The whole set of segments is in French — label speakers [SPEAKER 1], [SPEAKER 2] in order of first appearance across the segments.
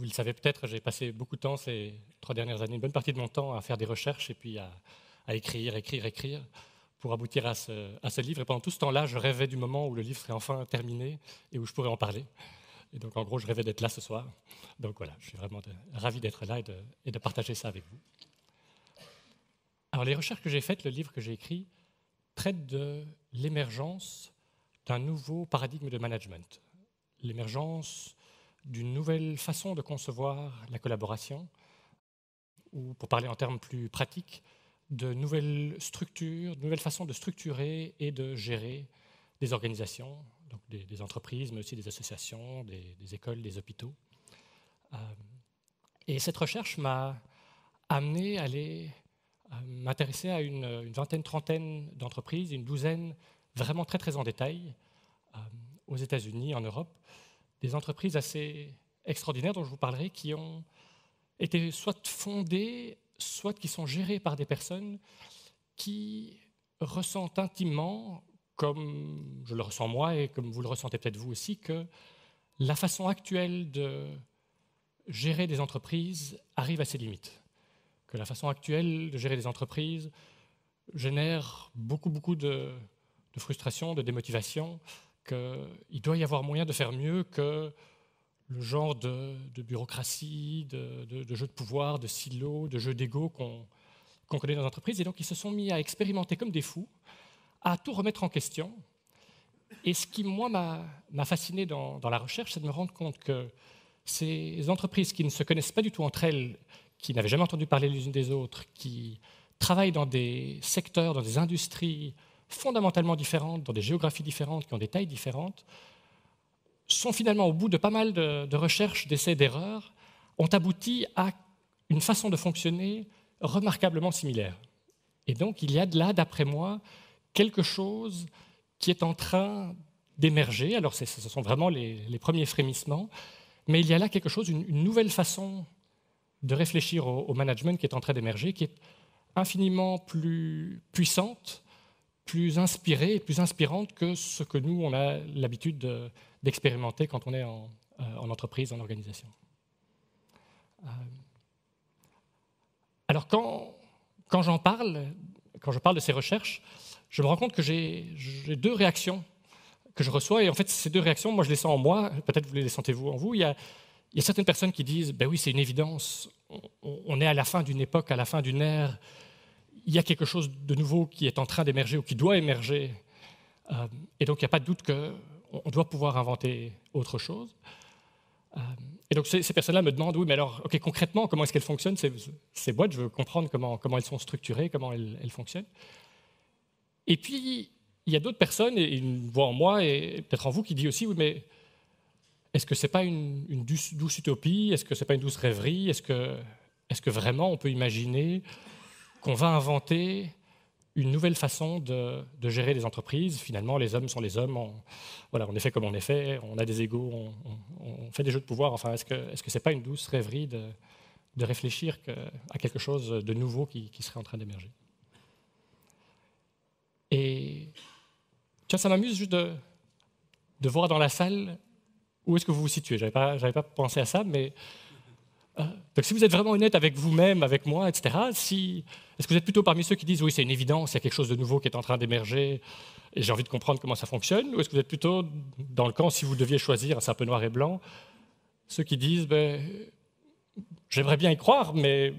[SPEAKER 1] Vous le savez peut-être, j'ai passé beaucoup de temps ces trois dernières années, une bonne partie de mon temps à faire des recherches et puis à, écrire, écrire, écrire pour aboutir à ce, à ce, livre. Et pendant tout ce temps-là, je rêvais du moment où le livre serait enfin terminé et où je pourrais en parler. Et donc, en gros, je rêvais d'être là ce soir. Donc voilà, je suis vraiment ravi d'être là et de, et de, partager ça avec vous. Alors, les recherches que j'ai faites, le livre que j'ai écrit, traite de l'émergence d'un nouveau paradigme de management. L'émergence d'une nouvelle façon de concevoir la collaboration, ou pour parler en termes plus pratiques, de nouvelles structures, de nouvelles façons de structurer et de gérer des organisations, donc des, entreprises, mais aussi des associations, des, écoles, des hôpitaux. Euh, et cette recherche m'a amené à aller euh, m'intéresser à une, vingtaine, trentaine d'entreprises, une douzaine vraiment très très en détail, euh, aux États-Unis, en Europe, des entreprises assez extraordinaires dont je vous parlerai, qui ont été soit fondées, soit qui sont gérées par des personnes qui ressentent intimement, comme je le ressens moi et comme vous le ressentez peut-être vous aussi, que la façon actuelle de gérer des entreprises arrive à ses limites. Que la façon actuelle de gérer des entreprises génère beaucoup, beaucoup de, frustration, de démotivation, qu'il doit y avoir moyen de faire mieux que le genre de, bureaucratie, de, jeux de, jeu de pouvoir, de silos, de jeu d'ego qu'on connaît dans les entreprises. Et donc, ils se sont mis à expérimenter comme des fous, à tout remettre en question. Et ce qui, moi, m'a fasciné dans, dans, la recherche, c'est de me rendre compte que ces entreprises qui ne se connaissent pas du tout entre elles, qui n'avaient jamais entendu parler les unes des autres, qui travaillent dans des secteurs, dans des industries fondamentalement différentes, dans des géographies différentes, qui ont des tailles différentes, sont finalement au bout de pas mal de, recherches, d'essais, d'erreurs, ont abouti à une façon de fonctionner remarquablement similaire. Et donc il y a de là, d'après moi, quelque chose qui est en train d'émerger. Alors ce sont vraiment les, premiers frémissements, mais il y a là quelque chose, une, nouvelle façon de réfléchir au, management qui est en train d'émerger, qui est infiniment plus puissante plus inspirée et plus inspirante que ce que nous, on a l'habitude d'expérimenter quand on est en, euh, entreprise, en organisation. Euh, alors quand, quand j'en parle, quand je parle de ces recherches, je me rends compte que j'ai deux réactions que je reçois. Et en fait, ces deux réactions, moi, je les sens en moi. Peut-être vous les sentez vous en vous. Il y a, il certaines personnes qui disent, ben oui, c'est une évidence. On, on, est à la fin d'une époque, à la fin d'une ère il y a quelque chose de nouveau qui est en train d'émerger ou qui doit émerger. Euh, et donc, il n'y a pas de doute qu'on doit pouvoir inventer autre chose. Euh, et donc, ces, personnes-là me demandent, oui, mais alors, ok, concrètement, comment est-ce qu'elles fonctionnent, ces, boîtes Je veux comprendre comment, comment elles sont structurées, comment elles, fonctionnent. Et puis, il y a d'autres personnes, et une voix en moi, et peut-être en vous, qui dit aussi, oui, mais est-ce que ce n'est pas une, douce, utopie Est-ce que ce n'est pas une douce rêverie Est-ce que, est que, vraiment on peut imaginer qu'on va inventer une nouvelle façon de, gérer les entreprises. Finalement, les hommes sont les hommes. On, voilà, on est fait comme on est fait. On a des égaux. On, fait des jeux de pouvoir. Enfin, est-ce que ce que pas une douce rêverie de, réfléchir à quelque chose de nouveau qui, serait en train d'émerger Et tiens, ça m'amuse juste de, de voir dans la salle où est-ce que vous vous situez. Je n'avais pas pensé à ça, mais donc si vous êtes vraiment honnête avec vous-même, avec moi, etc., si, est-ce que vous êtes plutôt parmi ceux qui disent oui, c'est une évidence, il y a quelque chose de nouveau qui est en train d'émerger et j'ai envie de comprendre comment ça fonctionne, ou est-ce que vous êtes plutôt dans le camp, si vous deviez choisir, c'est un peu noir et blanc, ceux qui disent ben, j'aimerais bien y croire, mais,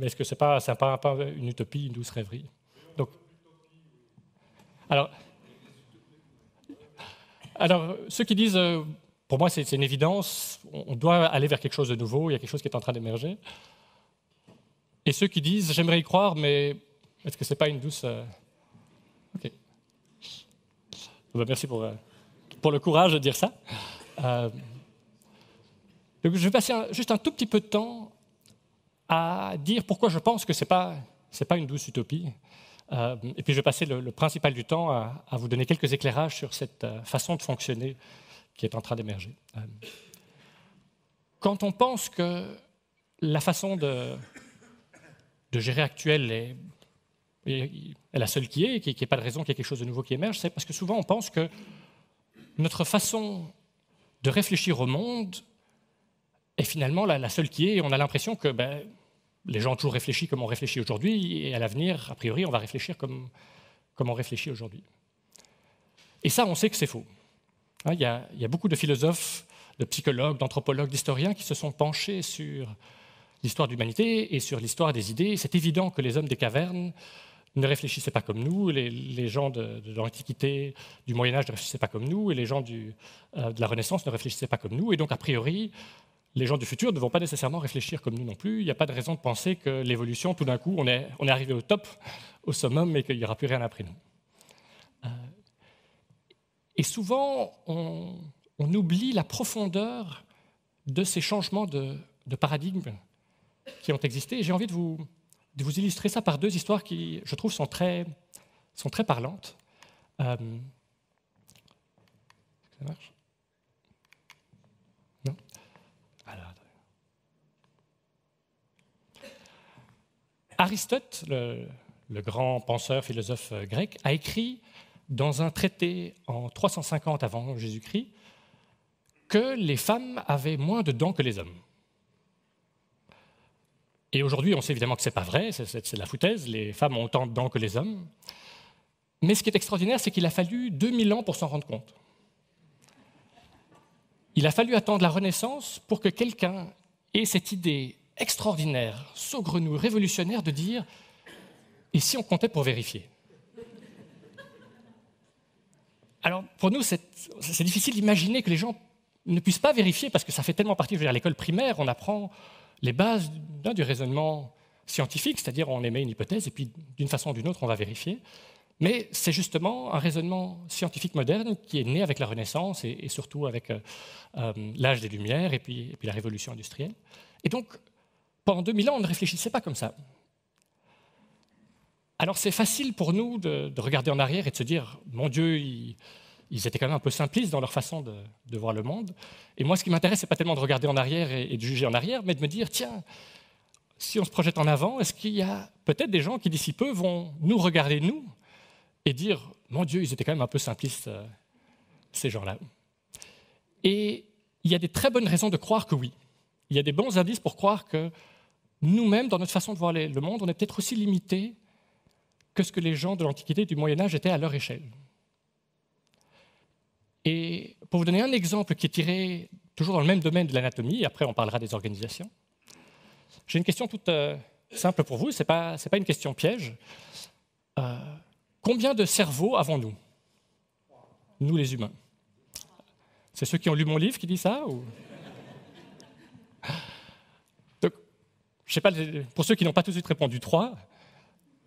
[SPEAKER 1] est-ce que ce n'est pas, pas une utopie, une douce rêverie Donc, alors, alors, ceux qui disent euh, pour moi, c'est une évidence. On doit aller vers quelque chose de nouveau. Il y a quelque chose qui est en train d'émerger. Et ceux qui disent j'aimerais y croire, mais est-ce que c'est pas une douce euh, Ok. Bah, merci pour, euh, pour le courage de dire ça. Euh, donc, je vais passer juste un tout petit peu de temps à dire pourquoi je pense que c'est pas c'est pas une douce utopie. et puis je vais passer le, principal du temps à, vous donner quelques éclairages sur cette façon de fonctionner qui est en train d'émerger. Euh, quand on pense que la façon de, gérer actuelle est, la seule qui est, qu'il n'y a pas de raison qu'il y ait quelque chose de nouveau qui émerge, c'est parce que souvent on pense que notre façon de réfléchir au monde est finalement la, seule qui est, et on a l'impression que ben, les gens ont toujours réfléchi comme on réfléchit aujourd'hui, et à l'avenir, a priori, on va réfléchir comme on réfléchit aujourd'hui. Et ça, on sait que c'est faux. Ah, il y, a, beaucoup de philosophes, de psychologues, d'anthropologues, d'historiens qui se sont penchés sur l'histoire de l'humanité et sur l'histoire des idées. C'est évident que les hommes des cavernes ne réfléchissaient pas comme nous, les, gens de, l'Antiquité, du Moyen Âge ne réfléchissaient pas comme nous, et les gens euh, de la Renaissance ne réfléchissaient pas comme nous. Et donc, a priori, les gens du futur ne vont pas nécessairement réfléchir comme nous non plus. Il n'y a pas de raison de penser que l'évolution, tout d'un coup, on est, on est arrivé au top, au summum, et qu'il n'y aura plus rien après nous. Et souvent, on, oublie la profondeur de ces changements de, paradigme qui ont existé. j'ai envie de vous, illustrer ça par deux histoires qui, je trouve, sont très, sont très parlantes. Euh, Aristote, le, grand penseur, philosophe euh, grec, a écrit dans un traité en 350 avant Jésus-Christ que les femmes avaient moins de dents que les hommes. Et aujourd'hui, on sait évidemment que ce n'est pas vrai, c'est de la foutaise, les femmes ont autant de dents que les hommes. Mais ce qui est extraordinaire, c'est qu'il a fallu 2000 ans pour s'en rendre compte. Il a fallu attendre la Renaissance pour que quelqu'un ait cette idée extraordinaire, saugrenue, révolutionnaire de dire, et si on comptait pour vérifier alors pour nous, c'est difficile d'imaginer que les gens ne puissent pas vérifier, parce que ça fait tellement partie, à l'école primaire, on apprend les bases du raisonnement scientifique, c'est-à-dire on émet une hypothèse et puis d'une façon ou d'une autre, on va vérifier. Mais c'est justement un raisonnement scientifique moderne qui est né avec la Renaissance et, surtout avec euh, euh, l'âge des Lumières et puis, et puis la révolution industrielle. Et donc, pendant 2000 ans, on ne réfléchissait pas comme ça. Alors c'est facile pour nous de, regarder en arrière et de se dire, mon Dieu, ils, étaient quand même un peu simplistes dans leur façon de, voir le monde. Et moi, ce qui m'intéresse, n'est pas tellement de regarder en arrière et, de juger en arrière, mais de me dire, tiens, si on se projette en avant, est-ce qu'il y a peut-être des gens qui d'ici peu vont nous regarder nous et dire, mon Dieu, ils étaient quand même un peu simplistes euh, ces gens-là. Et il y a des très bonnes raisons de croire que oui. Il y a des bons indices pour croire que nous-mêmes, dans notre façon de voir le monde, on est peut-être aussi limités que ce que les gens de l'Antiquité et du Moyen Âge étaient à leur échelle. Et pour vous donner un exemple qui est tiré toujours dans le même domaine de l'anatomie, après on parlera des organisations, j'ai une question toute euh, simple pour vous, ce n'est pas, pas, une question piège. Euh, combien de cerveaux avons-nous Nous les humains. C'est ceux qui ont lu mon livre qui disent ça ou... je sais pas, pour ceux qui n'ont pas tout de suite répondu trois,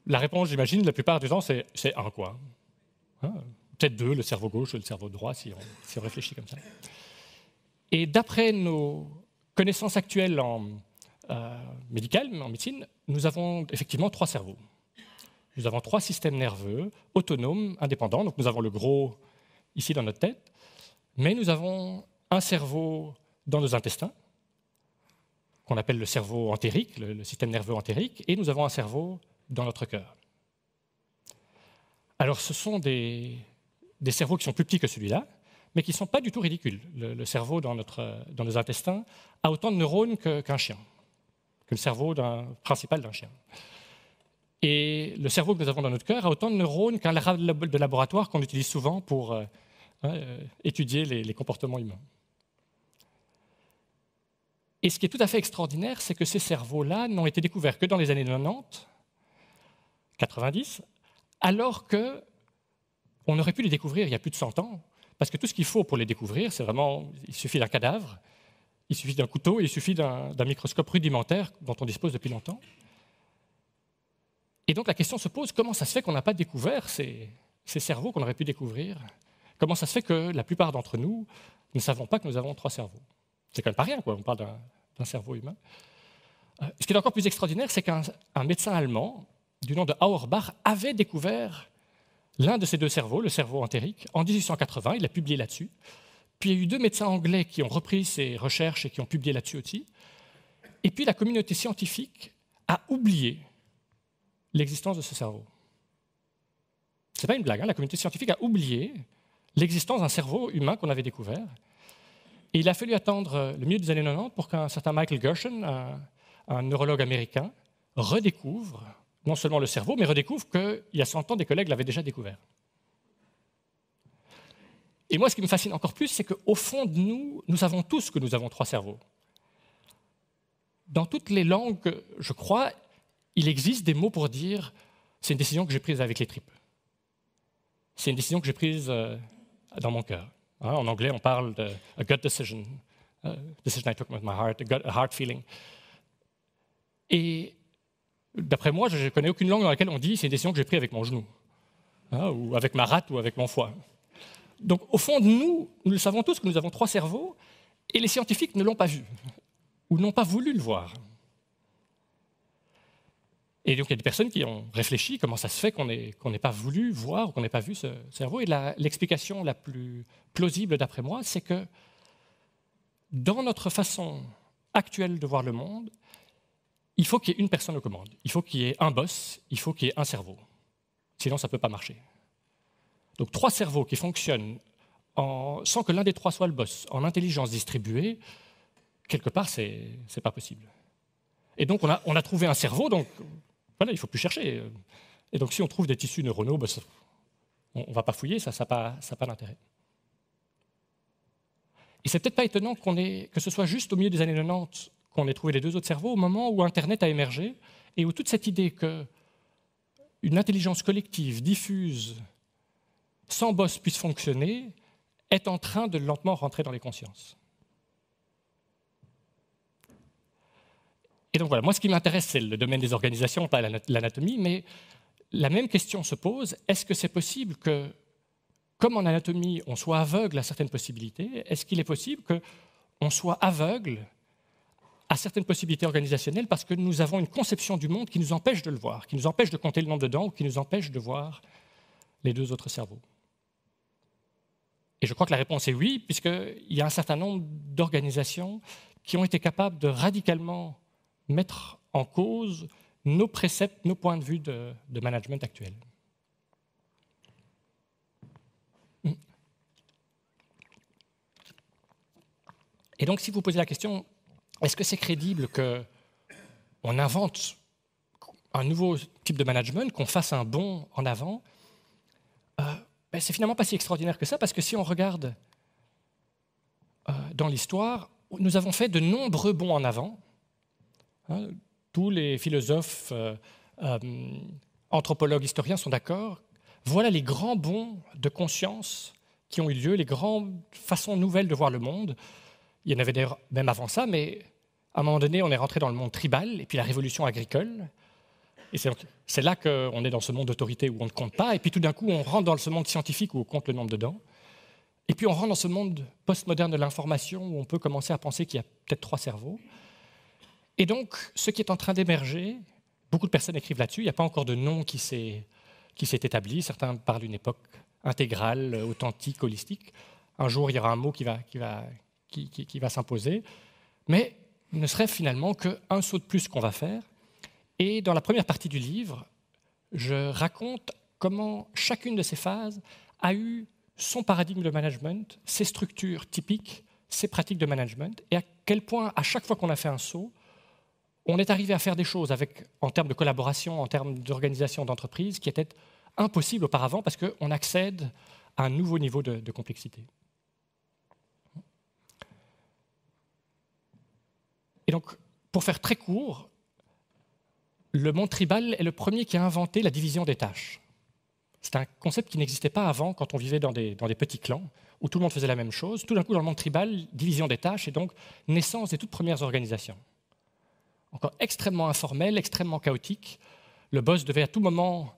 [SPEAKER 1] la réponse, j'imagine, la plupart du temps, c'est, un quoi. Hein? Peut-être deux, le cerveau gauche ou le cerveau droit, si on, réfléchit comme ça. Et d'après nos connaissances actuelles en euh, médicale, en médecine, nous avons effectivement trois cerveaux. Nous avons trois systèmes nerveux autonomes, indépendants. Donc nous avons le gros ici dans notre tête, mais nous avons un cerveau dans nos intestins, qu'on appelle le cerveau entérique, le, système nerveux entérique, et nous avons un cerveau dans notre cœur. Alors ce sont des, cerveaux qui sont plus petits que celui-là, mais qui ne sont pas du tout ridicules. Le, cerveau dans, notre, dans, nos intestins a autant de neurones qu'un chien, que le cerveau principal d'un chien. Et le cerveau que nous avons dans notre cœur a autant de neurones qu'un de laboratoire qu'on utilise souvent pour euh, hein, euh, étudier les comportements humains. Et ce qui est tout à fait extraordinaire, c'est que ces cerveaux-là n'ont été découverts que dans les années 90 90, alors que on aurait pu les découvrir il y a plus de 100 ans, parce que tout ce qu'il faut pour les découvrir, c'est vraiment, il suffit d'un cadavre, il suffit d'un couteau, il suffit d'un microscope rudimentaire dont on dispose depuis longtemps. Et donc la question se pose, comment ça se fait qu'on n'a pas découvert ces, ces cerveaux qu'on aurait pu découvrir Comment ça se fait que la plupart d'entre nous ne savons pas que nous avons trois cerveaux C'est quand même pas rien, quoi, on parle d'un cerveau humain. Euh, ce qui est encore plus extraordinaire, c'est qu'un médecin allemand du nom de Auerbach avait découvert l'un de ces deux cerveaux, le cerveau entérique, en 1880. Il a publié là-dessus. Puis il y a eu deux médecins anglais qui ont repris ces recherches et qui ont publié là-dessus aussi. Et puis la communauté scientifique a oublié l'existence de ce cerveau. Ce n'est pas une blague, hein. la communauté scientifique a oublié l'existence d'un cerveau humain qu'on avait découvert. Et il a fallu attendre le milieu des années 90 pour qu'un certain Michael Gershon, un neurologue américain, redécouvre non seulement le cerveau, mais redécouvre qu'il y a 100 ans, des collègues l'avaient déjà découvert. Et moi, ce qui me fascine encore plus, c'est qu'au fond de nous, nous savons tous que nous avons trois cerveaux. Dans toutes les langues, je crois, il existe des mots pour dire c'est une décision que j'ai prise avec les tripes. C'est une décision que j'ai prise euh, dans mon cœur. Hein, en anglais, on parle de a gut decision. a euh, decision I took with my heart, a heart feeling. Et D'après moi, je ne connais aucune langue dans laquelle on dit c'est une décision que j'ai prise avec mon genou, hein, ou avec ma rate, ou avec mon foie. Donc au fond de nous, nous le savons tous que nous avons trois cerveaux, et les scientifiques ne l'ont pas vu, ou n'ont pas voulu le voir. Et donc il y a des personnes qui ont réfléchi comment ça se fait qu'on n'ait pas voulu voir ou qu'on n'ait pas vu ce cerveau. Et l'explication la plus plausible d'après moi, c'est que dans notre façon actuelle de voir le monde, il faut qu'il y ait une personne aux commandes, il faut qu'il y ait un boss, il faut qu'il y ait un cerveau. Sinon, ça ne peut pas marcher. Donc trois cerveaux qui fonctionnent sans que l'un des trois soit le boss, en intelligence distribuée, quelque part, c'est n'est pas possible. Et donc, on a, on a, trouvé un cerveau, donc voilà, il faut plus chercher. Et donc, si on trouve des tissus neuronaux, bah, on ne va pas fouiller, ça n'a ça pas, pas d'intérêt. Et c'est peut-être pas étonnant que ce soit juste au milieu des années 90 qu'on ait trouvé les deux autres cerveaux au moment où Internet a émergé et où toute cette idée que une intelligence collective diffuse sans boss puisse fonctionner est en train de lentement rentrer dans les consciences. Et donc voilà, moi ce qui m'intéresse, c'est le domaine des organisations, pas l'anatomie, mais la même question se pose, est-ce que c'est possible que, comme en anatomie, on soit aveugle à certaines possibilités, est-ce qu'il est possible qu'on soit aveugle à certaines possibilités organisationnelles parce que nous avons une conception du monde qui nous empêche de le voir, qui nous empêche de compter le nombre de dents ou qui nous empêche de voir les deux autres cerveaux. Et je crois que la réponse est oui, puisqu'il y a un certain nombre d'organisations qui ont été capables de radicalement mettre en cause nos préceptes, nos points de vue de, de management actuels. Et donc, si vous posez la question, est-ce que c'est crédible qu'on invente un nouveau type de management, qu'on fasse un bond en avant euh, ben, C'est finalement pas si extraordinaire que ça, parce que si on regarde euh, dans l'histoire, nous avons fait de nombreux bonds en avant. Hein, tous les philosophes, euh, euh, anthropologues, historiens sont d'accord. Voilà les grands bonds de conscience qui ont eu lieu, les grandes façons nouvelles de voir le monde. Il y en avait d'ailleurs même avant ça, mais à un moment donné, on est rentré dans le monde tribal, et puis la révolution agricole. Et c'est là qu'on est dans ce monde d'autorité où on ne compte pas, et puis tout d'un coup, on rentre dans ce monde scientifique où on compte le nombre de dents, Et puis on rentre dans ce monde postmoderne de l'information où on peut commencer à penser qu'il y a peut-être trois cerveaux. Et donc, ce qui est en train d'émerger, beaucoup de personnes écrivent là-dessus, il n'y a pas encore de nom qui s'est établi. Certains parlent d'une époque intégrale, authentique, holistique. Un jour, il y aura un mot qui va, qui va, qui, va s'imposer, mais ne serait finalement qu'un saut de plus qu'on va faire. Et dans la première partie du livre, je raconte comment chacune de ces phases a eu son paradigme de management, ses structures typiques, ses pratiques de management, et à quel point, à chaque fois qu'on a fait un saut, on est arrivé à faire des choses avec, en termes de collaboration, en termes d'organisation d'entreprise, qui étaient impossibles auparavant parce qu'on accède à un nouveau niveau de complexité. Et donc, pour faire très court, le monde tribal est le premier qui a inventé la division des tâches. C'est un concept qui n'existait pas avant quand on vivait dans des, dans des, petits clans où tout le monde faisait la même chose. Tout d'un coup, dans le monde tribal, division des tâches et donc naissance des toutes premières organisations. Encore extrêmement informel, extrêmement chaotique. Le boss devait à tout moment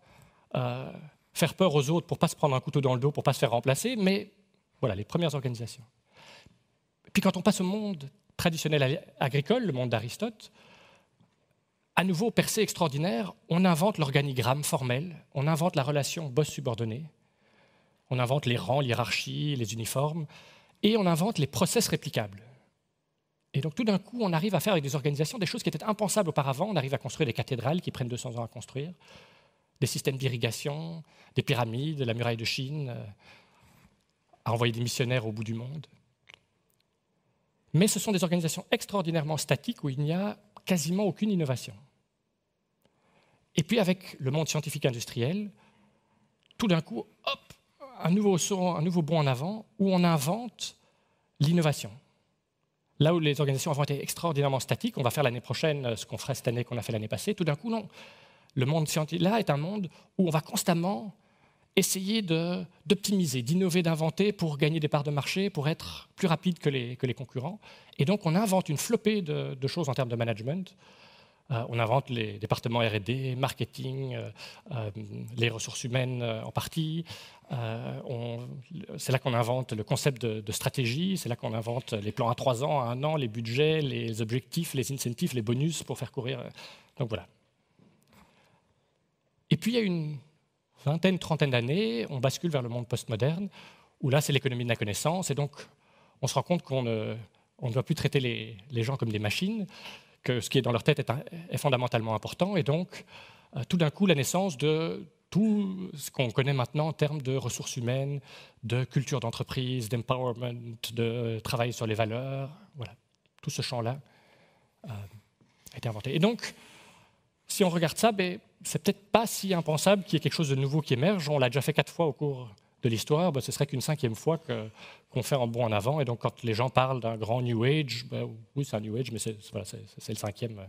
[SPEAKER 1] euh, faire peur aux autres pour pas se prendre un couteau dans le dos, pour pas se faire remplacer, mais voilà, les premières organisations. Puis quand on passe au monde traditionnel agricole, le monde d'Aristote, à nouveau percée extraordinaire, on invente l'organigramme formel, on invente la relation boss-subordonné, on invente les rangs, l'hierarchie, les uniformes, et on invente les process réplicables. Et donc tout d'un coup, on arrive à faire avec des organisations des choses qui étaient impensables auparavant. On arrive à construire des cathédrales qui prennent 200 ans à construire, des systèmes d'irrigation, des pyramides, la muraille de Chine, euh, à envoyer des missionnaires au bout du monde mais ce sont des organisations extraordinairement statiques où il n'y a quasiment aucune innovation. Et puis avec le monde scientifique industriel, tout d'un coup, hop, un nouveau saut, un nouveau bond en avant où on invente l'innovation. Là où les organisations avant étaient extraordinairement statiques, on va faire l'année prochaine euh, ce qu'on ferait cette année qu'on a fait l'année passée, tout d'un coup, non. Le monde scientifique, là, est un monde où on va constamment essayer d'optimiser, d'innover, d'inventer pour gagner des parts de marché, pour être plus rapide que les, que les concurrents. Et donc on invente une flopée de, choses en termes de management. Euh, on invente les départements RD, marketing, euh, euh, les ressources humaines en partie. c'est là qu'on invente le concept de, de stratégie, c'est là qu'on invente les plans à trois ans, à un an, les budgets, les objectifs, les incentives, les bonus pour faire courir. Donc voilà. Et puis il y a une vingtaine, trentaine d'années, on bascule vers le monde postmoderne, où là, c'est l'économie de la connaissance, et donc on se rend compte qu'on ne, on ne doit plus traiter les, les, gens comme des machines, que ce qui est dans leur tête est, est fondamentalement important, et donc euh, tout d'un coup, la naissance de tout ce qu'on connaît maintenant en termes de ressources humaines, de culture d'entreprise, d'empowerment, de travail sur les valeurs, voilà, tout ce champ-là euh, a été inventé. Et donc, si on regarde ça, ben, c'est peut-être pas si impensable qu'il y ait quelque chose de nouveau qui émerge. On l'a déjà fait quatre fois au cours de l'histoire, ben, ce serait qu'une cinquième fois qu'on fait un bond en avant. Et donc, quand les gens parlent d'un grand New Age, ben, oui, c'est un New Age, mais c'est le cinquième.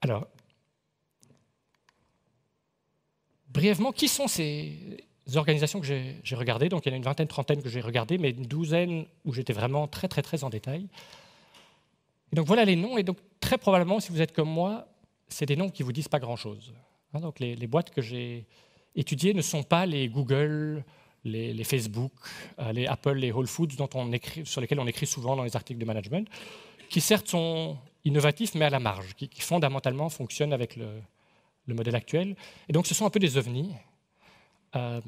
[SPEAKER 1] Alors, brièvement, qui sont ces, organisations que j'ai regardées, donc il y en a une vingtaine, trentaine que j'ai regardées, mais une douzaine où j'étais vraiment très, très, très en détail. Et donc voilà les noms, et donc très probablement, si vous êtes comme moi, c'est des noms qui ne vous disent pas grand-chose. Hein, donc les, boîtes que j'ai étudiées ne sont pas les Google, les, Facebook, euh, les Apple, les Whole Foods dont on écrit, sur lesquels on écrit souvent dans les articles de management, qui certes sont innovatifs mais à la marge, qui, fondamentalement fonctionnent avec le modèle actuel. Et donc ce sont un peu des ovnis euh,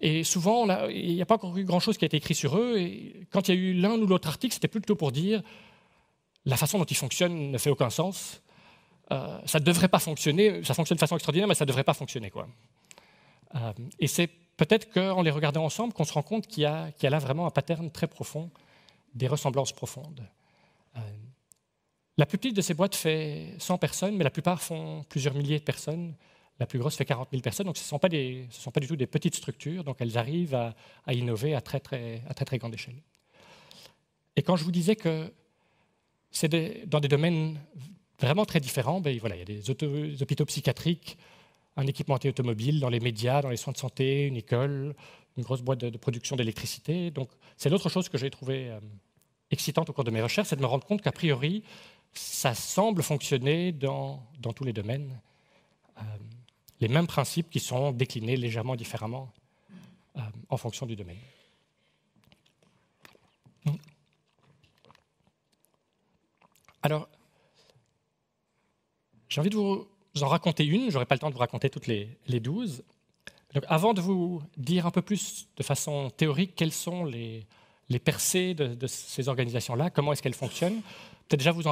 [SPEAKER 1] et souvent, il n'y a pas encore eu grand-chose qui a été écrit sur eux. Et quand il y a eu l'un ou l'autre article, c'était plutôt pour dire la façon dont ils fonctionnent ne fait aucun sens. Euh, ça ne devrait pas fonctionner. Ça fonctionne de façon extraordinaire, mais ça ne devrait pas fonctionner. Quoi. Euh, et c'est peut-être qu'en les regardant ensemble, qu'on se rend compte qu'il y, a là vraiment un pattern très profond, des ressemblances profondes. la plus petite de ces boîtes fait 100 personnes, mais la plupart font plusieurs milliers de personnes. La plus grosse fait 40 000 personnes, donc ce ne sont, pas sont pas du tout des petites structures, donc elles arrivent à, innover à très, très, à très très grande échelle. Et quand je vous disais que c'est dans des domaines vraiment très différents, ben, il y a des, hôpitaux psychiatriques, un équipement automobile, dans les médias, dans les soins de santé, une école, une grosse boîte de, production d'électricité. Donc c'est l'autre chose que j'ai trouvé euh, excitante au cours de mes recherches, c'est de me rendre compte qu'a priori, ça semble fonctionner dans, tous les domaines. Euh, les mêmes principes qui sont déclinés légèrement différemment euh, en fonction du domaine. Alors, j'ai envie de vous en raconter une, je n'aurai pas le temps de vous raconter toutes les, douze. avant de vous dire un peu plus de façon théorique quelles sont les, percées de, ces organisations-là, comment est-ce qu'elles fonctionnent, peut-être déjà vous,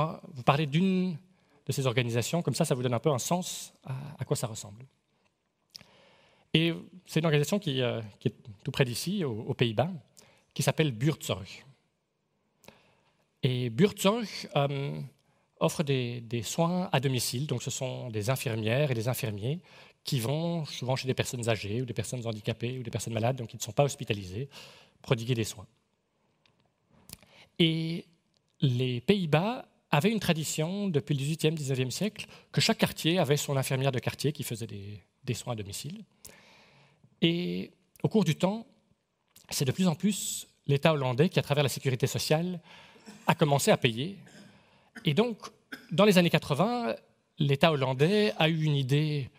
[SPEAKER 1] parler d'une de ces organisations, comme ça ça vous donne un peu un sens à quoi ça ressemble. Et c'est une organisation qui, euh, est tout près d'ici, aux, Pays-Bas, qui s'appelle Buurtzorg. Et Buurtzorg euh, offre des, soins à domicile, donc ce sont des infirmières et des infirmiers qui vont souvent chez des personnes âgées ou des personnes handicapées ou des personnes malades, donc qui ne sont pas hospitalisées, prodiguer des soins. Et les Pays-Bas avaient une tradition depuis le 18e, 19e siècle que chaque quartier avait son infirmière de quartier qui faisait des soins à domicile. Et au cours du temps, c'est de plus en plus l'État hollandais qui, à travers la sécurité sociale, a commencé à payer. Et donc, dans les années 80, l'État hollandais a eu une idée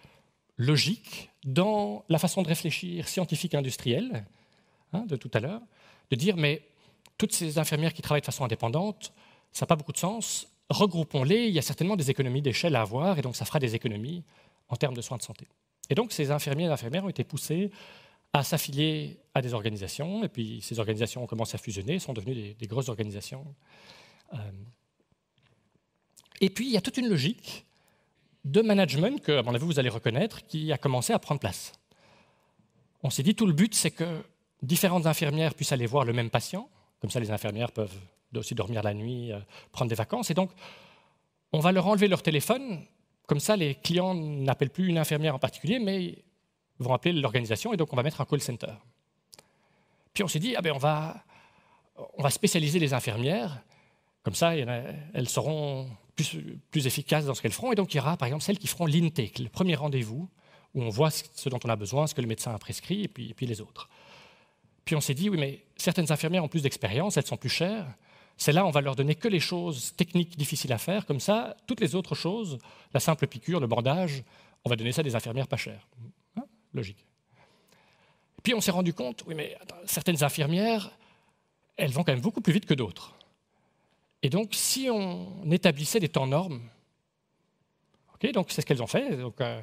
[SPEAKER 1] logique dans la façon de réfléchir scientifique industrielle hein, de tout à l'heure, de dire mais toutes ces infirmières qui travaillent de façon indépendante, ça n'a pas beaucoup de sens, regroupons-les, il y a certainement des économies d'échelle à avoir, et donc ça fera des économies en termes de soins de santé. Et donc ces infirmiers et infirmières ont été poussés à s'affilier à des organisations, et puis ces organisations ont commencé à fusionner, sont devenues des, grosses organisations. Euh. Et puis il y a toute une logique de management que, à mon avis, vous allez reconnaître, qui a commencé à prendre place. On s'est dit, tout le but, c'est que différentes infirmières puissent aller voir le même patient, comme ça les infirmières peuvent aussi dormir la nuit, euh, prendre des vacances, et donc on va leur enlever leur téléphone comme ça, les clients n'appellent plus une infirmière en particulier, mais vont appeler l'organisation, et donc on va mettre un call center. Puis on s'est dit, ah ben on, va, on va spécialiser les infirmières, comme ça elles seront plus, efficaces dans ce qu'elles feront, et donc il y aura par exemple celles qui feront l'intake, le premier rendez-vous, où on voit ce dont on a besoin, ce que le médecin a prescrit, et puis, et puis les autres. Puis on s'est dit, oui, mais certaines infirmières ont plus d'expérience, elles sont plus chères, c'est là on va leur donner que les choses techniques difficiles à faire. Comme ça, toutes les autres choses, la simple piqûre, le bandage, on va donner ça à des infirmières pas chères. Hein, logique. Puis on s'est rendu compte, oui, mais certaines infirmières, elles vont quand même beaucoup plus vite que d'autres. Et donc, si on établissait des temps normes, ok, donc c'est ce qu'elles ont fait. Donc, euh,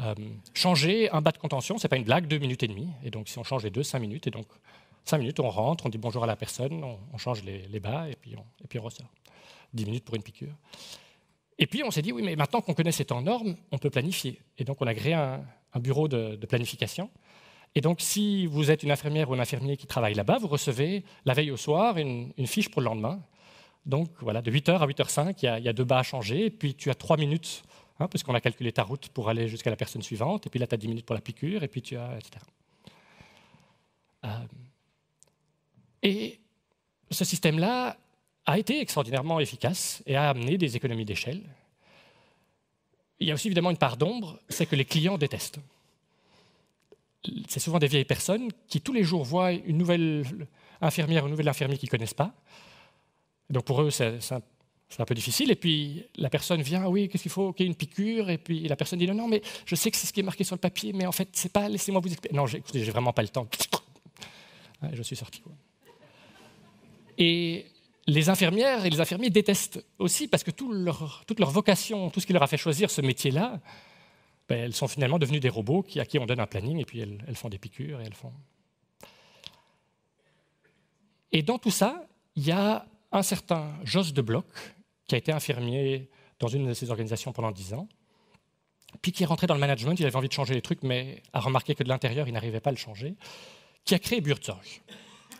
[SPEAKER 1] euh, changer un bas de contention, c'est pas une blague, deux minutes et demie. Et donc, si on change les deux, cinq minutes. Et donc, Cinq minutes, on rentre, on dit bonjour à la personne, on, change les, les, bas et puis, on, et puis on ressort. Dix minutes pour une piqûre. Et puis on s'est dit, oui, mais maintenant qu'on connaît ces temps normes, on peut planifier. Et donc on a créé un, bureau de, planification. Et donc si vous êtes une infirmière ou un infirmier qui travaille là-bas, vous recevez la veille au soir une, une, fiche pour le lendemain. Donc voilà, de 8h à 8h05, il y, a, deux bas à changer, et puis tu as trois minutes, hein, puisqu'on a calculé ta route pour aller jusqu'à la personne suivante, et puis là tu as 10 minutes pour la piqûre, et puis tu as, etc. Et ce système-là a été extraordinairement efficace et a amené des économies d'échelle. Il y a aussi évidemment une part d'ombre, c'est que les clients détestent. C'est souvent des vieilles personnes qui tous les jours voient une nouvelle infirmière ou une nouvelle infirmier qu'ils ne connaissent pas. Donc pour eux, c'est un peu difficile. Et puis la personne vient, oui, qu'est-ce qu'il faut Qu'il y une piqûre. Et puis la personne dit, non, non, mais je sais que c'est ce qui est marqué sur le papier, mais en fait, c'est pas, laissez-moi vous expliquer. Non, j'ai, j'ai vraiment pas le temps. Je suis sorti. Quoi. Et les infirmières et les infirmiers détestent aussi parce que toute leur vocation, tout ce qui leur a fait choisir ce métier-là, ben, elles sont finalement devenues des robots à qui on donne un planning et puis elles, font des piqûres et elles font. Et dans tout ça, il y a un certain Jos de Bloch qui a été infirmier dans une de ces organisations pendant dix ans, puis qui est rentré dans le management, il avait envie de changer les trucs, mais a remarqué que de l'intérieur, il n'arrivait pas à le changer, qui a créé Burtog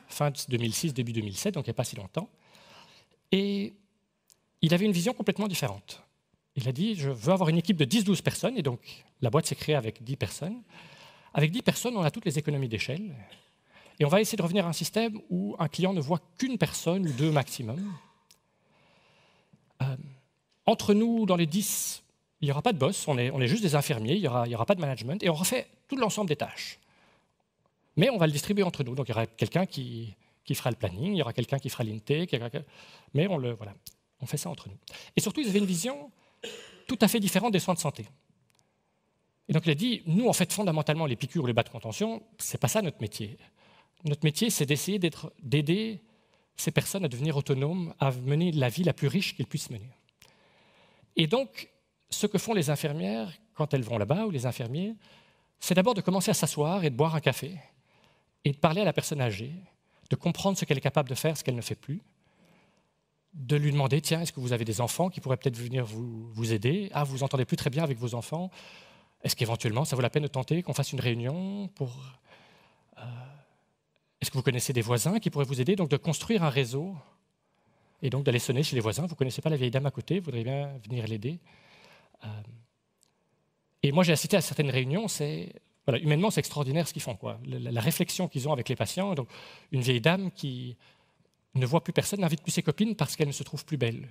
[SPEAKER 1] fin 2006, début 2007, donc il n'y a pas si longtemps. Et il avait une vision complètement différente. Il a dit, je veux avoir une équipe de 10-12 personnes, et donc la boîte s'est créée avec 10 personnes. Avec 10 personnes, on a toutes les économies d'échelle, et on va essayer de revenir à un système où un client ne voit qu'une personne ou deux maximum. Euh, entre nous, dans les 10, il n'y aura pas de boss, on est, juste des infirmiers, il n'y aura, pas de management, et on refait tout l'ensemble des tâches mais on va le distribuer entre nous. Donc il y aura quelqu'un qui, qui fera le planning, il y aura quelqu'un qui fera l'intake, mais on, le, voilà, on fait ça entre nous. Et surtout, ils avaient une vision tout à fait différente des soins de santé. Et donc il a dit, nous en fait fondamentalement les piqûres, les bas de contention, c'est pas ça notre métier. Notre métier, c'est d'essayer d'aider ces personnes à devenir autonomes, à mener la vie la plus riche qu'ils puissent mener. Et donc, ce que font les infirmières quand elles vont là-bas, ou les infirmiers, c'est d'abord de commencer à s'asseoir et de boire un café, et de parler à la personne âgée, de comprendre ce qu'elle est capable de faire, ce qu'elle ne fait plus, de lui demander, tiens, est-ce que vous avez des enfants qui pourraient peut-être venir vous, aider Ah, vous entendez plus très bien avec vos enfants. Est-ce qu'éventuellement, ça vaut la peine de tenter qu'on fasse une réunion pour... Euh, est-ce que vous connaissez des voisins qui pourraient vous aider Donc de construire un réseau et donc d'aller sonner chez les voisins. Vous ne connaissez pas la vieille dame à côté, vous voudriez bien venir l'aider. Euh, et moi, j'ai assisté à certaines réunions, c'est humainement, c'est extraordinaire ce qu'ils font, quoi. La, réflexion qu'ils ont avec les patients. Donc, une vieille dame qui ne voit plus personne, n'invite plus ses copines parce qu'elle ne se trouve plus belle.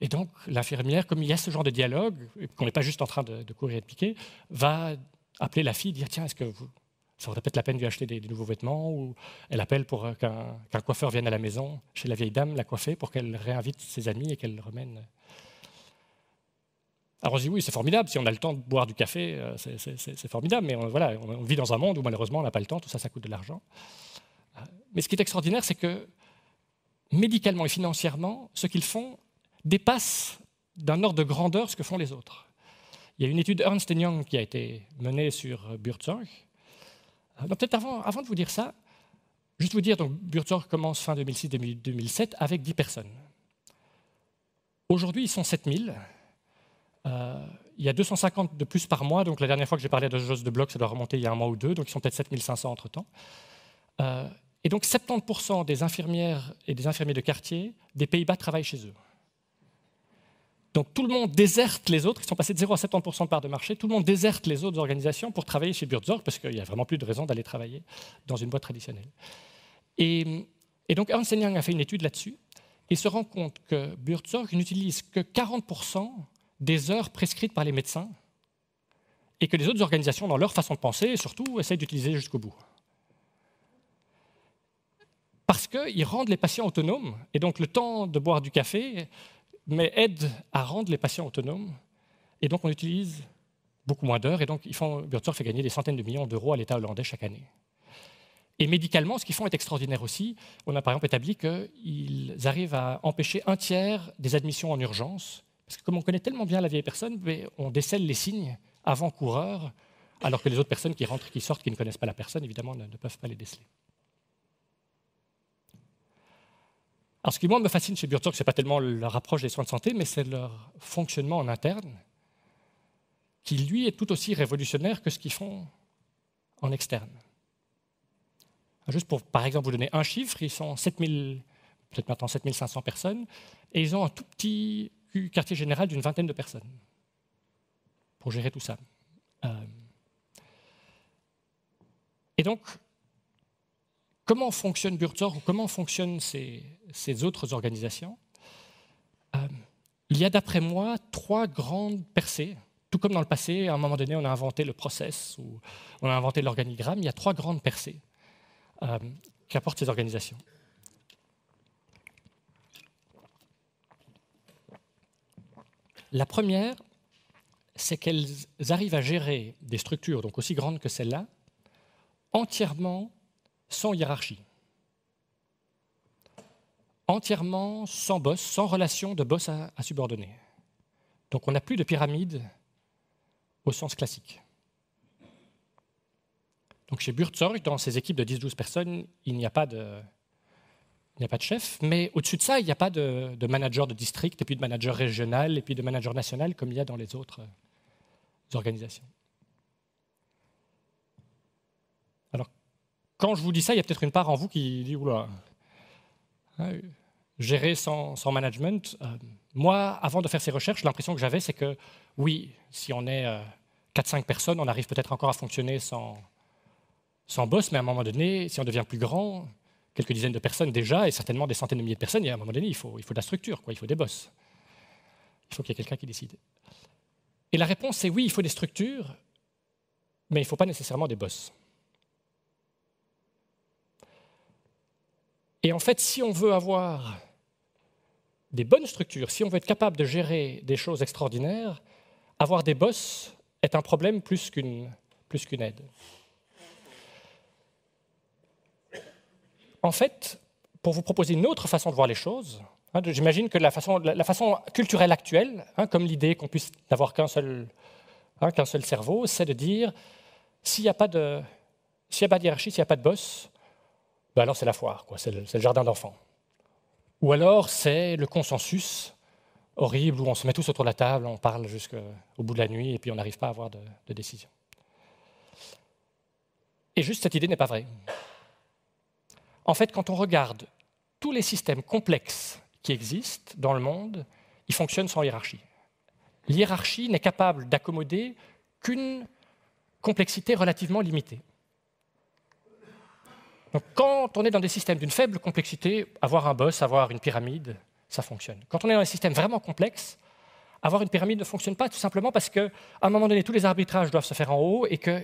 [SPEAKER 1] Et donc, l'infirmière, comme il y a ce genre de dialogue, qu'on n'est pas juste en train de, courir et de piquer, va appeler la fille, dire Tiens, est-ce que ça vaudrait peut-être la peine de lui acheter des, nouveaux vêtements Ou elle appelle pour euh, qu'un coiffeur vienne à la maison, chez la vieille dame, la coiffer, pour qu'elle réinvite ses amis et qu'elle remène. Alors on se oui, c'est formidable, si on a le temps de boire du café, euh, c'est formidable, mais on, voilà, on vit dans un monde où malheureusement on n'a pas le temps, tout ça, ça coûte de l'argent. Euh, mais ce qui est extraordinaire, c'est que médicalement et financièrement, ce qu'ils font dépasse d'un ordre de grandeur ce que font les autres. Il y a une étude Ernst Young qui a été menée sur euh, Donc Peut-être avant, de vous dire ça, juste vous dire, donc commence fin 2006-2007 avec 10 personnes. Aujourd'hui, ils sont 7000. Euh, il y a 250 de plus par mois, donc la dernière fois que j'ai parlé de choses de blocs ça doit remonter il y a un mois ou deux, donc ils sont peut-être 7500 entre-temps. Euh, et donc 70% des infirmières et des infirmiers de quartier des Pays-Bas travaillent chez eux. Donc tout le monde déserte les autres, ils sont passés de 0 à 70% de part de marché, tout le monde déserte les autres organisations pour travailler chez Burzorg, parce qu'il n'y a vraiment plus de raison d'aller travailler dans une boîte traditionnelle. Et, et donc Ernst Young a fait une étude là-dessus, et se rend compte que Burzorg n'utilise que 40% des heures prescrites par les médecins et que les autres organisations, dans leur façon de penser, surtout, essayent d'utiliser jusqu'au bout. Parce qu'ils rendent les patients autonomes, et donc le temps de boire du café, mais aide à rendre les patients autonomes, et donc on utilise beaucoup moins d'heures, et donc ils font, fait gagner des centaines de millions d'euros à l'État hollandais chaque année. Et médicalement, ce qu'ils font est extraordinaire aussi. On a par exemple établi qu'ils arrivent à empêcher un tiers des admissions en urgence, parce que comme on connaît tellement bien la vieille personne, on décèle les signes avant-coureurs, alors que les autres personnes qui rentrent, qui sortent, qui ne connaissent pas la personne, évidemment, ne, peuvent pas les déceler. Alors, ce qui, moi, me fascine chez Burtzorg, ce n'est pas tellement leur approche des soins de santé, mais c'est leur fonctionnement en interne, qui, lui, est tout aussi révolutionnaire que ce qu'ils font en externe. Juste pour, par exemple, vous donner un chiffre, ils sont 7000, peut-être maintenant 7500 personnes, et ils ont un tout petit quartier général d'une vingtaine de personnes pour gérer tout ça. Euh, et donc, comment fonctionne Burzor ou comment fonctionnent ces, autres organisations euh, Il y a, d'après moi, trois grandes percées. Tout comme dans le passé, à un moment donné, on a inventé le process ou on a inventé l'organigramme. Il y a trois grandes percées euh, qu'apportent ces organisations. La première, c'est qu'elles arrivent à gérer des structures, donc aussi grandes que celles-là, entièrement sans hiérarchie, entièrement sans boss, sans relation de boss à, subordonner. Donc on n'a plus de pyramide au sens classique. Donc chez Burtzorg, dans ces équipes de 10-12 personnes, il n'y a pas de, il n'y a pas de chef, mais au-dessus de ça, il n'y a pas de, manager de district, et puis de manager régional, et puis de manager national, comme il y a dans les autres euh, organisations. Alors, quand je vous dis ça, il y a peut-être une part en vous qui dit, oula, hein, gérer sans, management, euh, moi, avant de faire ces recherches, l'impression que j'avais, c'est que oui, si on est 4-5 euh, personnes, on arrive peut-être encore à fonctionner sans boss, mais à un moment donné, si on devient plus grand, quelques dizaines de personnes déjà, et certainement des centaines de milliers de personnes, et à un moment donné, il faut, il faut de la structure, quoi, il faut des boss. Il faut qu'il y ait quelqu'un qui décide. Et la réponse, est oui, il faut des structures, mais il ne faut pas nécessairement des boss. Et en fait, si on veut avoir des bonnes structures, si on veut être capable de gérer des choses extraordinaires, avoir des boss est un problème plus qu'une aide. en fait, pour vous proposer une autre façon de voir les choses, hein, j'imagine que la façon, culturelle actuelle, hein, comme l'idée qu'on puisse n'avoir qu'un seul, hein, seul cerveau, c'est de dire s'il n'y a, pas de, a pas de hiérarchie, s'il n'y a pas de boss, ben alors c'est la foire, c'est le, jardin d'enfants. Ou alors c'est le consensus horrible où on se met tous autour de la table, on parle jusqu'au bout de la nuit et puis on n'arrive pas à avoir de décision. Et juste cette idée n'est pas vraie. En fait, quand on regarde tous les systèmes complexes qui existent dans le monde, ils fonctionnent sans hiérarchie. L'hiérarchie n'est capable d'accommoder qu'une complexité relativement limitée. Donc, quand on est dans des systèmes d'une faible complexité, avoir un boss, avoir une pyramide, ça fonctionne. Quand on est dans un système vraiment complexe, avoir une pyramide ne fonctionne pas tout simplement parce qu'à un moment donné, tous les arbitrages doivent se faire en haut et que,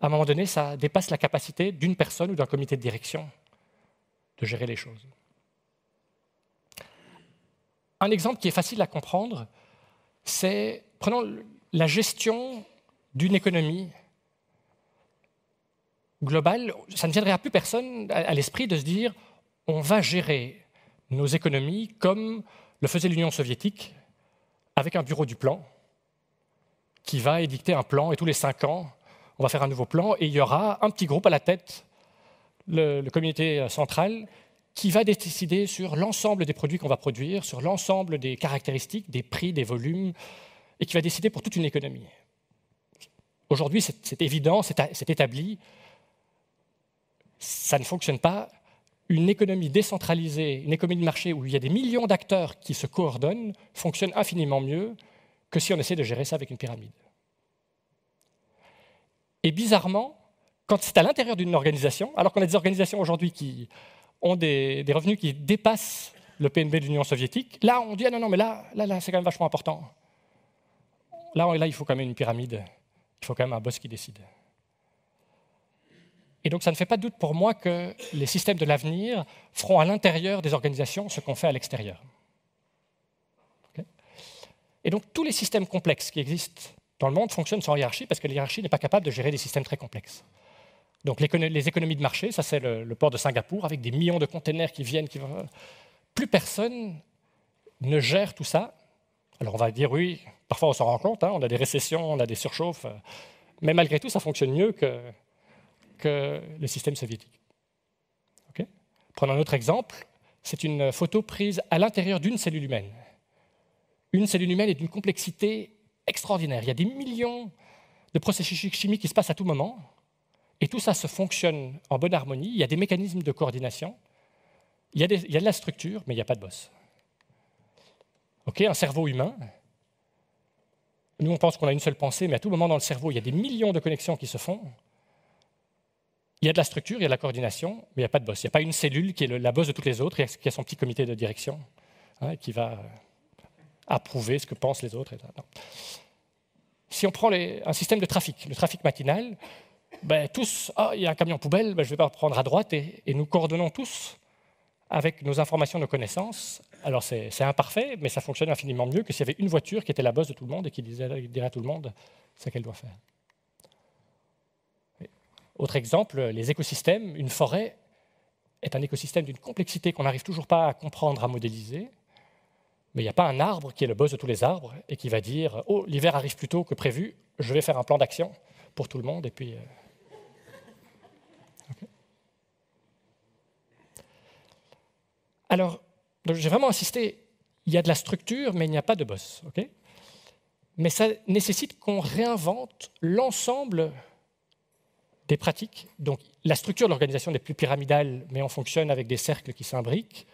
[SPEAKER 1] à un moment donné, ça dépasse la capacité d'une personne ou d'un comité de direction de gérer les choses. Un exemple qui est facile à comprendre, c'est prenons la gestion d'une économie globale. Ça ne viendrait à plus personne à l'esprit de se dire on va gérer nos économies comme le faisait l'Union soviétique avec un bureau du plan qui va édicter un plan et tous les cinq ans, on va faire un nouveau plan et il y aura un petit groupe à la tête le, communauté comité central qui va décider sur l'ensemble des produits qu'on va produire, sur l'ensemble des caractéristiques, des prix, des volumes, et qui va décider pour toute une économie. Aujourd'hui, c'est évident, c'est établi, ça ne fonctionne pas. Une économie décentralisée, une économie de marché où il y a des millions d'acteurs qui se coordonnent, fonctionne infiniment mieux que si on essaie de gérer ça avec une pyramide. Et bizarrement, quand c'est à l'intérieur d'une organisation, alors qu'on a des organisations aujourd'hui qui ont des, revenus qui dépassent le PNB de l'Union soviétique, là on dit ah non, non, mais là, là, là c'est quand même vachement important. Là, là, il faut quand même une pyramide, il faut quand même un boss qui décide. Et donc ça ne fait pas de doute pour moi que les systèmes de l'avenir feront à l'intérieur des organisations ce qu'on fait à l'extérieur. Et donc tous les systèmes complexes qui existent dans le monde fonctionnent sans hiérarchie parce que la hiérarchie n'est pas capable de gérer des systèmes très complexes. Donc les économies de marché, ça c'est le, port de Singapour, avec des millions de containers qui viennent, qui vont. Plus personne ne gère tout ça. Alors on va dire oui, parfois on s'en rend compte, hein, on a des récessions, on a des surchauffes, euh, mais malgré tout ça fonctionne mieux que, le système soviétique. Ok Prenons un autre exemple, c'est une photo prise à l'intérieur d'une cellule humaine. Une cellule humaine est d'une complexité extraordinaire. Il y a des millions de processus chimiques qui se passent à tout moment. Et tout ça se fonctionne en bonne harmonie. Il y a des mécanismes de coordination. Il y a, de la structure, mais il n'y a pas de boss. Ok, un cerveau humain. Nous, on pense qu'on a une seule pensée, mais à tout moment dans le cerveau, il y a des millions de connexions qui se font. Il y a de la structure, il y a de la coordination, mais il n'y a pas de boss. Il n'y a pas une cellule qui est la boss de toutes les autres, qui a son petit comité de direction, hein, qui va euh, approuver ce que pensent les autres. Si on prend un système de trafic, le trafic matinal, ben, tous, ah, il y a un camion poubelle, ben, je vais pas prendre à droite, et, nous coordonnons tous avec nos informations, nos connaissances. Alors c'est imparfait, mais ça fonctionne infiniment mieux que s'il y avait une voiture qui était la bosse de tout le monde et qui disait, dirait à tout le monde ce qu'elle doit faire. autre exemple, les écosystèmes, une forêt est un écosystème d'une complexité qu'on n'arrive toujours pas à comprendre, à modéliser. Mais il n'y a pas un arbre qui est le boss de tous les arbres et qui va dire Oh, l'hiver arrive plus tôt que prévu, je vais faire un plan d'action pour tout le monde. Et puis. Euh, Alors, j'ai vraiment insisté, il y a de la structure, mais il n'y a pas de boss. Ok mais ça nécessite qu'on réinvente l'ensemble des pratiques. Donc, la structure de l'organisation n'est plus pyramidale, mais on fonctionne avec des cercles qui s'imbriquent.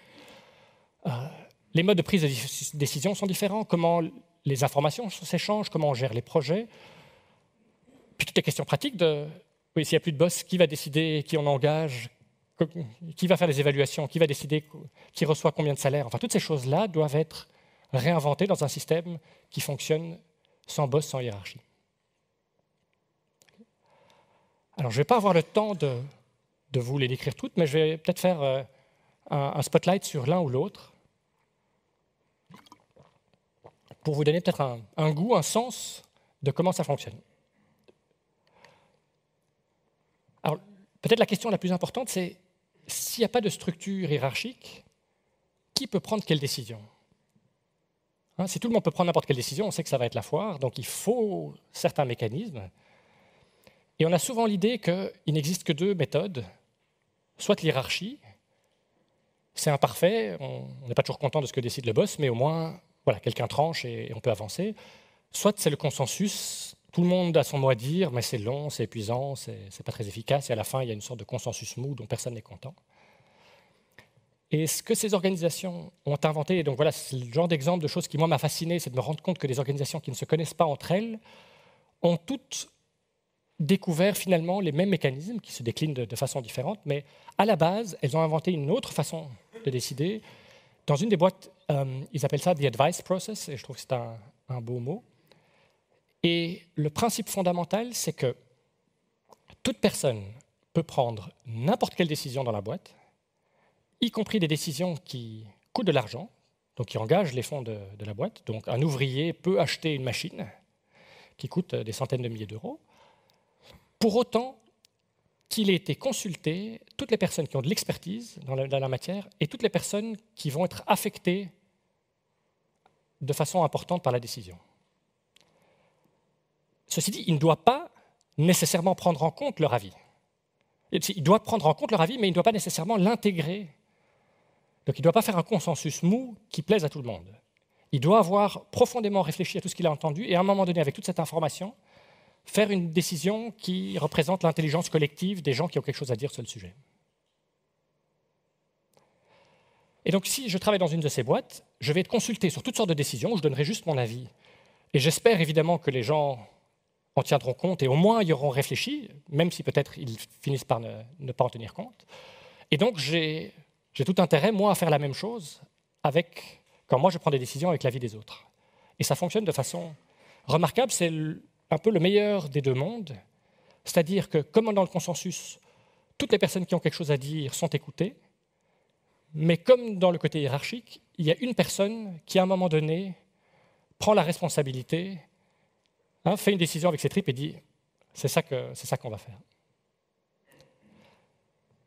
[SPEAKER 1] Euh, les modes de prise de décision sont différents, comment les informations s'échangent, comment on gère les projets. Puis toutes les questions pratiques de, oui, s'il n'y a plus de boss, qui va décider qui on engage, qui va faire les évaluations, qui va décider qui reçoit combien de salaire. Enfin, toutes ces choses-là doivent être réinventées dans un système qui fonctionne sans boss, sans hiérarchie. Alors, je ne vais pas avoir le temps de, vous les décrire toutes, mais je vais peut-être faire euh, un, spotlight sur l'un ou l'autre pour vous donner peut-être un goût, un sens de comment ça fonctionne. Peut-être la question la plus importante, c'est s'il n'y a pas de structure hiérarchique, qui peut prendre quelle décision hein, Si tout le monde peut prendre n'importe quelle décision, on sait que ça va être la foire, donc il faut certains mécanismes. Et on a souvent l'idée qu'il n'existe que deux méthodes, soit l'hiérarchie, c'est imparfait, on n'est pas toujours content de ce que décide le boss, mais au moins, voilà, quelqu'un tranche et on peut avancer. Soit c'est le consensus, tout le monde a son mot à dire, mais c'est long, c'est épuisant, c'est pas très efficace, et à la fin, il y a une sorte de consensus mou dont personne n'est content. Et ce que ces organisations ont inventé, et donc voilà, c'est le genre d'exemple de choses qui, moi, m'a fasciné, c'est de me rendre compte que les organisations qui ne se connaissent pas entre elles ont toutes découvert finalement les mêmes mécanismes qui se déclinent de, façon différente, mais à la base, elles ont inventé une autre façon de décider. Dans une des boîtes, euh, ils appellent ça the advice process, et je trouve que c'est un beau mot. Et le principe fondamental, c'est que toute personne peut prendre n'importe quelle décision dans la boîte, y compris des décisions qui coûtent de l'argent, donc qui engagent les fonds de, la boîte. Donc un ouvrier peut acheter une machine qui coûte des centaines de milliers d'euros, pour autant qu'il ait été consulté toutes les personnes qui ont de l'expertise dans la matière et toutes les personnes qui vont être affectées de façon importante par la décision. Ceci dit, il ne doit pas nécessairement prendre en compte leur avis. Il doit prendre en compte leur avis, mais il ne doit pas nécessairement l'intégrer. Donc il ne doit pas faire un consensus mou qui plaise à tout le monde. Il doit avoir profondément réfléchi à tout ce qu'il a entendu et à un moment donné, avec toute cette information, faire une décision qui représente l'intelligence collective des gens qui ont quelque chose à dire sur le sujet. Et donc si je travaille dans une de ces boîtes, je vais être consulté sur toutes sortes de décisions, où je donnerai juste mon avis. Et j'espère évidemment que les gens en tiendront compte et au moins y auront réfléchi, même si peut-être ils finissent par ne, pas en tenir compte. Et donc j'ai tout intérêt, moi, à faire la même chose avec, quand moi je prends des décisions avec l'avis des autres. Et ça fonctionne de façon remarquable, c'est un peu le meilleur des deux mondes, c'est-à-dire que comme dans le consensus, toutes les personnes qui ont quelque chose à dire sont écoutées, mais comme dans le côté hiérarchique, il y a une personne qui, à un moment donné, prend la responsabilité Hein, fait une décision avec ses tripes et dit c'est ça qu'on va faire.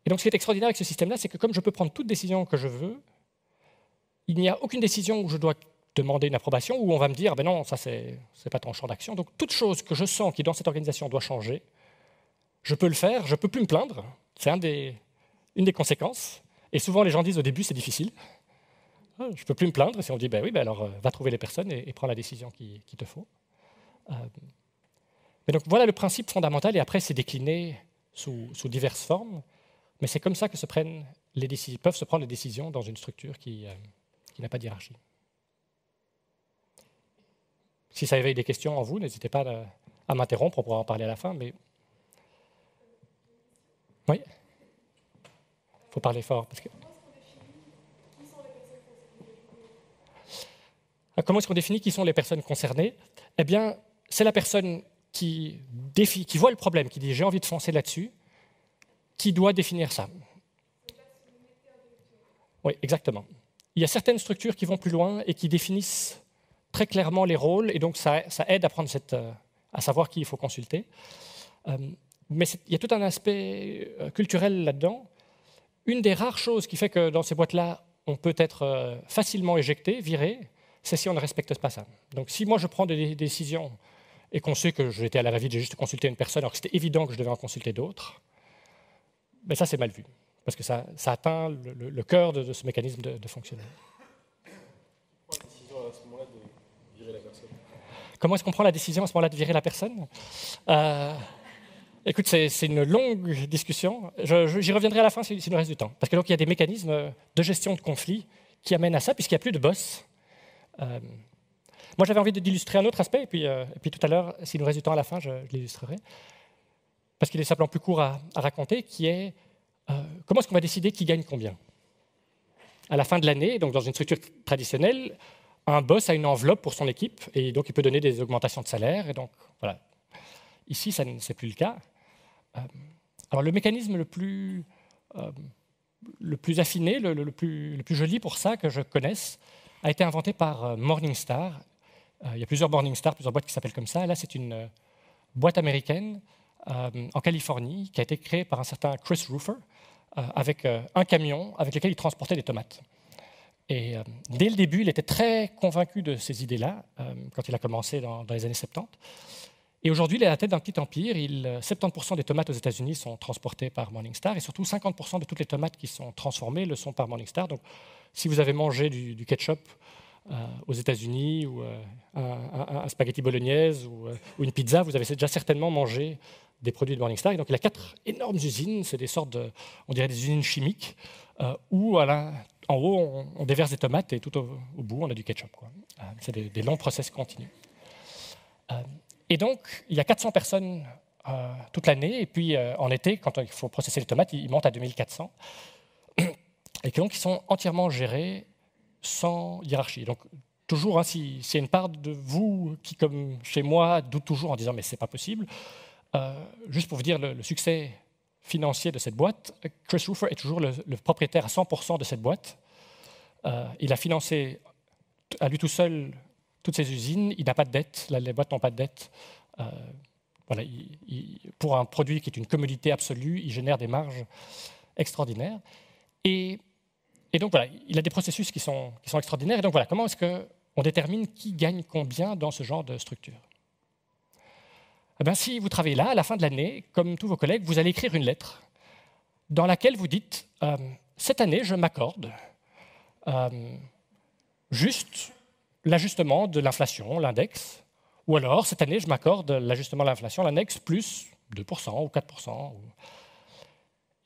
[SPEAKER 1] Et donc ce qui est extraordinaire avec ce système-là, c'est que comme je peux prendre toute décision que je veux, il n'y a aucune décision où je dois demander une approbation, où on va me dire, ah ben non, ça c'est pas ton champ d'action. Donc toute chose que je sens qui dans cette organisation doit changer, je peux le faire, je peux plus me plaindre. C'est une des conséquences. Et souvent les gens disent au début c'est difficile. Ah, je ne peux plus me plaindre. si on dit, ben oui, ben alors euh, va trouver les personnes et, prends la décision qu'il te faut. Euh, mais donc voilà le principe fondamental, et après c'est décliné sous, diverses formes, mais c'est comme ça que se prennent les peuvent se prendre les décisions dans une structure qui, euh, n'a pas d'hierarchie. Si ça éveille des questions en vous, n'hésitez pas à, m'interrompre, pour en parler à la fin, mais oui, il faut parler fort parce que. Comment est-ce qu'on définit qui sont les personnes concernées ah, Eh bien, c'est la personne qui, qui voit le problème, qui dit j'ai envie de foncer là-dessus, qui doit définir ça. Oui, exactement. Il y a certaines structures qui vont plus loin et qui définissent très clairement les rôles, et donc ça, aide à, prendre cette, euh, à savoir qui il faut consulter. Euh, mais il y a tout un aspect euh, culturel là-dedans. Une des rares choses qui fait que dans ces boîtes-là, on peut être facilement éjecté, viré, c'est si on ne respecte pas ça. Donc si moi je prends des décisions et qu'on sait que j'étais à la va-vite, j'ai juste consulté une personne alors que c'était évident que je devais en consulter d'autres, mais ben ça c'est mal vu, parce que ça, ça atteint le, cœur de, ce mécanisme de, fonctionnement. Comment est-ce qu'on prend la décision à ce moment-là de virer la personne euh, Écoute, c'est une longue discussion. J'y reviendrai à la fin s'il si, nous reste du temps. Parce que y a des mécanismes de gestion de conflit qui amènent à ça, puisqu'il n'y a plus de boss. Euh, moi, j'avais envie d'illustrer un autre aspect, et puis, euh, tout à l'heure, s'il nous reste du temps à la fin, je, l'illustrerai, parce qu'il est simplement plus court à, raconter, qui est euh, comment est-ce qu'on va décider qui gagne combien À la fin de l'année, donc dans une structure traditionnelle, un boss a une enveloppe pour son équipe, et donc il peut donner des augmentations de salaire, et donc voilà. Ici, ça n'est plus le cas. Euh, alors le mécanisme le plus le plus affiné, le, plus, joli pour ça que je connaisse, a été inventé par Morningstar, euh, il y a plusieurs Morningstar, plusieurs boîtes qui s'appellent comme ça. Là, c'est une euh, boîte américaine euh, en Californie qui a été créée par un certain Chris Roofer avec un camion avec lequel il transportait des tomates. Et dès le début, il était très convaincu de ces idées-là quand il a commencé dans, les années 70. Et aujourd'hui, il est à la tête d'un petit empire. Il, 70% des tomates aux États-Unis sont transportées par Morningstar et surtout 50% de toutes les tomates qui sont transformées le sont par Morningstar. Donc, si vous avez mangé du ketchup euh, aux États-Unis ou un, euh, spaghetti bolognaise euh, ou, une pizza, vous avez déjà certainement mangé des produits de Morningstar. Et donc il a quatre énormes usines, c'est des sortes de, on dirait des usines chimiques, où en haut on, déverse des tomates et tout au, bout on a du ketchup. c'est des, des, longs process continus. et donc il y a 400 personnes toute l'année, et puis en été, quand il faut processer les tomates, ils montent à 2400. Et donc ils sont entièrement gérés sans hiérarchie. Donc, toujours, s'il y a une part de vous qui, comme chez moi, doute toujours en disant mais c'est pas possible, euh, juste pour vous dire le, succès financier de cette boîte, Chris Ruffer est toujours le, propriétaire à 100% de cette boîte. Euh, il a financé à lui tout seul toutes ses usines, il n'a pas de dette, les boîtes n'ont pas de dette. Euh, voilà, pour un produit qui est une commodité absolue, il génère des marges extraordinaires. Et et donc voilà, il a des processus qui sont, extraordinaires. Et donc voilà, comment est-ce qu'on détermine qui gagne combien dans ce genre de structure eh ben, Si vous travaillez là, à la fin de l'année, comme tous vos collègues, vous allez écrire une lettre dans laquelle vous dites euh, Cette année, je m'accorde euh, juste l'ajustement de l'inflation, l'index, ou alors cette année, je m'accorde l'ajustement de l'inflation, l'index, plus 2% ou 4%.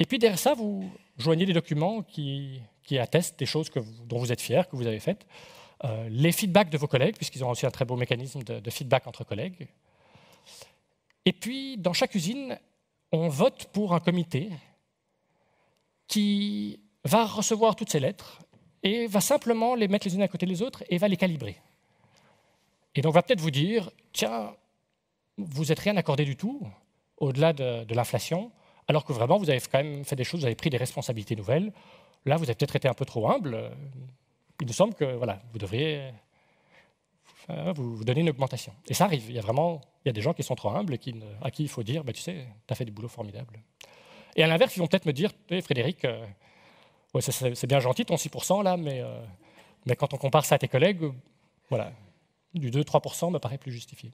[SPEAKER 1] Et puis derrière ça, vous joignez des documents qui, attestent des choses dont vous êtes fiers, que vous avez faites, euh, les feedbacks de vos collègues, puisqu'ils ont aussi un très beau mécanisme de, feedback entre collègues. Et puis, dans chaque usine, on vote pour un comité qui va recevoir toutes ces lettres et va simplement les mettre les unes à côté des autres et va les calibrer. Et donc va peut-être vous dire, tiens, vous n'êtes rien accordé du tout, au-delà de l'inflation, alors que vraiment, vous avez quand même fait des choses, vous avez pris des responsabilités nouvelles. Là, vous avez peut-être été un peu trop humble. Il me semble que voilà, vous devriez euh, vous donner une augmentation. Et ça arrive. Il y a vraiment il y des gens qui sont trop humbles et à qui il faut dire bah, Tu sais, tu as fait du boulot formidable. Et à l'inverse, ils vont peut-être me dire Frédéric, euh, c'est bien gentil ton 6% là, mais, euh, mais quand on compare ça à tes collègues, voilà, du 2-3% me paraît plus justifié.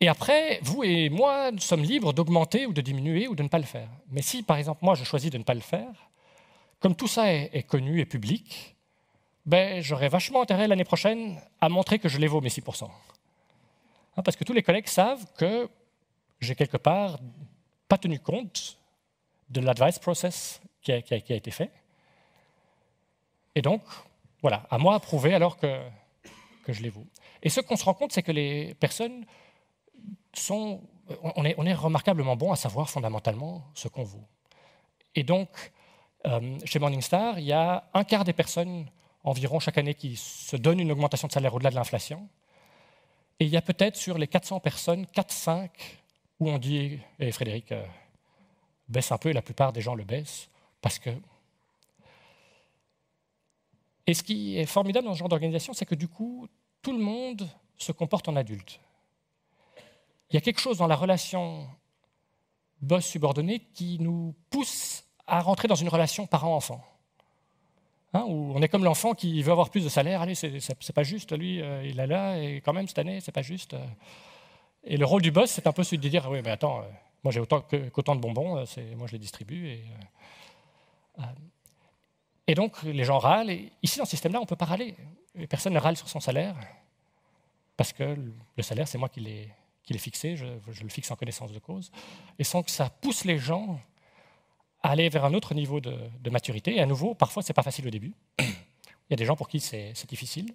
[SPEAKER 1] Et après, vous et moi, nous sommes libres d'augmenter ou de diminuer ou de ne pas le faire. Mais si, par exemple, moi, je choisis de ne pas le faire, comme tout ça est, connu et public, ben, j'aurais vachement intérêt l'année prochaine à montrer que je les vaux, mes 6%. Hein, parce que tous les collègues savent que j'ai quelque part pas tenu compte de l'advice process qui a, été fait. Et donc, voilà, à moi à prouver alors que, que je les vaux. Et ce qu'on se rend compte, c'est que les personnes on est, remarquablement bon à savoir fondamentalement ce qu'on vaut. Et donc, euh, chez Morningstar, il y a un quart des personnes environ chaque année qui se donnent une augmentation de salaire au-delà de l'inflation. Et il y a peut-être sur les 400 personnes, 4-5 où on dit, et Frédéric euh, baisse un peu, et la plupart des gens le baissent, parce que... Et ce qui est formidable dans ce genre d'organisation, c'est que du coup, tout le monde se comporte en adulte il y a quelque chose dans la relation boss-subordonné qui nous pousse à rentrer dans une relation parent-enfant. Hein, où on est comme l'enfant qui veut avoir plus de salaire, allez, c'est pas juste, lui, euh, il est là, et quand même, cette année, c'est pas juste. Euh, et le rôle du boss, c'est un peu celui de dire, oui, mais attends, euh, moi j'ai autant de bonbons, moi je les distribue. Et, et donc, les gens râlent, et ici, dans ce système-là, on ne peut pas râler. Personne ne râle sur son salaire, parce que le salaire, c'est moi qui l'ai qu'il est fixé, je, le fixe en connaissance de cause, et sans que ça pousse les gens à aller vers un autre niveau de, maturité. Et à nouveau, parfois, ce n'est pas facile au début. Il y a des gens pour qui c'est difficile.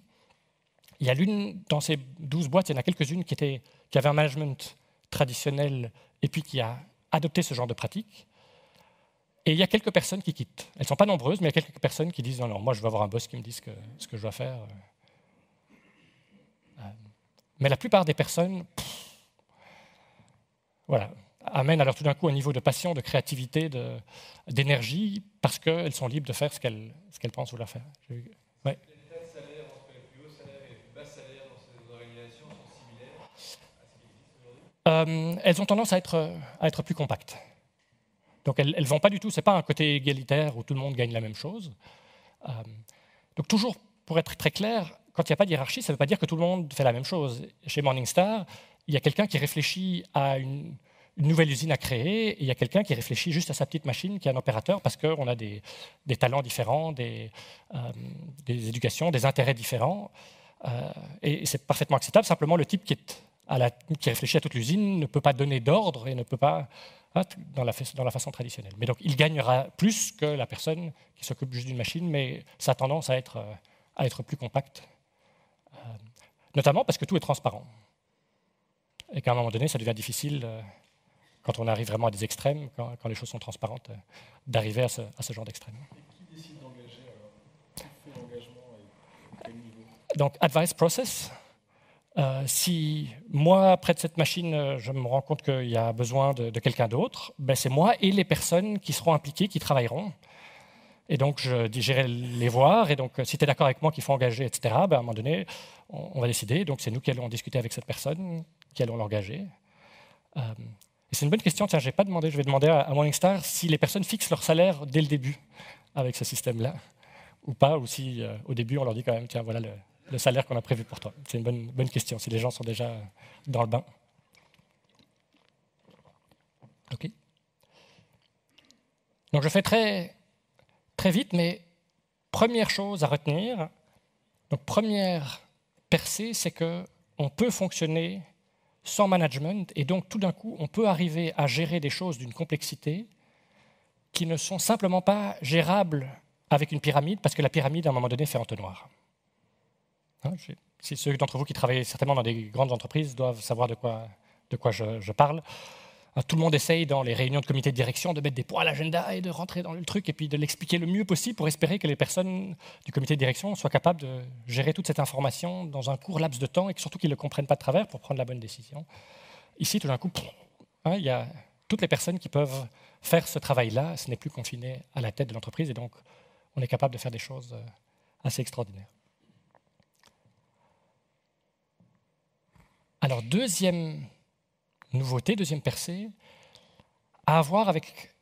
[SPEAKER 1] Il y a l'une, dans ces douze boîtes, il y en a quelques-unes qui, qui avaient un management traditionnel et puis qui a adopté ce genre de pratique. Et il y a quelques personnes qui quittent. Elles ne sont pas nombreuses, mais il y a quelques personnes qui disent Non, moi je veux avoir un boss qui me dise ce que je dois faire. Euh, mais la plupart des personnes, voilà, amènent alors tout d'un coup un niveau de passion, de créativité, d'énergie, parce qu'elles sont libres de faire ce qu'elles pensent vouloir faire. Ouais. Euh, elles ont tendance à être, à être plus compactes. Donc elles ne vont pas du tout, ce n'est pas un côté égalitaire où tout le monde gagne la même chose. Euh, donc toujours, pour être très clair, quand il n'y a pas de hiérarchie, ça ne veut pas dire que tout le monde fait la même chose. Chez Morningstar, il y a quelqu'un qui réfléchit à une, nouvelle usine à créer, et il y a quelqu'un qui réfléchit juste à sa petite machine, qui est un opérateur, parce qu'on a des, talents différents, euh, des, éducations, des intérêts différents. Euh, et c'est parfaitement acceptable, simplement le type qui, à réfléchit à toute l'usine ne peut pas donner d'ordre et ne peut pas hein, dans la, dans la, façon traditionnelle. Mais donc il gagnera plus que la personne qui s'occupe juste d'une machine, mais ça a tendance euh, à être, plus compacte, notamment parce que tout est transparent et qu'à un moment donné, ça devient difficile, euh, quand on arrive vraiment à des extrêmes, quand, les choses sont transparentes, euh, d'arriver à ce, genre d'extrême.
[SPEAKER 2] Qui décide d'engager euh, Qui fait quel niveau
[SPEAKER 1] Donc, advice process. si moi, près de cette machine, je me rends compte qu'il y a besoin de, quelqu'un d'autre, ben c'est moi et les personnes qui seront impliquées, qui travailleront. Et donc, je digérais les voir. Et donc, si tu es d'accord avec moi qu'il faut engager, etc., ben à un moment donné, on va décider. Donc, c'est nous qui allons discuter avec cette personne qui allons l'engager euh, c'est une bonne question, tiens, je pas demandé, je vais demander à Morningstar si les personnes fixent leur salaire dès le début avec ce système-là, ou pas, ou si euh, au début on leur dit quand même, tiens, voilà le, salaire qu'on a prévu pour toi. C'est une bonne, bonne question, si les gens sont déjà dans le bain. OK. Donc je fais très, très vite, mais première chose à retenir, donc première percée, c'est que on peut fonctionner sans management, et donc tout d'un coup, on peut arriver à gérer des choses d'une complexité qui ne sont simplement pas gérables avec une pyramide, parce que la pyramide, à un moment donné, fait entonnoir. Hein, si ceux d'entre vous qui travaillent certainement dans des grandes entreprises doivent savoir de quoi, je parle tout le monde essaye dans les réunions de comité de direction de mettre des points à l'agenda et de rentrer dans le truc et puis de l'expliquer le mieux possible pour espérer que les personnes du comité de direction soient capables de gérer toute cette information dans un court laps de temps et surtout qu'ils ne le comprennent pas de travers pour prendre la bonne décision. Ici, tout d'un coup, hein, il y a toutes les personnes qui peuvent faire ce travail-là. Ce n'est plus confiné à la tête de l'entreprise et donc on est capable de faire des choses euh, assez extraordinaires. Alors, deuxième nouveauté, deuxième percée, à voir avec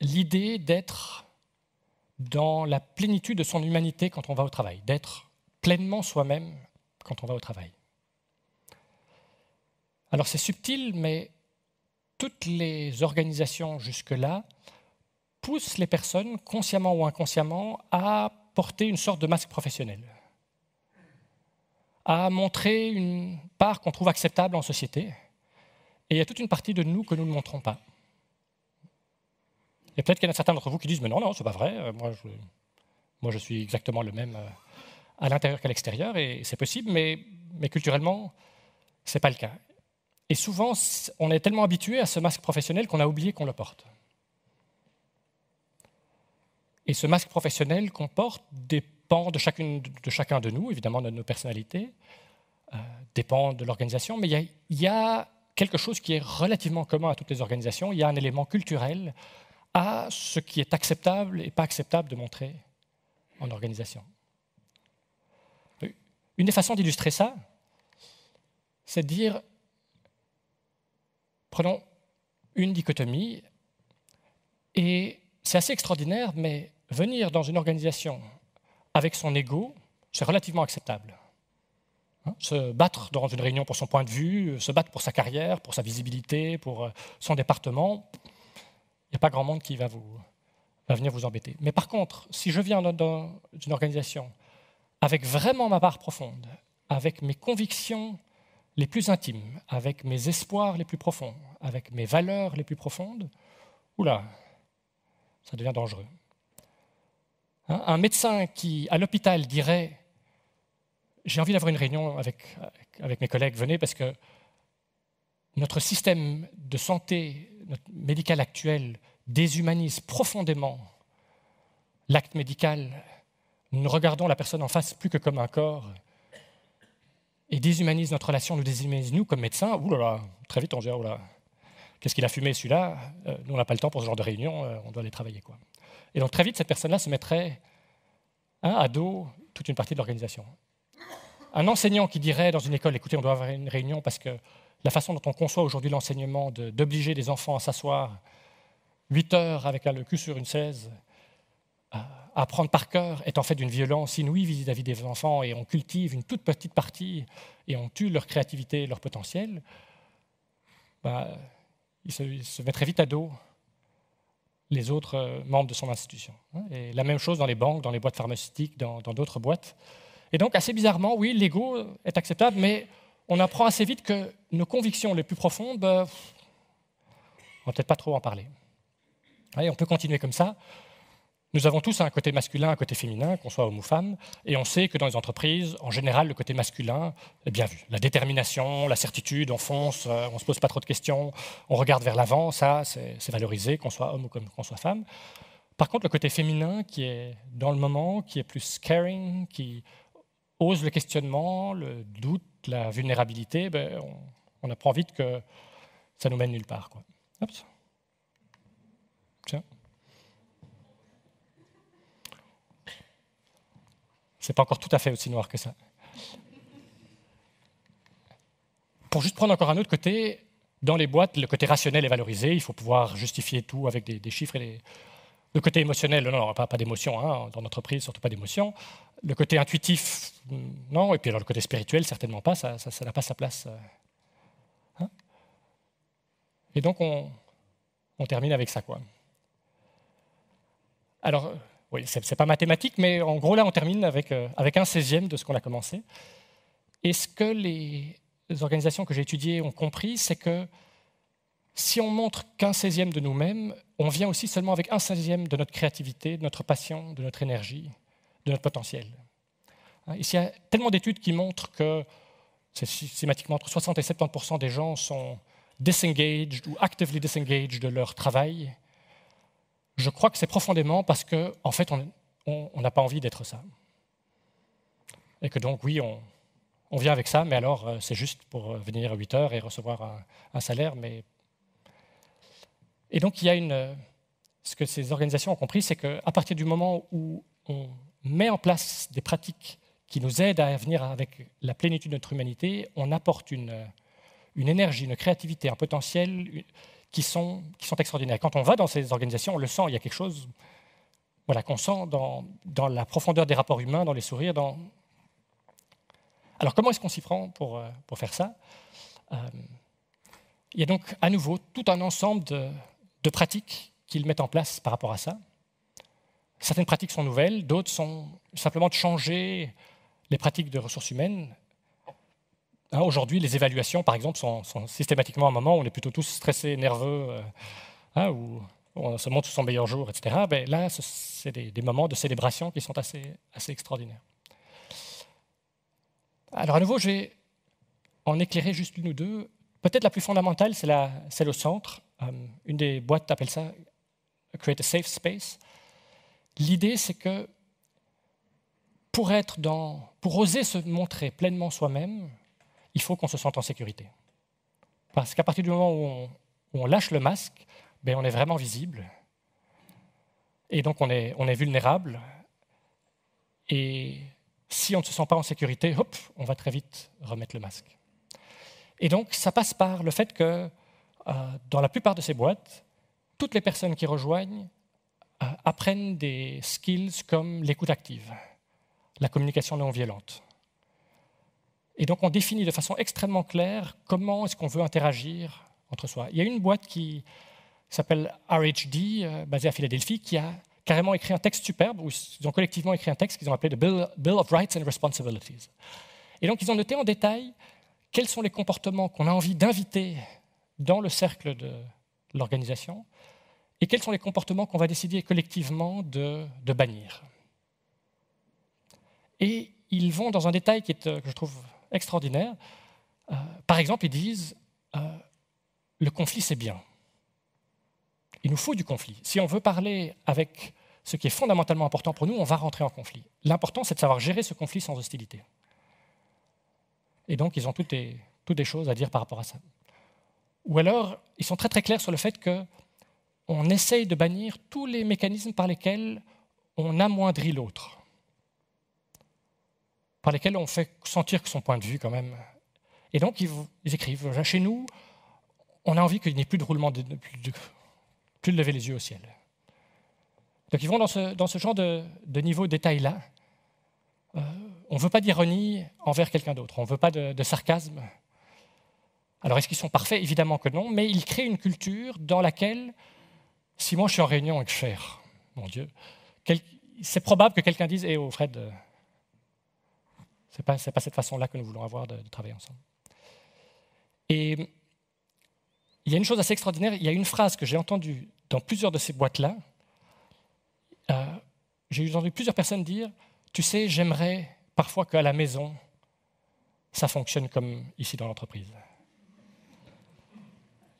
[SPEAKER 1] l'idée d'être dans la plénitude de son humanité quand on va au travail, d'être pleinement soi-même quand on va au travail. Alors c'est subtil, mais toutes les organisations jusque-là poussent les personnes, consciemment ou inconsciemment, à porter une sorte de masque professionnel, à montrer une part qu'on trouve acceptable en société, et il y a toute une partie de nous que nous ne montrons pas. Et peut-être qu'il y en a certains d'entre vous qui disent Mais non, non, c'est pas vrai, euh, moi je, moi je suis exactement le même euh, à l'intérieur qu'à l'extérieur, et c'est possible, mais, mais culturellement, ce n'est pas le cas. Et souvent, on est tellement habitué à ce masque professionnel qu'on a oublié qu'on le porte. Et ce masque professionnel qu'on porte dépend de, chacune, de chacun de nous, évidemment de nos personnalités, euh, dépend de l'organisation, mais il y a quelque chose qui est relativement commun à toutes les organisations. Il y a un élément culturel à ce qui est acceptable et pas acceptable de montrer en organisation. Une des façons d'illustrer ça, c'est de dire, prenons une dichotomie, et c'est assez extraordinaire, mais venir dans une organisation avec son ego, c'est relativement acceptable. Hein, se battre dans une réunion pour son point de vue, euh, se battre pour sa carrière, pour sa visibilité, pour euh, son département, il n'y a pas grand monde qui va, venir vous embêter. Mais par contre, si je viens d'une une organisation avec vraiment ma part profonde, avec mes convictions les plus intimes, avec mes espoirs les plus profonds, avec mes valeurs les plus profondes, oula, ça devient dangereux. Hein, un médecin qui, à l'hôpital, dirait j'ai envie d'avoir une réunion avec, avec mes collègues, venez, parce que notre système de santé notre médical actuel déshumanise profondément l'acte médical. Nous regardons la personne en face plus que comme un corps et déshumanise notre relation, nous déshumanise nous comme médecins. Ouh là là, très vite on se dit, oh qu'est-ce qu'il a fumé celui-là euh, Nous, on n'a pas le temps pour ce genre de réunion, euh, on doit aller travailler. Quoi. Et donc très vite, cette personne-là se mettrait hein, à dos toute une partie de l'organisation. Un enseignant qui dirait dans une école, écoutez, on doit avoir une réunion parce que la façon dont on conçoit aujourd'hui l'enseignement, d'obliger les enfants à s'asseoir 8 heures avec le cul sur une 16, à apprendre par cœur, est en fait d'une violence inouïe vis-à-vis des enfants et on cultive une toute petite partie et on tue leur créativité, leur potentiel, bah, il, se, il très vite à dos les autres euh, membres de son institution. Et la même chose dans les banques, dans les boîtes pharmaceutiques, dans d'autres boîtes. Et donc, assez bizarrement, oui, l'ego est acceptable, mais on apprend assez vite que nos convictions les plus profondes, ben, on va peut-être pas trop en parler. on peut continuer comme ça. Nous avons tous un côté masculin, un côté féminin, qu'on soit homme ou femme, et on sait que dans les entreprises, en général, le côté masculin est bien vu. La détermination, la certitude, on fonce, euh, on ne se pose pas trop de questions, on regarde vers l'avant, ça, c'est valorisé, qu'on soit homme ou qu'on soit femme. Par contre, le côté féminin, qui est dans le moment, qui est plus caring, qui ose le questionnement, le doute, la vulnérabilité, ben, on, apprend vite que ça nous mène nulle part. Hop. Tiens. C'est pas encore tout à fait aussi noir que ça. Pour juste prendre encore un autre côté, dans les boîtes, le côté rationnel est valorisé. Il faut pouvoir justifier tout avec des, chiffres et Le côté émotionnel, non, pas, d'émotion, hein, dans l'entreprise, surtout pas d'émotion le côté intuitif, non. Et puis alors le côté spirituel, certainement pas, ça n'a pas sa place. Euh, hein. et donc on, termine avec ça. Quoi. Alors, euh, oui, c'est pas mathématique, mais en gros là on termine avec, euh, un 16 de ce qu'on a commencé. Et ce que les organisations que j'ai étudiées ont compris, c'est que si on montre qu'un 16 de nous-mêmes, on vient aussi seulement avec un 16 de notre créativité, de notre passion, de notre énergie de notre potentiel. Hein, il y a tellement d'études qui montrent que c'est systématiquement entre 60 et 70 des gens sont disengaged ou actively disengaged de leur travail. Je crois que c'est profondément parce qu'en en fait, on n'a pas envie d'être ça. Et que donc, oui, on, vient avec ça, mais alors euh, c'est juste pour euh, venir à 8 heures et recevoir un, salaire. Mais... Et donc, il y a une. Euh, ce que ces organisations ont compris, c'est qu'à partir du moment où on met en place des pratiques qui nous aident à venir avec la plénitude de notre humanité, on apporte une, euh, énergie, une créativité, un potentiel euh, qui sont, qui sont extraordinaires. Quand on va dans ces organisations, on le sent, il y a quelque chose voilà, qu'on sent dans, la profondeur des rapports humains, dans les sourires. Dans... Alors comment est-ce qu'on s'y prend pour, euh, faire ça Il y a donc à nouveau tout un ensemble de pratiques qu'ils mettent en place par rapport à ça. Certaines pratiques sont nouvelles, d'autres sont simplement de changer les pratiques de ressources humaines. Hein, aujourd'hui, les évaluations, par exemple, sont, sont, systématiquement un moment où on est plutôt tous stressés, nerveux, euh, hein, où on se montre son meilleur jour, etc. Ben là, c'est des, des, moments de célébration qui sont assez, extraordinaires. Alors, à nouveau, je vais en éclairer juste une ou deux. Peut-être la plus fondamentale, c'est celle au centre. Euh, une des boîtes appelle ça Create a Safe Space. L'idée, c'est que pour, être dans, pour oser se montrer pleinement soi-même, il faut qu'on se sente en sécurité. Parce qu'à partir du moment où on, lâche le masque, ben, on est vraiment visible. Et donc on est, on est vulnérable. Et si on ne se sent pas en sécurité, hop, on va très vite remettre le masque. Et donc ça passe par le fait que euh, dans la plupart de ces boîtes, toutes les personnes qui rejoignent euh, apprennent des skills comme l'écoute active, la communication non violente. Et donc on définit de façon extrêmement claire comment est-ce qu'on veut interagir entre soi. Il y a une boîte qui s'appelle RHD, euh, basée à Philadelphie, qui a carrément écrit un texte superbe, où ils ont collectivement écrit un texte qu'ils ont appelé The Bill of Rights and Responsibilities. Et donc ils ont noté en détail quels sont les comportements qu'on a envie d'inviter dans le cercle de l'organisation, et quels sont les comportements qu'on va décider collectivement de, bannir. Et ils vont dans un détail qui est, euh, que je trouve extraordinaire. Euh, par exemple, ils disent euh, le conflit, c'est bien. Il nous faut du conflit. Si on veut parler avec ce qui est fondamentalement important pour nous, on va rentrer en conflit. L'important, c'est de savoir gérer ce conflit sans hostilité. Et donc, ils ont toutes toutes des choses à dire par rapport à ça. Ou alors, ils sont très très clairs sur le fait que on essaye de bannir tous les mécanismes par lesquels on amoindrit l'autre, par lesquels on fait sentir que son point de vue quand même. Et donc ils, écrivent, chez nous, on a envie qu'il n'y ait plus de roulement, de, plus, de, de lever les yeux au ciel. Donc ils vont dans ce, genre de, niveau détail-là. Euh, on ne veut pas d'ironie envers quelqu'un d'autre, on ne veut pas de, de sarcasme. Alors est-ce qu'ils sont parfaits Évidemment que non, mais ils créent une culture dans laquelle si moi je suis en réunion avec Cher, mon Dieu, c'est probable que quelqu'un dise Eh oh Fred, euh, ce c'est pas, cette façon-là que nous voulons avoir de, travailler ensemble. Et il y a une chose assez extraordinaire il y a une phrase que j'ai entendue dans plusieurs de ces boîtes-là. Euh, j'ai entendu plusieurs personnes dire Tu sais, j'aimerais parfois qu'à la maison, ça fonctionne comme ici dans l'entreprise.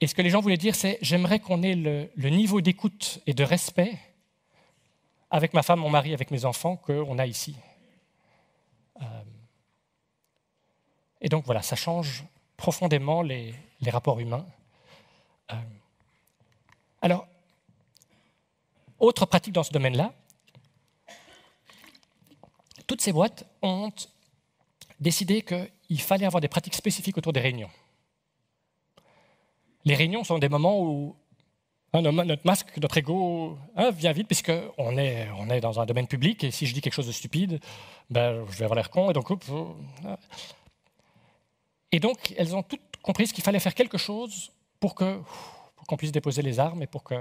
[SPEAKER 1] Et ce que les gens voulaient dire, c'est j'aimerais qu'on ait le, niveau d'écoute et de respect avec ma femme, mon mari, avec mes enfants qu'on a ici. Euh, et donc voilà, ça change profondément les, rapports humains. Euh, alors, autre pratique dans ce domaine-là, toutes ces boîtes ont décidé qu'il fallait avoir des pratiques spécifiques autour des réunions les réunions sont des moments où notre masque, notre ego hein, vient vite, puisqu'on est, on est dans un domaine public, et si je dis quelque chose de stupide, ben, je vais avoir l'air con, et donc... Euh, et donc, elles ont toutes compris qu'il fallait faire quelque chose pour pour qu'on puisse déposer les armes et pour que...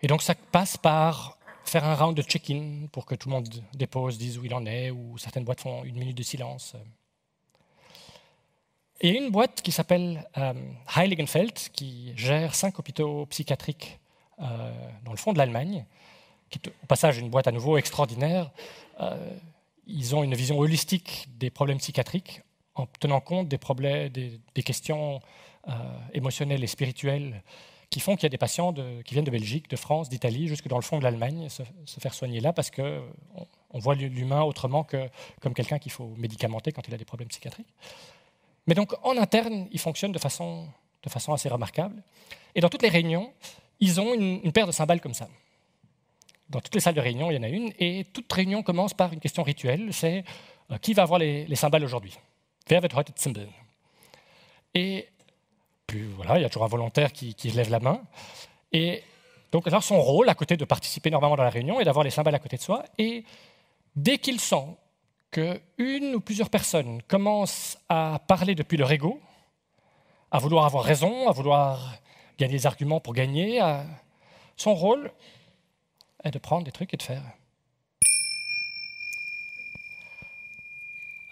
[SPEAKER 1] Et donc, ça passe par faire un round de check-in pour que tout le monde dépose, dise où il en est, ou certaines boîtes font une minute de silence. Il y a une boîte qui s'appelle euh, Heiligenfeld, qui gère cinq hôpitaux psychiatriques euh, dans le fond de l'Allemagne, qui est au passage une boîte à nouveau extraordinaire. Euh, ils ont une vision holistique des problèmes psychiatriques en tenant compte des, problèmes, des, questions émotionnelles et spirituelles qui font qu'il y a des patients qui viennent de Belgique, de France, d'Italie, jusque dans le fond de l'Allemagne, se, faire soigner là parce qu'on on voit l'humain autrement que comme quelqu'un qu'il faut médicamenter quand il a des problèmes psychiatriques. Mais donc, en interne, ils fonctionnent de façon, de façon assez remarquable. Et dans toutes les réunions, ils ont une, paire de cymbales comme ça. Dans toutes les salles de réunion, il y en a une, et toute réunion commence par une question rituelle, c'est euh, qui va avoir les, cymbales aujourd'hui Wer Et puis voilà, il y a toujours un volontaire qui, lève la main. Et donc alors son rôle, à côté de participer normalement dans la réunion, et d'avoir les cymbales à côté de soi. Et dès qu'il sent une ou plusieurs personnes commencent à parler depuis leur ego, à vouloir avoir raison, à vouloir gagner des arguments pour gagner, son rôle est de prendre des trucs et de faire.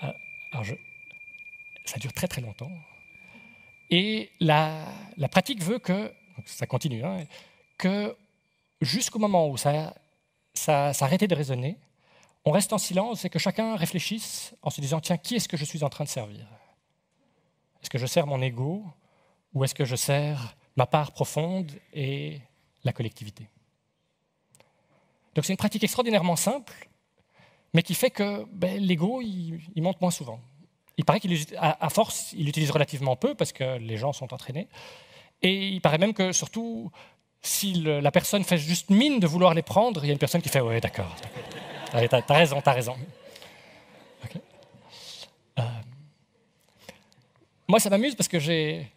[SPEAKER 1] Ah, ça dure très très longtemps. Et la, pratique veut que, ça continue, hein, que jusqu'au moment où ça, ça s'arrêtait de raisonner, on reste en silence et que chacun réfléchisse en se disant, tiens, qui est-ce que je suis en train de servir Est-ce que je sers mon ego ou est-ce que je sers ma part profonde et la collectivité Donc c'est une pratique extraordinairement simple, mais qui fait que ben, l'ego, il, monte moins souvent. Il paraît qu'à force, il l'utilise relativement peu parce que les gens sont entraînés. Et il paraît même que surtout, si la personne fait juste mine de vouloir les prendre, il y a une personne qui fait Ouais, d'accord. T'as as raison, t'as raison. Euh, moi, ça m'amuse parce que j'ai,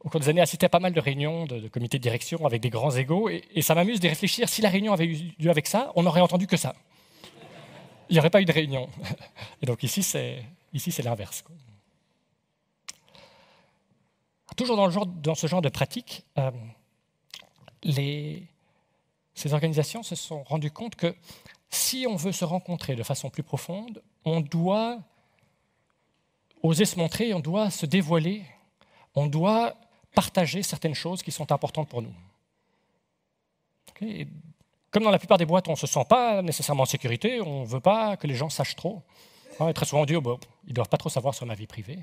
[SPEAKER 1] au cours des années, assisté à pas mal de réunions de, comités de direction avec des grands égaux, et, ça m'amuse de réfléchir si la réunion avait eu lieu avec ça, on n'aurait entendu que ça. Il n'y aurait pas eu de réunion. Et donc ici, c'est ici, c'est l'inverse. Toujours dans, le dans, ce genre de pratique, euh, les, ces organisations se sont rendues compte que si on veut se rencontrer de façon plus profonde, on doit oser se montrer, on doit se dévoiler, on doit partager certaines choses qui sont importantes pour nous. comme dans la plupart des boîtes, on ne se sent pas nécessairement en sécurité, on ne veut pas que les gens sachent trop. très souvent, on dit, oh, bah, ils ne doivent pas trop savoir sur ma vie privée.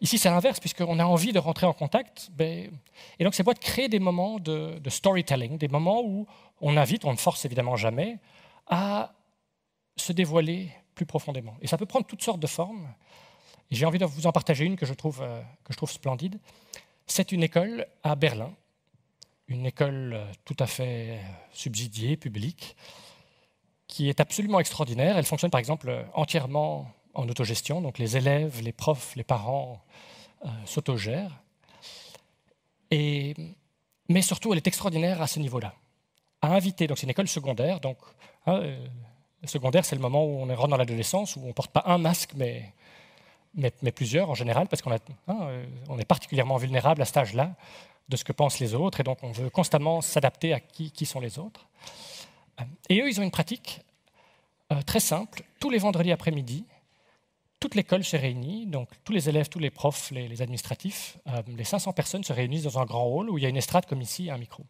[SPEAKER 1] Ici, c'est l'inverse, puisqu'on a envie de rentrer en contact. Ben, et donc, c'est boîtes créer des moments de, storytelling, des moments où on invite, on ne force évidemment jamais, à se dévoiler plus profondément. Et ça peut prendre toutes sortes de formes. J'ai envie de vous en partager une que je trouve, euh, que je trouve splendide. C'est une école à Berlin, une école euh, tout à fait euh, subsidiée, publique, qui est absolument extraordinaire. Elle fonctionne par exemple entièrement en autogestion, donc les élèves, les profs, les parents euh, s'autogèrent. mais surtout, elle est extraordinaire à ce niveau-là. À inviter, donc c'est une école secondaire, donc hein, euh, secondaire, c'est le moment où on rentre dans l'adolescence, où on ne porte pas un masque, mais, plusieurs en général, parce qu'on hein, euh, est particulièrement vulnérable à cet âge-là de ce que pensent les autres, et donc on veut constamment s'adapter à qui, sont les autres. Et eux, ils ont une pratique très simple. Tous les vendredis après-midi, toute l'école se réunit, donc tous les élèves, tous les profs, les, administratifs, euh, les 500 personnes se réunissent dans un grand hall où il y a une estrade comme ici un micro.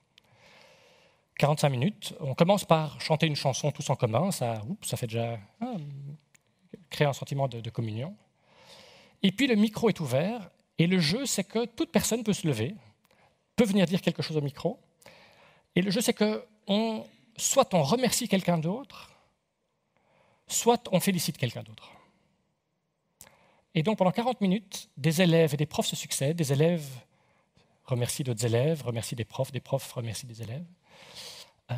[SPEAKER 1] 45 minutes, on commence par chanter une chanson tous en commun, ça, oups, ça fait déjà hein, créer un sentiment de, communion. Et puis le micro est ouvert et le jeu c'est que toute personne peut se lever, peut venir dire quelque chose au micro. Et le jeu c'est que soit on remercie quelqu'un d'autre, soit on félicite quelqu'un d'autre. Et donc pendant 40 minutes, des élèves et des profs se succèdent, des élèves remercient d'autres élèves, remercient des profs, des profs remercient des élèves. Euh,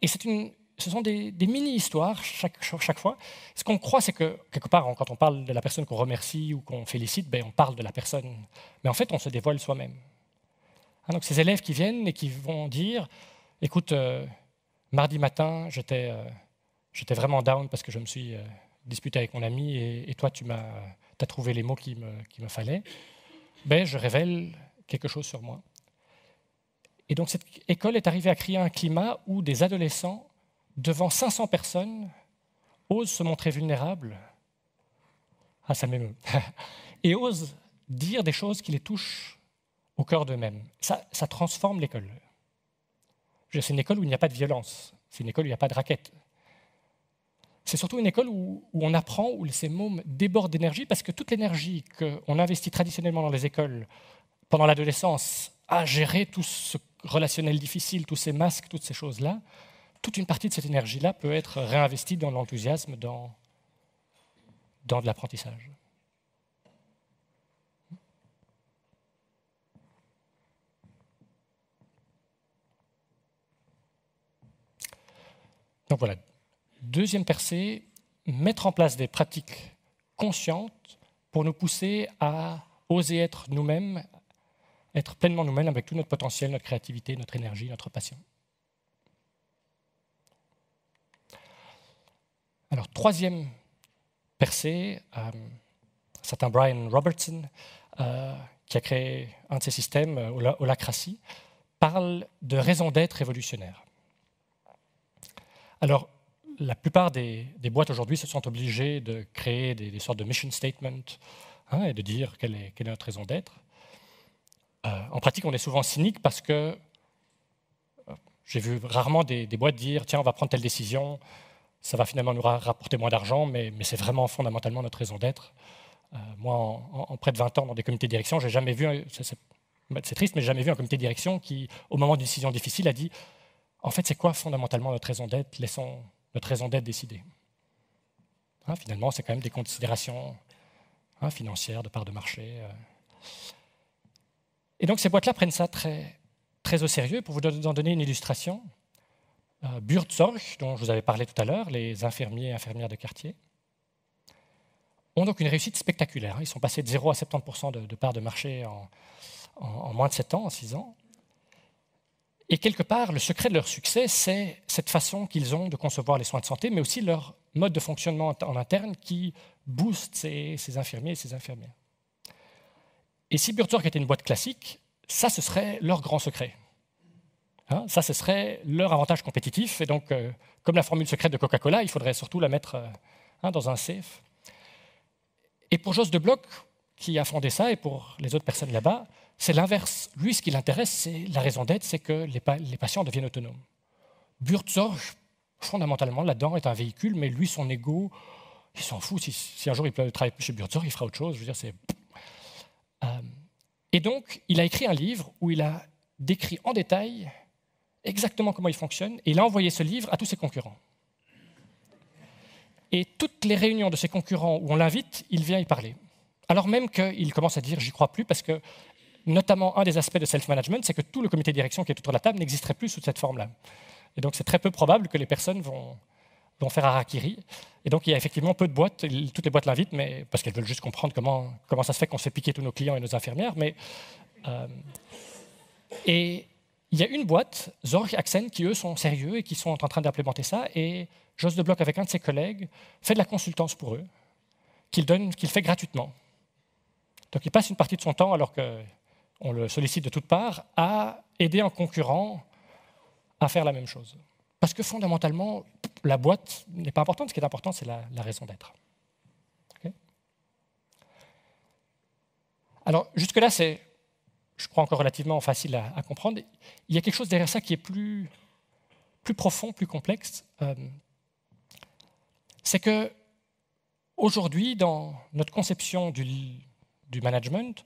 [SPEAKER 1] et c'est une, ce sont des, mini-histoires chaque, chaque, fois. Ce qu'on croit, c'est que, quelque part, hein, quand on parle de la personne qu'on remercie ou qu'on félicite, ben, on parle de la personne. Mais en fait, on se dévoile soi-même. Ah, donc, ces élèves qui viennent et qui vont dire Écoute, euh, mardi matin, j'étais, euh, j'étais vraiment down parce que je me suis disputé avec mon ami et, toi, tu m'as as trouvé les mots qu'il me, fallait, ben, je révèle quelque chose sur moi. Et donc cette école est arrivée à créer un climat où des adolescents, devant 500 personnes, osent se montrer vulnérables. Ah, ça m'émeut. et osent dire des choses qui les touchent au cœur d'eux-mêmes. Ça, ça transforme l'école. C'est une école où il n'y a pas de violence. C'est une école où il n'y a pas de raquettes c'est surtout une école où, on apprend, où ces mômes débordent d'énergie, parce que toute l'énergie qu'on investit traditionnellement dans les écoles pendant l'adolescence à gérer tout ce relationnel difficile, tous ces masques, toutes ces choses-là, toute une partie de cette énergie-là peut être réinvestie dans l'enthousiasme, dans, dans de l'apprentissage. Donc voilà, Deuxième percée, mettre en place des pratiques conscientes pour nous pousser à oser être nous-mêmes, être pleinement nous-mêmes avec tout notre potentiel, notre créativité, notre énergie, notre passion. Alors, troisième percée, euh, certain Brian Robertson, euh, qui a créé un de ces systèmes, euh, parle de raison d'être révolutionnaire. Alors, la plupart des, boîtes aujourd'hui se sont obligées de créer des, sortes de mission statement hein, et de dire quelle est, notre raison d'être. Euh, en pratique, on est souvent cynique parce que euh, j'ai vu rarement des, boîtes dire tiens, on va prendre telle décision, ça va finalement nous rapporter moins d'argent, mais, c'est vraiment fondamentalement notre raison d'être. Euh, moi, en, près de 20 ans dans des comités de direction, j'ai jamais vu, c'est triste, mais j'ai jamais vu un comité de direction qui, au moment d'une décision difficile, a dit en fait, c'est quoi fondamentalement notre raison d'être laissons, notre raison d'être décidée. Hein, finalement, c'est quand même des considérations hein, financières, de part de marché. Euh. Et donc ces boîtes-là prennent ça très, très au sérieux. Pour vous en donner une illustration, euh, dont je vous avais parlé tout à l'heure, les infirmiers et infirmières de quartier, ont donc une réussite spectaculaire. Ils sont passés de 0 à 70% de, de parts de marché en, en, en, moins de 7 ans, en 6 ans. Et quelque part, le secret de leur succès, c'est cette façon qu'ils ont de concevoir les soins de santé, mais aussi leur mode de fonctionnement en interne qui booste ces, infirmiers et ces infirmières. Et si Burtwork était une boîte classique, ça, ce serait leur grand secret. Hein, ça, ce serait leur avantage compétitif. Et donc, euh, comme la formule secrète de Coca-Cola, il faudrait surtout la mettre euh, hein, dans un safe. Et pour Jos de Bloch, qui a fondé ça, et pour les autres personnes là-bas, c'est l'inverse. Lui, ce qui l'intéresse, c'est la raison d'être, c'est que les, patients deviennent autonomes. Burtzorg, fondamentalement, là-dedans, est un véhicule, mais lui, son ego, il s'en fout. Si, un jour il travaille chez Burtzorg, il fera autre chose. Je veux dire, c'est... Euh, et donc, il a écrit un livre où il a décrit en détail exactement comment il fonctionne, et il a envoyé ce livre à tous ses concurrents. Et toutes les réunions de ses concurrents où on l'invite, il vient y parler. Alors même qu'il commence à dire j'y crois plus parce que notamment un des aspects de self-management, c'est que tout le comité de direction qui est autour de la table n'existerait plus sous cette forme-là. Et donc c'est très peu probable que les personnes vont, vont faire harakiri. Et donc il y a effectivement peu de boîtes, toutes les boîtes l'invitent, mais, parce qu'elles veulent juste comprendre comment, comment ça se fait qu'on se fait piquer tous nos clients et nos infirmières. Mais, euh, et il y a une boîte, Zorg Axen, qui eux sont sérieux et qui sont en train d'implémenter ça. Et Jos de bloc avec un de ses collègues, fait de la consultance pour eux, qu'il qu'il fait gratuitement. Donc il passe une partie de son temps alors que on le sollicite de toutes parts, à aider un concurrent à faire la même chose. Parce que fondamentalement, la boîte n'est pas importante, ce qui est important, c'est la, raison d'être. Alors, jusque-là, c'est, je crois, encore relativement facile à, comprendre. Il y a quelque chose derrière ça qui est plus, plus profond, plus complexe. Euh, c'est que, aujourd'hui, dans notre conception du, du management,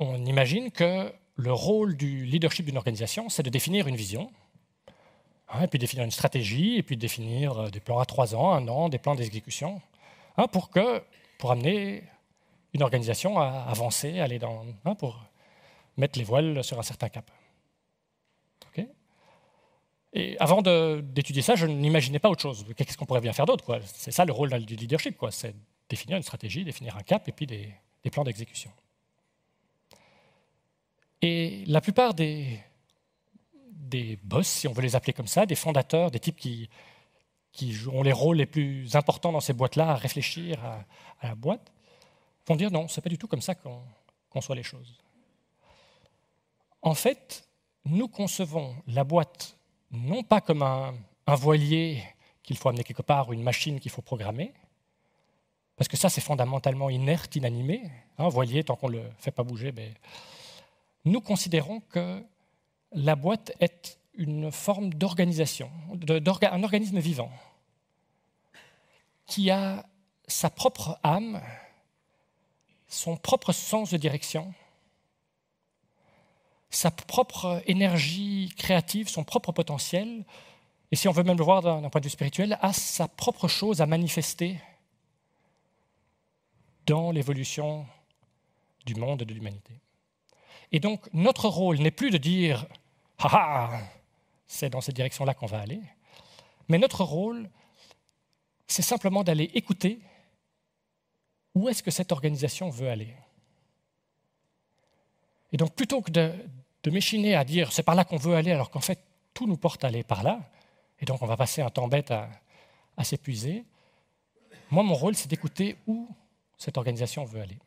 [SPEAKER 1] on imagine que le rôle du leadership d'une organisation, c'est de définir une vision, hein, et puis définir une stratégie, et puis définir euh, des plans à trois ans, un an, des plans d'exécution, hein, pour, que, pour amener une organisation à avancer, aller dans, hein, pour mettre les voiles sur un certain cap. et avant d'étudier ça, je n'imaginais pas autre chose. Qu'est-ce qu'on pourrait bien faire d'autre C'est ça le rôle du leadership, c'est définir une stratégie, définir un cap, et puis des plans d'exécution. Et la plupart des, des boss, si on veut les appeler comme ça, des fondateurs, des types qui, qui ont les rôles les plus importants dans ces boîtes-là, à réfléchir à, la boîte, vont dire non, c'est pas du tout comme ça qu'on conçoit les choses. En fait, nous concevons la boîte non pas comme un, un voilier qu'il faut amener quelque part ou une machine qu'il faut programmer, parce que ça c'est fondamentalement inerte, inanimé. Un voilier, tant qu'on ne le fait pas bouger, mais ben, nous considérons que la boîte est une forme d'organisation, un organisme vivant, qui a sa propre âme, son propre sens de direction, sa propre énergie créative, son propre potentiel, et si on veut même le voir d'un point de vue spirituel, a sa propre chose à manifester dans l'évolution du monde et de l'humanité. Et donc, notre rôle n'est plus de dire Ah ah, c'est dans cette direction-là qu'on va aller. Mais notre rôle, c'est simplement d'aller écouter où est-ce que cette organisation veut aller. Et donc, plutôt que de, m'échiner à dire c'est par là qu'on veut aller, alors qu'en fait, tout nous porte à aller par là, et donc on va passer un temps bête à s'épuiser, moi, mon rôle, c'est d'écouter où cette organisation veut aller.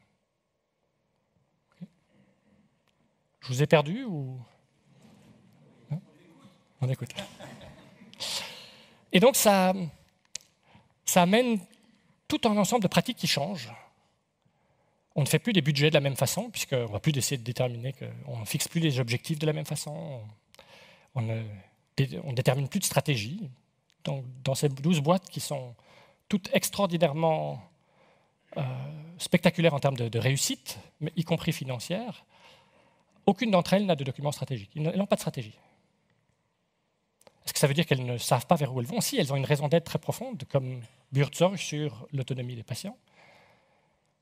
[SPEAKER 1] Je vous ai perdu ou On écoute. Et donc ça, ça amène tout un ensemble de pratiques qui changent. On ne fait plus des budgets de la même façon, puisqu'on ne va plus essayer de déterminer, on ne fixe plus les objectifs de la même façon, on ne, détermine plus de stratégie. Donc, dans ces 12 boîtes qui sont toutes extraordinairement euh, spectaculaires en termes de, réussite, mais y compris financière, aucune d'entre elles n'a de documents stratégiques, Elles n'ont pas de stratégie. Est-ce que ça veut dire qu'elles ne savent pas vers où elles vont Si, elles ont une raison d'être très profonde, comme Burzorg sur l'autonomie des patients,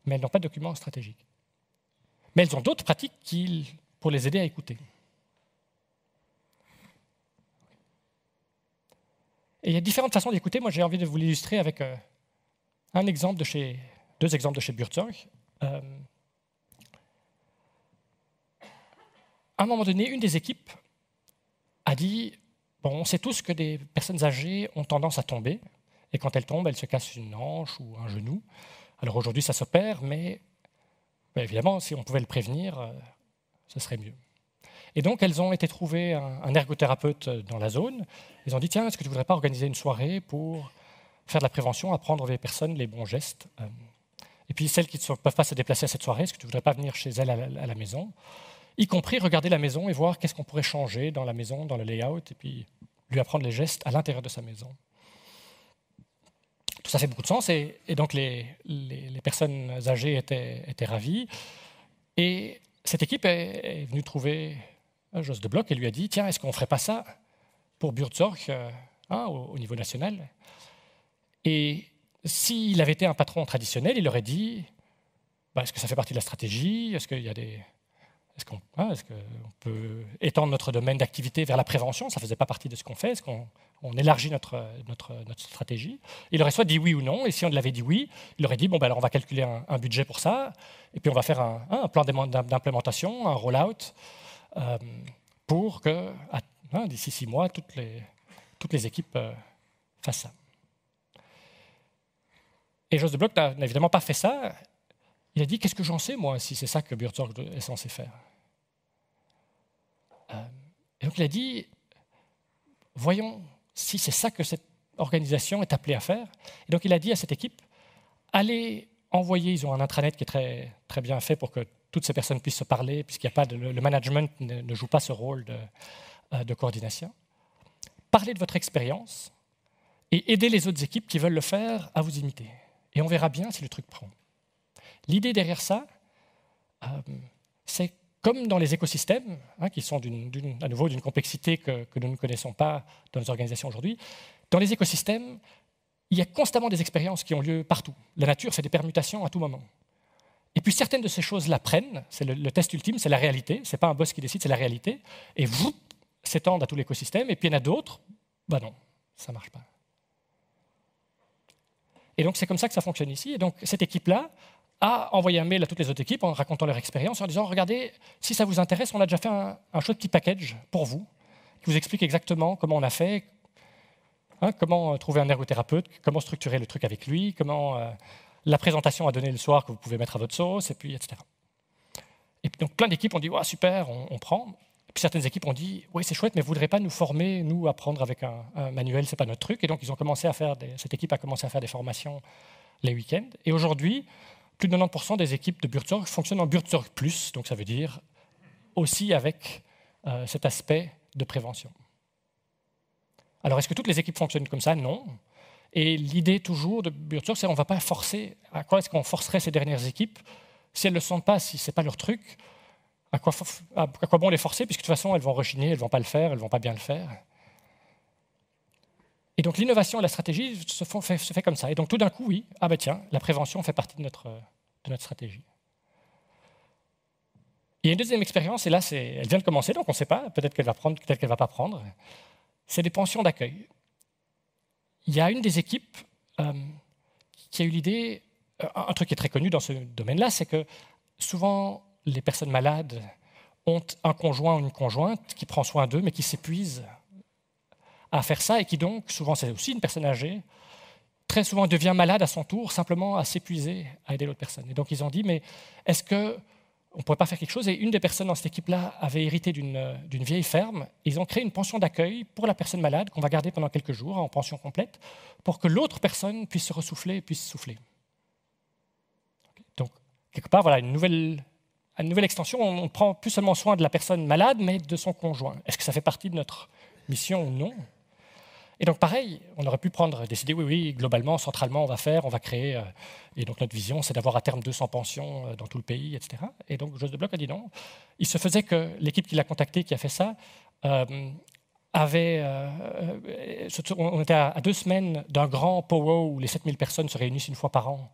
[SPEAKER 1] mais elles n'ont pas de documents stratégiques. Mais elles ont d'autres pratiques pour les aider à écouter. Et il y a différentes façons d'écouter. Moi, j'ai envie de vous l'illustrer avec euh, un exemple de chez, deux exemples de chez Burzorg. à un moment donné, une des équipes a dit Bon, on sait tous que des personnes âgées ont tendance à tomber, et quand elles tombent, elles se cassent une hanche ou un genou. Alors aujourd'hui, ça s'opère, mais, évidemment, si on pouvait le prévenir, euh, ce serait mieux. Et donc, elles ont été trouver un, ergothérapeute dans la zone. Ils ont dit Tiens, est-ce que tu ne voudrais pas organiser une soirée pour faire de la prévention, apprendre aux personnes les bons gestes euh. Et puis, celles qui ne peuvent pas se déplacer à cette soirée, est-ce que tu ne voudrais pas venir chez elles à la maison y compris regarder la maison et voir qu'est-ce qu'on pourrait changer dans la maison, dans le layout, et puis lui apprendre les gestes à l'intérieur de sa maison. Tout ça fait beaucoup de sens, et, donc les, personnes âgées étaient, étaient ravies. Et cette équipe est, venue trouver Jos de bloc et lui a dit, tiens, est-ce qu'on ne ferait pas ça pour Burtzork, euh, hein, au, niveau national Et s'il avait été un patron traditionnel, il aurait dit, bah, est-ce que ça fait partie de la stratégie Est-ce qu'il y a des est-ce qu'on peut étendre notre domaine d'activité vers la prévention Ça ne faisait pas partie de ce qu'on fait. Est-ce qu'on élargit notre, notre, stratégie Il aurait soit dit oui ou non, et si on l'avait dit oui, il aurait dit bon, ben alors on va calculer un, budget pour ça, et puis on va faire un, hein, plan d'implémentation, un rollout, euh, pour que hein, d'ici six mois, toutes les, toutes les équipes euh, fassent ça. Et Joseph de Bloch n'a évidemment pas fait ça, il a dit Qu'est-ce que j'en sais, moi, si c'est ça que Björk est censé faire euh, Et donc il a dit Voyons si c'est ça que cette organisation est appelée à faire. Et donc il a dit à cette équipe Allez envoyer ils ont un intranet qui est très, très bien fait pour que toutes ces personnes puissent se parler, puisqu'il a pas le management ne, joue pas ce rôle de, euh, de coordination. Parlez de votre expérience et aidez les autres équipes qui veulent le faire à vous imiter. Et on verra bien si le truc prend. L'idée derrière ça, euh, c'est comme dans les écosystèmes, hein, qui sont à nouveau d'une complexité que, nous ne connaissons pas dans nos organisations aujourd'hui, dans les écosystèmes, il y a constamment des expériences qui ont lieu partout. La nature, c'est des permutations à tout moment. Et puis certaines de ces choses l'apprennent, c'est le, test ultime, c'est la réalité, c'est pas un boss qui décide, c'est la réalité, et vous s'étendent à tout l'écosystème, et puis il y en a d'autres, bah ben non, ça marche pas. Et donc c'est comme ça que ça fonctionne ici. Et donc cette équipe-là, à envoyer un mail à toutes les autres équipes en racontant leur expérience, en disant, regardez, si ça vous intéresse, on a déjà fait un, un chouette petit package pour vous, qui vous explique exactement comment on a fait, hein, comment euh, trouver un ergothérapeute, comment structurer le truc avec lui, comment euh, la présentation à donner le soir que vous pouvez mettre à votre sauce, et puis etc. Et donc plein d'équipes ont dit, ouais, super, on, prend. Et puis certaines équipes ont dit, oui, c'est chouette, mais vous ne voudrez pas nous former, nous apprendre avec un, un manuel, c'est pas notre truc. Et donc ils ont commencé à faire cette équipe a commencé à faire des formations les week-ends. Et aujourd'hui, plus de 90% des équipes de Burtzorg fonctionnent en Burtzorg Plus, donc ça veut dire aussi avec euh, cet aspect de prévention. Alors, est-ce que toutes les équipes fonctionnent comme ça Non. Et l'idée toujours de Burtzorg, c'est qu'on ne va pas forcer. À quoi est-ce qu'on forcerait ces dernières équipes si elles ne le sentent pas, si ce n'est pas leur truc à quoi, à quoi bon les forcer Puisque de toute façon, elles vont rechigner, elles ne vont pas le faire, elles ne vont pas bien le faire. Et donc l'innovation et la stratégie se, font, se fait comme ça. Et donc tout d'un coup, oui, ah ben tiens, la prévention fait partie de notre, euh, de notre stratégie. Il y a une deuxième expérience, et là, elle vient de commencer, donc on ne sait pas, peut-être qu'elle va prendre, peut-être qu'elle ne va pas prendre. C'est des pensions d'accueil. Il y a une des équipes euh, qui a eu l'idée, euh, un truc qui est très connu dans ce domaine-là, c'est que souvent, les personnes malades ont un conjoint ou une conjointe qui prend soin d'eux, mais qui s'épuisent, à faire ça et qui donc, souvent c'est aussi une personne âgée, très souvent devient malade à son tour, simplement à s'épuiser à aider l'autre personne. Et donc ils ont dit, mais est-ce que on ne pourrait pas faire quelque chose Et une des personnes dans cette équipe-là avait hérité euh, d'une vieille ferme. ils ont créé une pension d'accueil pour la personne malade qu'on va garder pendant quelques jours en pension complète pour que l'autre personne puisse se ressouffler et puisse souffler. Donc, quelque part, voilà, une nouvelle, une nouvelle extension. On prend plus seulement soin de la personne malade, mais de son conjoint. Est-ce que ça fait partie de notre mission ou non et donc pareil, on aurait pu prendre, décider, oui, oui, globalement, centralement, on va faire, on va créer. Euh, et donc notre vision, c'est d'avoir à terme 200 pensions euh, dans tout le pays, etc. Et donc Joseph de Bloch a dit non. Il se faisait que l'équipe qui l'a contacté, qui a fait ça, euh, avait, on était à deux semaines d'un grand powwow où les 7000 personnes se réunissent une fois par an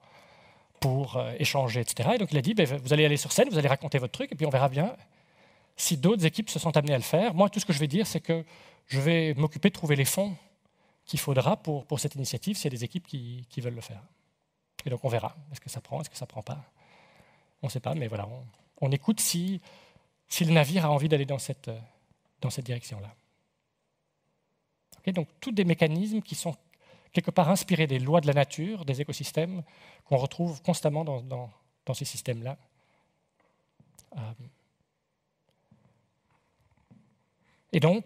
[SPEAKER 1] pour échanger, etc. Et donc il a dit, ben, vous allez aller sur scène, vous allez raconter votre truc, et puis on verra bien si d'autres équipes se sont amenées à le faire. Moi, tout ce que je vais dire, c'est que je vais m'occuper de trouver les fonds qu'il faudra pour, pour cette initiative s'il y a des équipes qui, veulent le faire. Et donc on verra. Est-ce que ça prend Est-ce que ça prend pas On ne sait pas, mais voilà, on, écoute si, si, le navire a envie d'aller dans cette, dans cette direction-là. donc tous des mécanismes qui sont quelque part inspirés des lois de la nature, des écosystèmes, qu'on retrouve constamment dans, ces systèmes-là. Euh. et donc,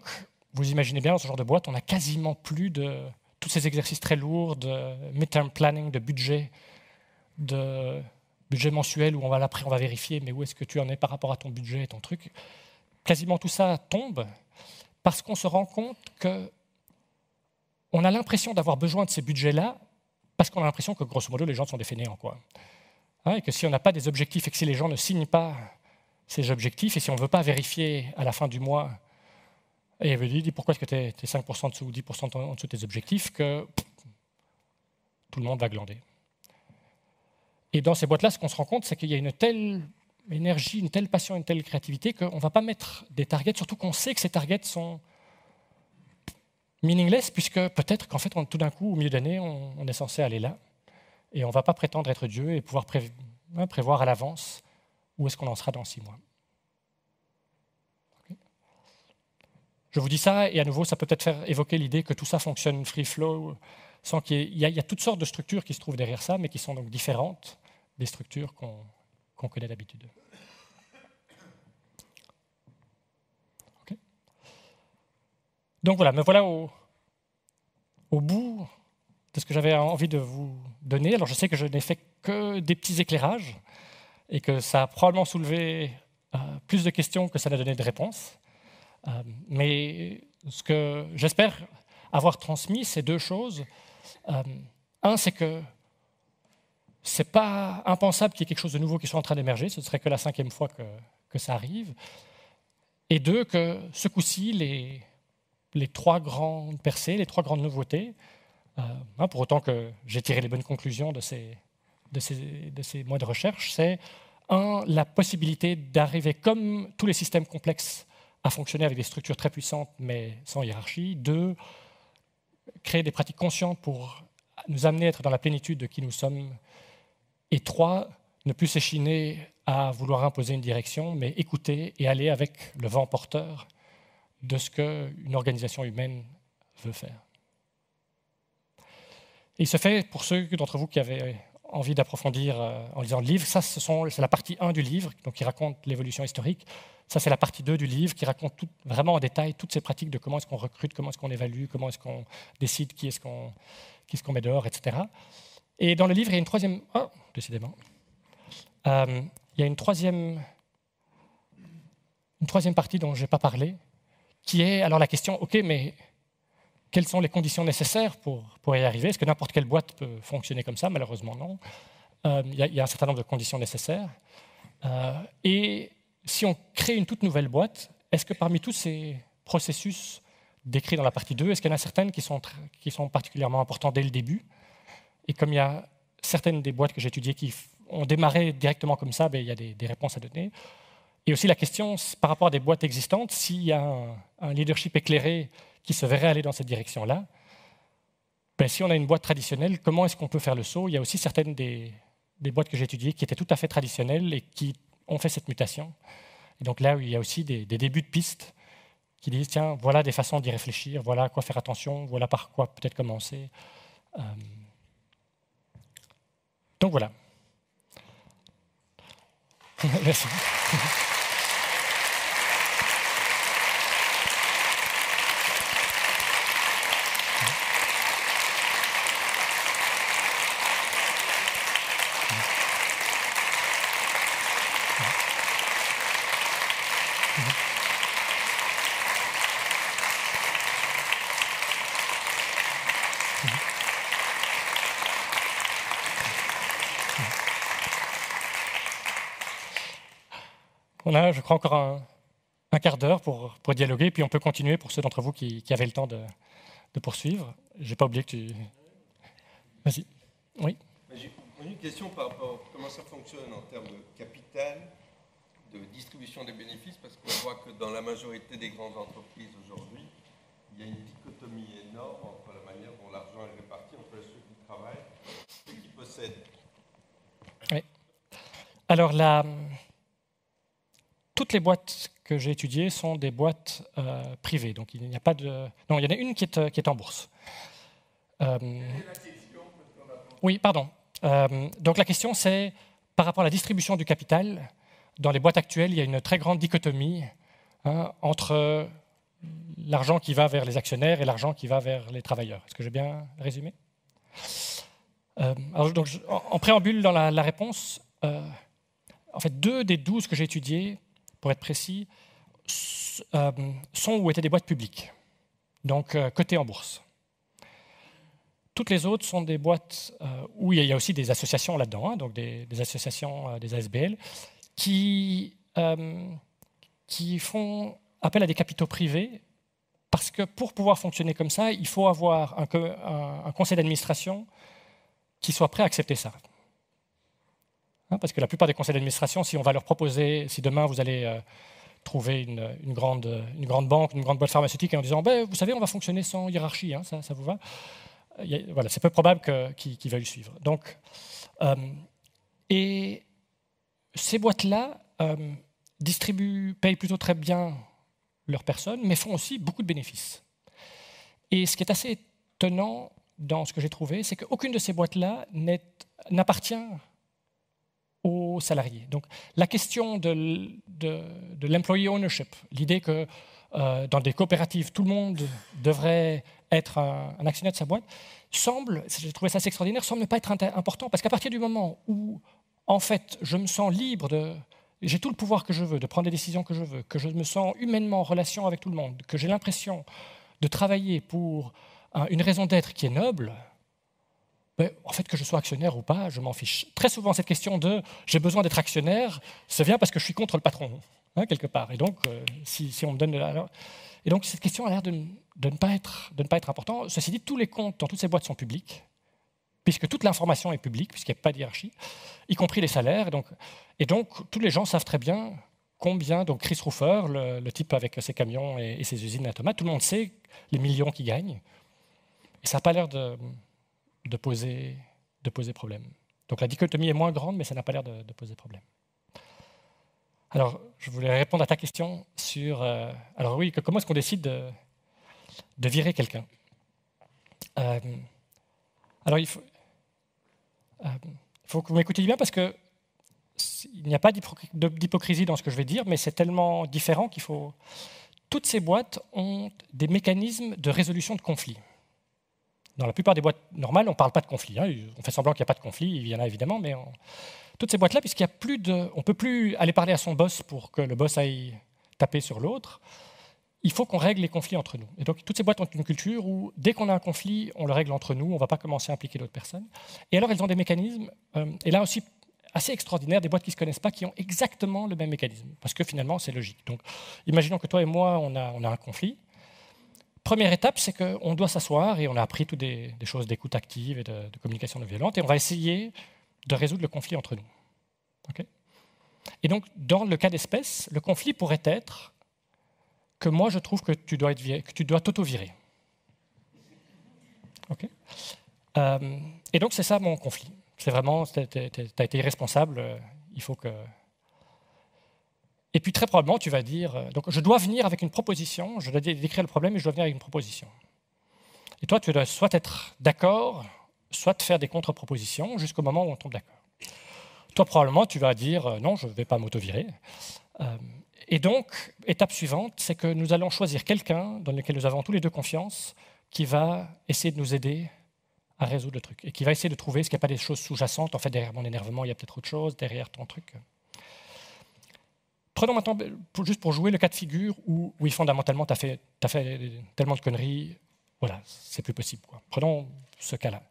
[SPEAKER 1] vous imaginez bien, dans ce genre de boîte, on n'a quasiment plus de tous ces exercices très lourds de midterm planning, de budget, de budget mensuel où on va après on va vérifier mais où est-ce que tu en es par rapport à ton budget et ton truc. Quasiment tout ça tombe parce qu'on se rend compte que on a l'impression d'avoir besoin de ces budgets-là parce qu'on a l'impression que grosso modo les gens sont des en quoi. et ah que si on n'a pas des objectifs et que si les gens ne signent pas ces objectifs et si on ne veut pas vérifier à la fin du mois et elle lui dit pourquoi est-ce que tu es, 5% dessous ou 10% en dessous de tes objectifs que tout le monde va glander. Et dans ces boîtes-là, ce qu'on se rend compte, c'est qu'il y a une telle énergie, une telle passion, une telle créativité qu'on ne va pas mettre des targets, surtout qu'on sait que ces targets sont meaningless, puisque peut-être qu'en fait, on, tout d'un coup, au milieu d'année, on, on, est censé aller là, et on ne va pas prétendre être Dieu et pouvoir hein, prévoir à l'avance où est-ce qu'on en sera dans six mois. Je vous dis ça, et à nouveau, ça peut peut-être faire évoquer l'idée que tout ça fonctionne free flow, sans qu'il y, ait a toutes sortes de structures qui se trouvent derrière ça, mais qui sont donc différentes des structures qu'on connaît d'habitude. Donc voilà, me voilà au, bout de ce que j'avais envie de vous donner. Alors je sais que je n'ai fait que des petits éclairages et que ça a probablement soulevé euh, plus de questions que ça n'a donné de réponses. Euh, mais ce que j'espère avoir transmis, c'est deux choses. Euh, un, c'est que ce n'est pas impensable qu'il y ait quelque chose de nouveau qui soit en train d'émerger. Ce ne serait que la cinquième fois que, ça arrive. Et deux, que ce coup-ci, les, trois grandes percées, les trois grandes nouveautés, euh, hein, pour autant que j'ai tiré les bonnes conclusions de ces, de ces mois de recherche, c'est un, la possibilité d'arriver, comme tous les systèmes complexes à fonctionner avec des structures très puissantes mais sans hiérarchie. Deux, créer des pratiques conscientes pour nous amener à être dans la plénitude de qui nous sommes. Et trois, ne plus s'échiner à vouloir imposer une direction, mais écouter et aller avec le vent porteur de ce qu'une organisation humaine veut faire. il se fait, pour ceux d'entre vous qui avaient envie d'approfondir euh, en lisant le livre. Ça, c'est la partie 1 du livre, donc qui raconte l'évolution historique. Ça, c'est la partie 2 du livre qui raconte vraiment en détail toutes ces pratiques de comment est-ce qu'on recrute, comment est-ce qu'on évalue, comment est-ce qu'on décide qui est-ce qu'on est met dehors, etc. Et dans le livre, il y a une troisième... Oh, décidément. Euh, il y a une troisième, une troisième partie dont je n'ai pas parlé, qui est alors la question, OK, mais quelles sont les conditions nécessaires pour, pour y arriver Est-ce que n'importe quelle boîte peut fonctionner comme ça Malheureusement, non. Euh, il y, a un certain nombre de conditions nécessaires. Euh, et si on crée une toute nouvelle boîte, est-ce que parmi tous ces processus décrits dans la partie 2, est-ce qu'il y en a certaines qui sont, qui sont particulièrement importantes dès le début Et comme il y a certaines des boîtes que j'ai étudiées qui ont démarré directement comme ça, ben, il y a des, des, réponses à donner. Et aussi la question par rapport à des boîtes existantes, s'il y a un, un leadership éclairé qui se verraient aller dans cette direction-là, ben, si on a une boîte traditionnelle, comment est-ce qu'on peut faire le saut Il y a aussi certaines des, boîtes que j'ai étudiées qui étaient tout à fait traditionnelles et qui ont fait cette mutation. Et donc là, il y a aussi des, débuts de pistes qui disent, tiens, voilà des façons d'y réfléchir, voilà à quoi faire attention, voilà par quoi peut-être commencer. Euh, donc voilà. Merci. On a, je crois, encore un, quart d'heure pour, pour, dialoguer, puis on peut continuer pour ceux d'entre vous qui, avaient le temps de, de poursuivre. n'ai pas oublié que tu. Vas-y. Oui.
[SPEAKER 2] J'ai une question par rapport à comment ça fonctionne en termes de capital, de distribution des bénéfices, parce qu'on voit que dans la majorité des grandes entreprises aujourd'hui, il y a une dichotomie énorme entre la manière dont l'argent est réparti entre ceux qui travaillent et ceux qui possèdent.
[SPEAKER 1] Oui. Alors la toutes les boîtes que j'ai étudiées sont des boîtes euh, privées. Donc il n'y a pas de. Non, il y en a une qui est, euh, qui est en bourse. Euh, oui, pardon. donc la question c'est par rapport à la distribution du capital. Dans les boîtes actuelles, il y a une très grande dichotomie hein, entre l'argent qui va vers les actionnaires et l'argent qui va vers les travailleurs. Est-ce que j'ai bien résumé donc, en, préambule dans la, réponse, en fait, deux des douze que j'ai étudiées pour être précis, euh, sont ou étaient des boîtes publiques, donc euh, cotées en bourse. Toutes les autres sont des boîtes euh, où il y a aussi des associations là-dedans, hein, donc des, associations des ASBL, qui, qui font appel à des capitaux privés parce que pour pouvoir fonctionner comme ça, il faut avoir un conseil d'administration qui soit prêt à accepter ça. Hein, parce que la plupart des conseils d'administration, si on va leur proposer, si demain vous allez euh, trouver une, grande, une grande banque, une grande boîte pharmaceutique, et en disant, ben, vous savez, on va fonctionner sans hiérarchie, hein, ça, vous va Voilà, c'est peu probable qu'ils qu veuillent suivre. Donc, euh, et ces boîtes-là euh, distribuent, payent plutôt très bien leurs personnes, mais font aussi beaucoup de bénéfices. Et ce qui est assez étonnant dans ce que j'ai trouvé, c'est qu'aucune de ces boîtes-là n'appartient aux salariés. Donc la question de, de, l'employee ownership, l'idée que euh, dans des coopératives, tout le monde devrait être un, actionnaire de sa boîte, semble, j'ai trouvé ça assez extraordinaire, semble ne pas être important, parce qu'à partir du moment où, en fait, je me sens libre de... J'ai tout le pouvoir que je veux, de prendre les décisions que je veux, que je me sens humainement en relation avec tout le monde, que j'ai l'impression de travailler pour une raison d'être qui est noble, en fait, que je sois actionnaire ou pas, je m'en fiche. Très souvent, cette question de j'ai besoin d'être actionnaire, ça vient parce que je suis contre le patron, hein, quelque part. Et donc, euh, si, on me donne. la et donc, cette question a l'air de, de, ne pas être, de ne pas être importante. Ceci dit, tous les comptes dans toutes ces boîtes sont publics, puisque toute l'information est publique, puisqu'il n'y a pas de hiérarchie, y compris les salaires. Et donc, et donc, tous les gens savent très bien combien. Donc, Chris Roofer, le, type avec ses camions et, ses usines à tomates, tout le monde sait les millions qu'il gagne. Et ça n'a pas l'air de de poser, de poser problème. Donc la dichotomie est moins grande, mais ça n'a pas l'air de, poser problème. Alors, je voulais répondre à ta question sur... Euh, alors oui, comment est-ce qu'on décide de, virer quelqu'un euh, Alors, il faut, euh, faut que vous m'écoutez bien parce que il n'y a pas d'hypocrisie dans ce que je vais dire, mais c'est tellement différent qu'il faut... Toutes ces boîtes ont des mécanismes de résolution de conflits. Dans la plupart des boîtes normales, on ne parle pas de conflit. Hein. On fait semblant qu'il n'y a pas de conflit, il y en a évidemment, mais toutes ces boîtes-là, puisqu'il y a plus de, on peut plus aller parler à son boss pour que le boss aille taper sur l'autre. Il faut qu'on règle les conflits entre nous. Et donc toutes ces boîtes ont une culture où dès qu'on a un conflit, on le règle entre nous, on ne va pas commencer à impliquer d'autres personnes. Et alors elles ont des mécanismes. Euh, et là aussi assez extraordinaire, des boîtes qui ne se connaissent pas, qui ont exactement le même mécanisme, parce que finalement, c'est logique. Donc, imaginons que toi et moi, on a, on a un conflit première étape, c'est qu'on doit s'asseoir et on a appris toutes des, choses d'écoute active et de, communication non violente et on va essayer de résoudre le conflit entre nous. et donc, dans le cas d'espèce, le conflit pourrait être que moi je trouve que tu dois que tu t'auto-virer. Euh, et donc, c'est ça mon conflit. C'est vraiment, tu as été irresponsable, euh, il faut que, et puis très probablement, tu vas dire, euh, donc je dois venir avec une proposition, je dois décrire le problème et je dois venir avec une proposition. Et toi, tu dois soit être d'accord, soit te faire des contre-propositions jusqu'au moment où on tombe d'accord. Toi, probablement, tu vas dire, euh, non, je ne vais pas m'auto-virer. Euh, et donc, étape suivante, c'est que nous allons choisir quelqu'un dans lequel nous avons tous les deux confiance, qui va essayer de nous aider à résoudre le truc, et qui va essayer de trouver, ce qu'il n'y a pas des choses sous-jacentes, en fait, derrière mon énervement, il y a peut-être autre chose, derrière ton truc. Prenons maintenant, juste pour jouer, le cas de figure où, oui, fondamentalement, tu as fait, fait tellement de conneries, voilà, c'est plus possible. Quoi. Prenons ce cas-là.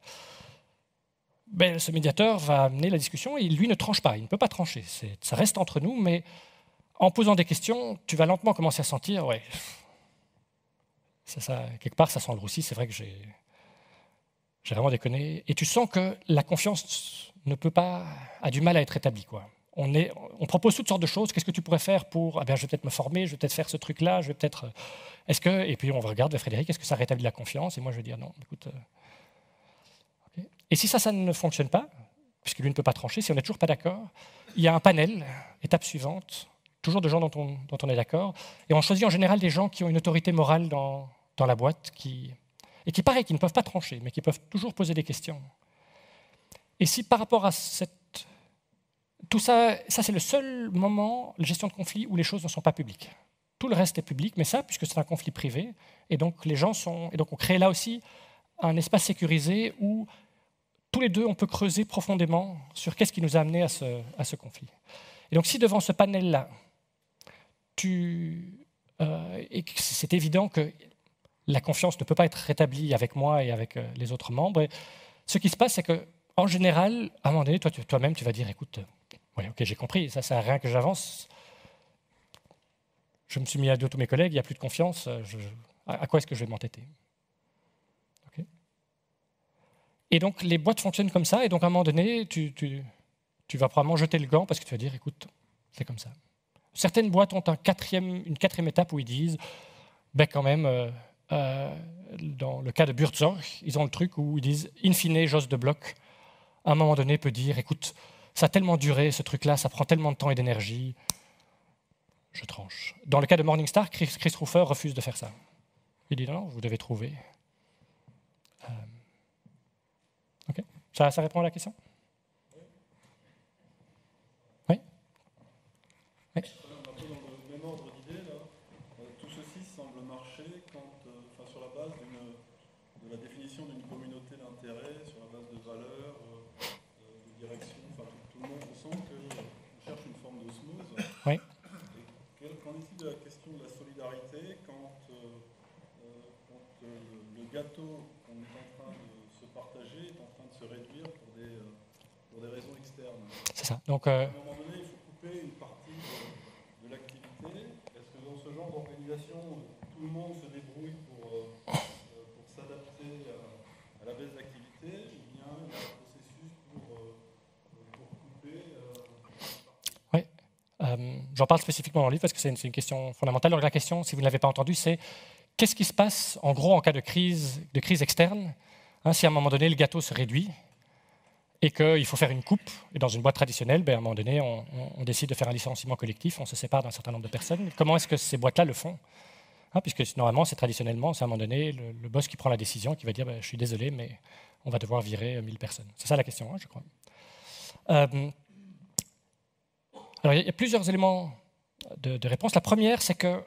[SPEAKER 1] Ben, ce médiateur va amener la discussion et lui ne tranche pas, il ne peut pas trancher. Ça reste entre nous, mais en posant des questions, tu vas lentement commencer à sentir, ouais, c'est ça, quelque part, ça sent le roussi, c'est vrai que j'ai vraiment déconné. Et tu sens que la confiance ne peut pas, a du mal à être établie. Quoi on, propose toutes sortes de choses. Qu'est-ce que tu pourrais faire pour ah ben, Je vais peut-être me former, je vais peut-être faire ce truc-là, je vais peut-être. Euh, est-ce que Et puis on regarde Frédéric, est-ce que ça rétablit la confiance Et moi je vais dire non. Euh, et si ça, ça ne fonctionne pas, puisque lui ne peut pas trancher, si on n'est toujours pas d'accord, il y a un panel, étape suivante, toujours de gens dont on, est d'accord, et on choisit en général des gens qui ont une autorité morale dans, la boîte, qui, et qui paraît qui ne peuvent pas trancher, mais qui peuvent toujours poser des questions. Et si par rapport à cette tout ça, ça c'est le seul moment, la gestion de conflit, où les choses ne sont pas publiques. Tout le reste est public, mais ça, puisque c'est un conflit privé, et donc les gens sont, et donc on crée là aussi un espace sécurisé où tous les deux on peut creuser profondément sur qu'est-ce qui nous a amené à ce, à ce conflit. Et donc si devant ce panel-là, tu, euh, c'est évident que la confiance ne peut pas être rétablie avec moi et avec euh, les autres membres, ce qui se passe, c'est que en général, à un moment donné, toi-même, tu vas dire, écoute, oui, ok, j'ai compris, ça ne sert à rien que j'avance. Je me suis mis à dos tous mes collègues, il n'y a plus de confiance, euh, à quoi est-ce que je vais m'entêter Et donc les boîtes fonctionnent comme ça, et donc à un moment donné, tu, vas probablement jeter le gant parce que tu vas dire, écoute, c'est comme ça. Certaines boîtes ont un une quatrième étape où ils disent, ben quand même, euh, euh, dans le cas de Burzorg, ils ont le truc où ils disent, in fine, j'ose de bloc. à un moment donné, peut dire, écoute, ça a tellement duré, ce truc-là, ça prend tellement de temps et d'énergie, je tranche. Dans le cas de Morningstar, Chris, Chris refuse de faire ça. Il dit non, vous devez trouver. Euh, ok, ça, ça répond à la question oui.
[SPEAKER 2] gâteau qu'on est en train de se partager est en train de se réduire pour des, euh, raisons externes. C'est ça. Donc, euh, À un moment donné, il faut couper une partie de, l'activité. Est-ce que dans ce genre d'organisation, tout le monde se débrouille pour, euh, s'adapter à, la baisse d'activité ou bien il y a
[SPEAKER 1] un processus pour, pour couper Oui. Euh, J'en parle spécifiquement dans le livre parce que c'est une, question fondamentale. Alors, la question, si vous ne l'avez pas entendue, c'est Qu'est-ce qui se passe en gros en cas de crise, de crise externe hein, Si à un moment donné le gâteau se réduit et qu'il faut faire une coupe, et dans une boîte traditionnelle, ben, à un moment donné on, décide de faire un licenciement collectif, on se sépare d'un certain nombre de personnes. Comment est-ce que ces boîtes-là le font hein, Puisque normalement c'est traditionnellement, c'est à un moment donné le, boss qui prend la décision, qui va dire ben, je suis désolé mais on va devoir virer 1000 euh, personnes. C'est ça la question, hein, je crois. Euh, alors il y, a plusieurs éléments de réponse. La première, c'est que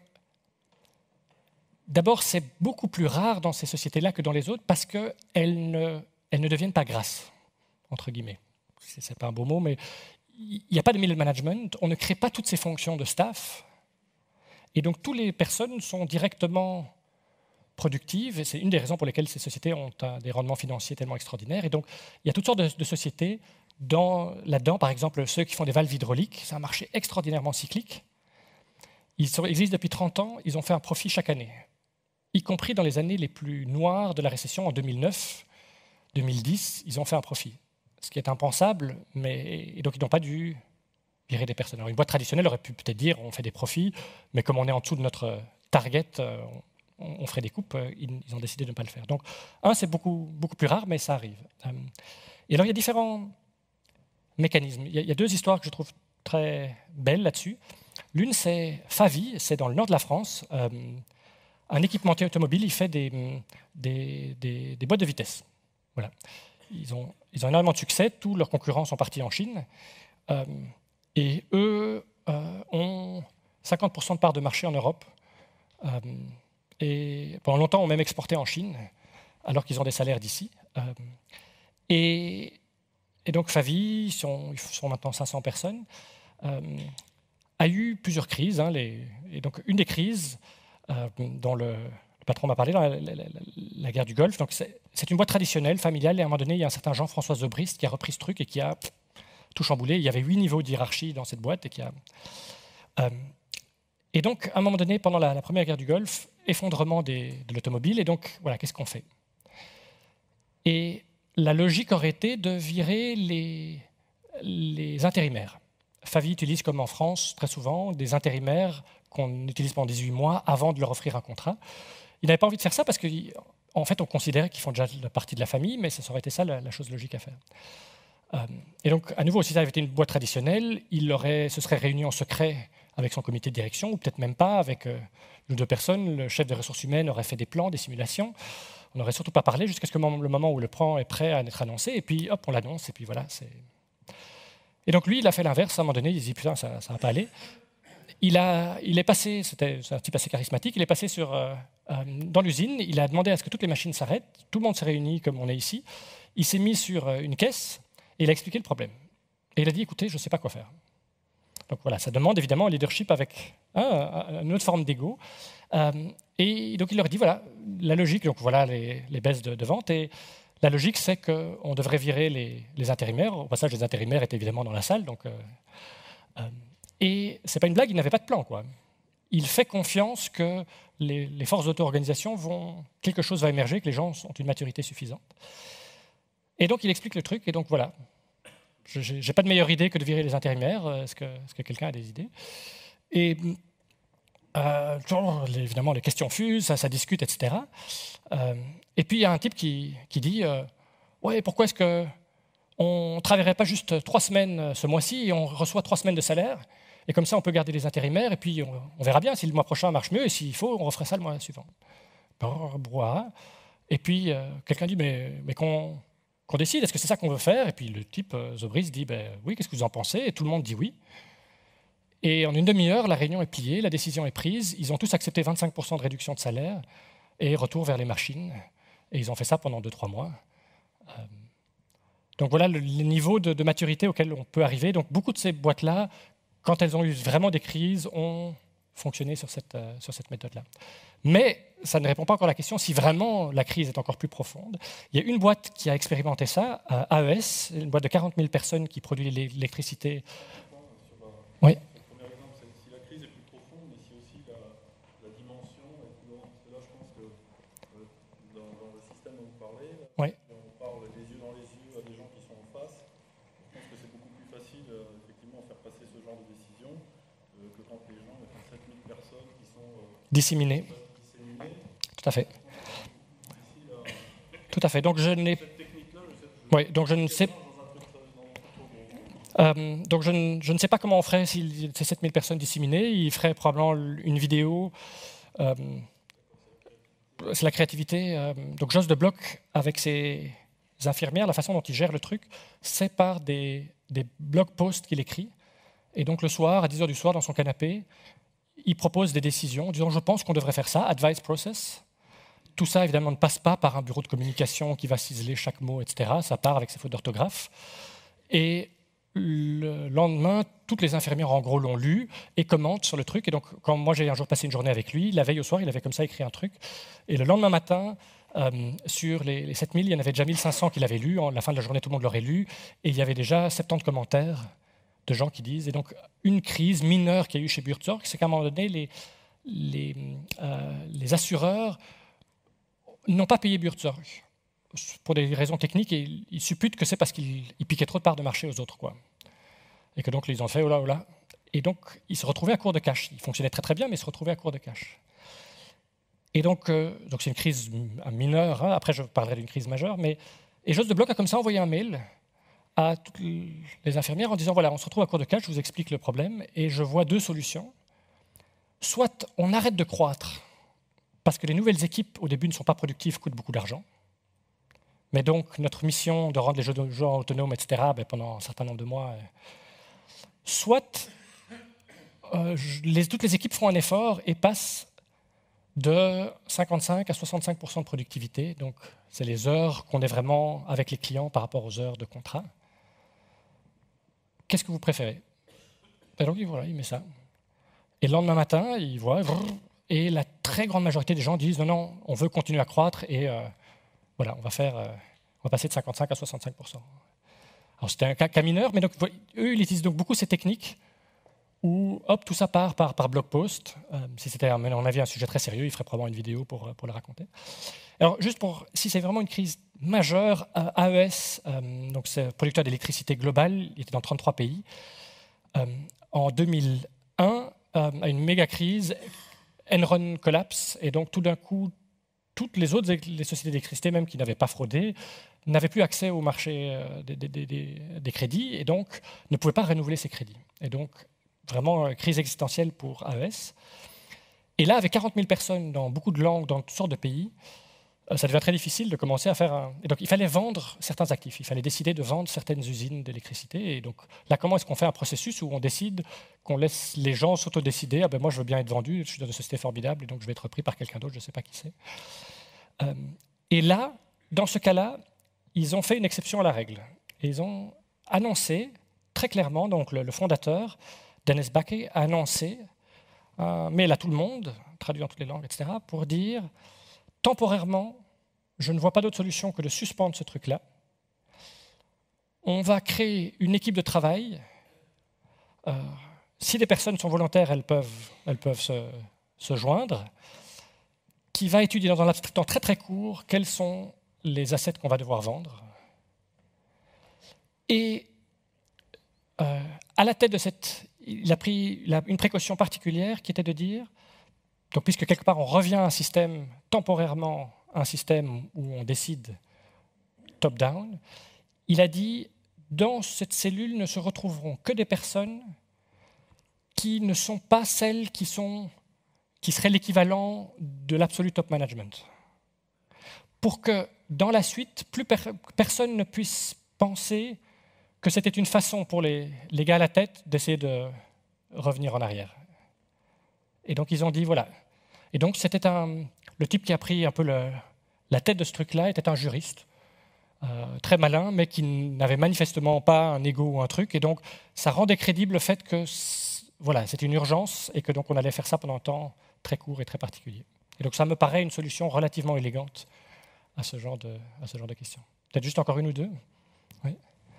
[SPEAKER 1] D'abord, c'est beaucoup plus rare dans ces sociétés-là que dans les autres parce qu'elles ne, deviennent pas grasses, entre guillemets. Ce n'est pas un beau mot, mais il n'y a pas de middle management, on ne crée pas toutes ces fonctions de staff. Et donc, toutes les personnes sont directement productives, et c'est une des raisons pour lesquelles ces sociétés ont des rendements financiers tellement extraordinaires. Et donc, il y a toutes sortes de, sociétés là-dedans, par exemple, ceux qui font des valves hydrauliques, c'est un marché extraordinairement cyclique. Ils, ils existent depuis 30 ans, ils ont fait un profit chaque année y compris dans les années les plus noires de la récession en 2009, 2010, ils ont fait un profit. Ce qui est impensable, mais et donc ils n'ont pas dû virer des personnes. une boîte traditionnelle aurait pu peut-être dire on fait des profits, mais comme on est en dessous de notre target, euh, on, ferait des coupes. Euh, ils, ont décidé de ne pas le faire. Donc un, c'est beaucoup, beaucoup plus rare, mais ça arrive. Euh, et alors il y a différents mécanismes. Il y a, deux histoires que je trouve très belles là-dessus. L'une, c'est Favi, c'est dans le nord de la France un équipementier automobile, il fait mm, des, boîtes de vitesse. Voilà. Ils ont, ils ont, énormément de succès, tous leurs concurrents sont partis en Chine. Euh, et eux euh, ont 50% de part de marché en Europe. Euh, et pendant longtemps, ont même exporté en Chine, alors qu'ils ont des salaires d'ici. Et, donc, Favi, ils sont, maintenant 500 personnes, a eu plusieurs crises. Hein, et donc, une des crises, euh, dont le, patron m'a parlé dans la, guerre du Golfe. Donc c'est une boîte traditionnelle, familiale. Et à un moment donné, il y a un certain Jean-François Zobrist qui a repris ce truc et qui a tout chamboulé. Il y avait huit niveaux d'hierarchie dans cette boîte et qui a euh, et donc, à un moment donné, pendant la, première guerre du Golfe, effondrement de l'automobile, et donc, voilà, qu'est-ce qu'on fait Et la logique aurait été de virer les, les intérimaires. Favi utilise, comme en France très souvent, des intérimaires qu'on utilise pendant 18 mois avant de leur offrir un contrat. Il n'avait pas envie de faire ça parce qu'en fait, on considérait qu'ils font déjà partie de la famille, mais ça aurait été ça la, chose logique à faire. Euh, et donc, à nouveau, si ça avait été une boîte traditionnelle, il aurait, se serait réuni en secret avec son comité de direction, ou peut-être même pas, avec euh, une ou deux personnes. Le chef des ressources humaines aurait fait des plans, des simulations. On n'aurait surtout pas parlé jusqu'à ce que le moment où le plan est prêt à être annoncé, et puis hop, on l'annonce, et puis voilà, c'est et donc lui, il a fait l'inverse. À un moment donné, il dit putain, ça, ça va pas aller. Il, a, il est passé, c'était un type assez charismatique, il est passé sur, euh, euh, dans l'usine, il a demandé à ce que toutes les machines s'arrêtent, tout le monde s'est réuni comme on est ici, il s'est mis sur euh, une caisse et il a expliqué le problème. Et il a dit, écoutez, je ne sais pas quoi faire. Donc voilà, ça demande évidemment un leadership avec hein, une autre forme d'ego. et donc il leur dit, voilà, la logique, donc voilà les, baisses de, de vente, et la logique, c'est qu'on devrait virer les, intérimaires. Au passage, les intérimaires étaient évidemment dans la salle. Donc, euh, euh, et ce n'est pas une blague, il n'avait pas de plan. Quoi. Il fait confiance que les, forces d'auto-organisation vont. quelque chose va émerger, que les gens ont une maturité suffisante. Et donc, il explique le truc, et donc voilà. Je n'ai pas de meilleure idée que de virer les intérimaires. Euh, est-ce que, que quelqu'un a des idées euh, les, évidemment, les questions fusent, ça, discute, etc. Euh, et puis, il y a un type qui, dit euh, Ouais, pourquoi est-ce qu'on ne travaillerait pas juste trois semaines ce mois-ci et on reçoit trois semaines de salaire Et comme ça, on peut garder les intérimaires et puis on, verra bien si le mois prochain marche mieux et s'il faut, on referait ça le mois suivant. Et puis, quelqu'un dit Mais, mais qu'on décide, est-ce que c'est ça qu'on veut faire Et puis, le type, Zobris, dit ben, Oui, qu'est-ce que vous en pensez Et tout le monde dit oui. Et en une demi-heure, la réunion est pliée, la décision est prise. Ils ont tous accepté 25% de réduction de salaire et retour vers les machines. Et ils ont fait ça pendant 2-3 mois. Euh, donc voilà le, niveau de, maturité auquel on peut arriver. Donc beaucoup de ces boîtes-là, quand elles ont eu vraiment des crises, ont fonctionné sur cette, euh, sur cette méthode-là. Mais ça ne répond pas encore à la question si vraiment la crise est encore plus profonde. Il y a une boîte qui a expérimenté ça, euh, AES, une boîte de 40 000 personnes qui produit l'électricité. Oui. Disséminé. Tout à fait. Tout à fait. Donc je donc je ne sais. Euh, donc je ne, sais pas comment on ferait si ces 7000 personnes disséminées. Il ferait probablement une vidéo. Euh, c'est la créativité. Euh, donc Joss de bloc avec ses infirmières, la façon dont il gère le truc, c'est par des, des blog posts qu'il écrit. Et donc le soir, à 10h du soir, dans son canapé, il propose des décisions en disant je pense qu'on devrait faire ça, advice process. Tout ça, évidemment, ne passe pas par un bureau de communication qui va ciseler chaque mot, etc. Ça part avec ses fautes d'orthographe. Et le lendemain, toutes les infirmières, en gros, l'ont lu et commentent sur le truc. Et donc, quand moi, j'ai un jour passé une journée avec lui, la veille au soir, il avait comme ça écrit un truc. Et le lendemain matin, euh, sur les, les 7000, il y en avait déjà 1500 qui l'avaient lu. En la fin de la journée, tout le monde l'aurait lu. Et il y avait déjà 70 commentaires de gens qui disent. Et donc, une crise mineure qu'il y a eu chez Burtzorg, c'est qu'à un moment donné, les, les, euh, assureurs n'ont pas payé Burtzorg pour des raisons techniques et ils supputent que c'est parce qu'ils piquaient trop de parts de marché aux autres. Quoi. Et que donc, ils ont fait oh là, oh là. Et donc, ils se retrouvaient à court de cash. Ils fonctionnaient très très bien, mais ils se retrouvaient à court de cash. Et donc, euh, donc c'est une crise mineure. Hein. Après, je parlerai d'une crise majeure. Mais... Et Joss de bloc a comme ça envoyé un mail à toutes les infirmières en disant voilà, on se retrouve à court de cas, je vous explique le problème et je vois deux solutions. Soit on arrête de croître parce que les nouvelles équipes au début ne sont pas productives, coûtent beaucoup d'argent. Mais donc notre mission de rendre les jeux autonomes, etc., ben, pendant un certain nombre de mois. Euh, soit euh, toutes les équipes font un effort et passent de 55 à 65 de productivité. Donc, c'est les heures qu'on est vraiment avec les clients par rapport aux heures de contrat qu'est-ce que vous préférez Et ben donc, voilà, il met ça. Et le lendemain matin, il voit, et la très grande majorité des gens disent, non, non, on veut continuer à croître, et euh, voilà, on va, faire, euh, on va passer de 55 à 65 Alors c'était un cas, mineur, mais donc, eux, ils utilisent donc beaucoup ces techniques où, hop, tout ça part par, par blog post. Euh, si c'était, à mon un sujet très sérieux, il ferait probablement une vidéo pour, pour le raconter. Alors, juste pour, si c'est vraiment une crise majeur, AES, euh, donc producteur d'électricité globale, il était dans 33 pays, euh, en 2001, euh, à une méga crise, Enron collapse, et donc tout d'un coup, toutes les autres les sociétés d'électricité, même qui n'avaient pas fraudé, n'avaient plus accès au marché des, des, crédits et donc ne pouvaient pas renouveler ces crédits. Et donc, vraiment, crise existentielle pour AES. Et là, avec 40 000 personnes dans beaucoup de langues, dans toutes sortes de pays, euh, ça devient très difficile de commencer à faire un... Et donc il fallait vendre certains actifs, il fallait décider de vendre certaines usines d'électricité. Et donc là, comment est-ce qu'on fait un processus où on décide qu'on laisse les gens s'autodécider Ah ben moi je veux bien être vendu, je suis dans une société formidable, et donc je vais être repris par quelqu'un d'autre, je ne sais pas qui c'est. Euh, et là, dans ce cas-là, ils ont fait une exception à la règle. Et ils ont annoncé très clairement, donc le, fondateur, Dennis Bakke, a annoncé un euh, mail à tout le monde, traduit dans toutes les langues, etc., pour dire temporairement, je ne vois pas d'autre solution que de suspendre ce truc-là. On va créer une équipe de travail. Euh, si des personnes sont volontaires, elles peuvent, elles peuvent se, joindre, qui va étudier dans un temps très très court quels sont les assets qu'on va devoir vendre. Et euh, à la tête de cette, il a pris une précaution particulière qui était de dire donc puisque quelque part on revient à un système temporairement, un système où on décide top-down, il a dit, dans cette cellule ne se retrouveront que des personnes qui ne sont pas celles qui, sont, qui seraient l'équivalent de l'absolu top management. Pour que dans la suite, plus personne ne puisse penser que c'était une façon pour les, les gars à la tête d'essayer de revenir en arrière et donc ils ont dit, voilà. Et donc c'était un, le type qui a pris un peu la tête de ce truc-là était un juriste, euh, très malin, mais qui n'avait manifestement pas un ego ou un truc. Et donc ça rendait crédible le fait que voilà, c'était une urgence et que donc on allait faire ça pendant un temps très court et très particulier. Et donc ça me paraît une solution relativement élégante à ce genre de, à ce genre de questions. Peut-être juste encore une ou deux Oui.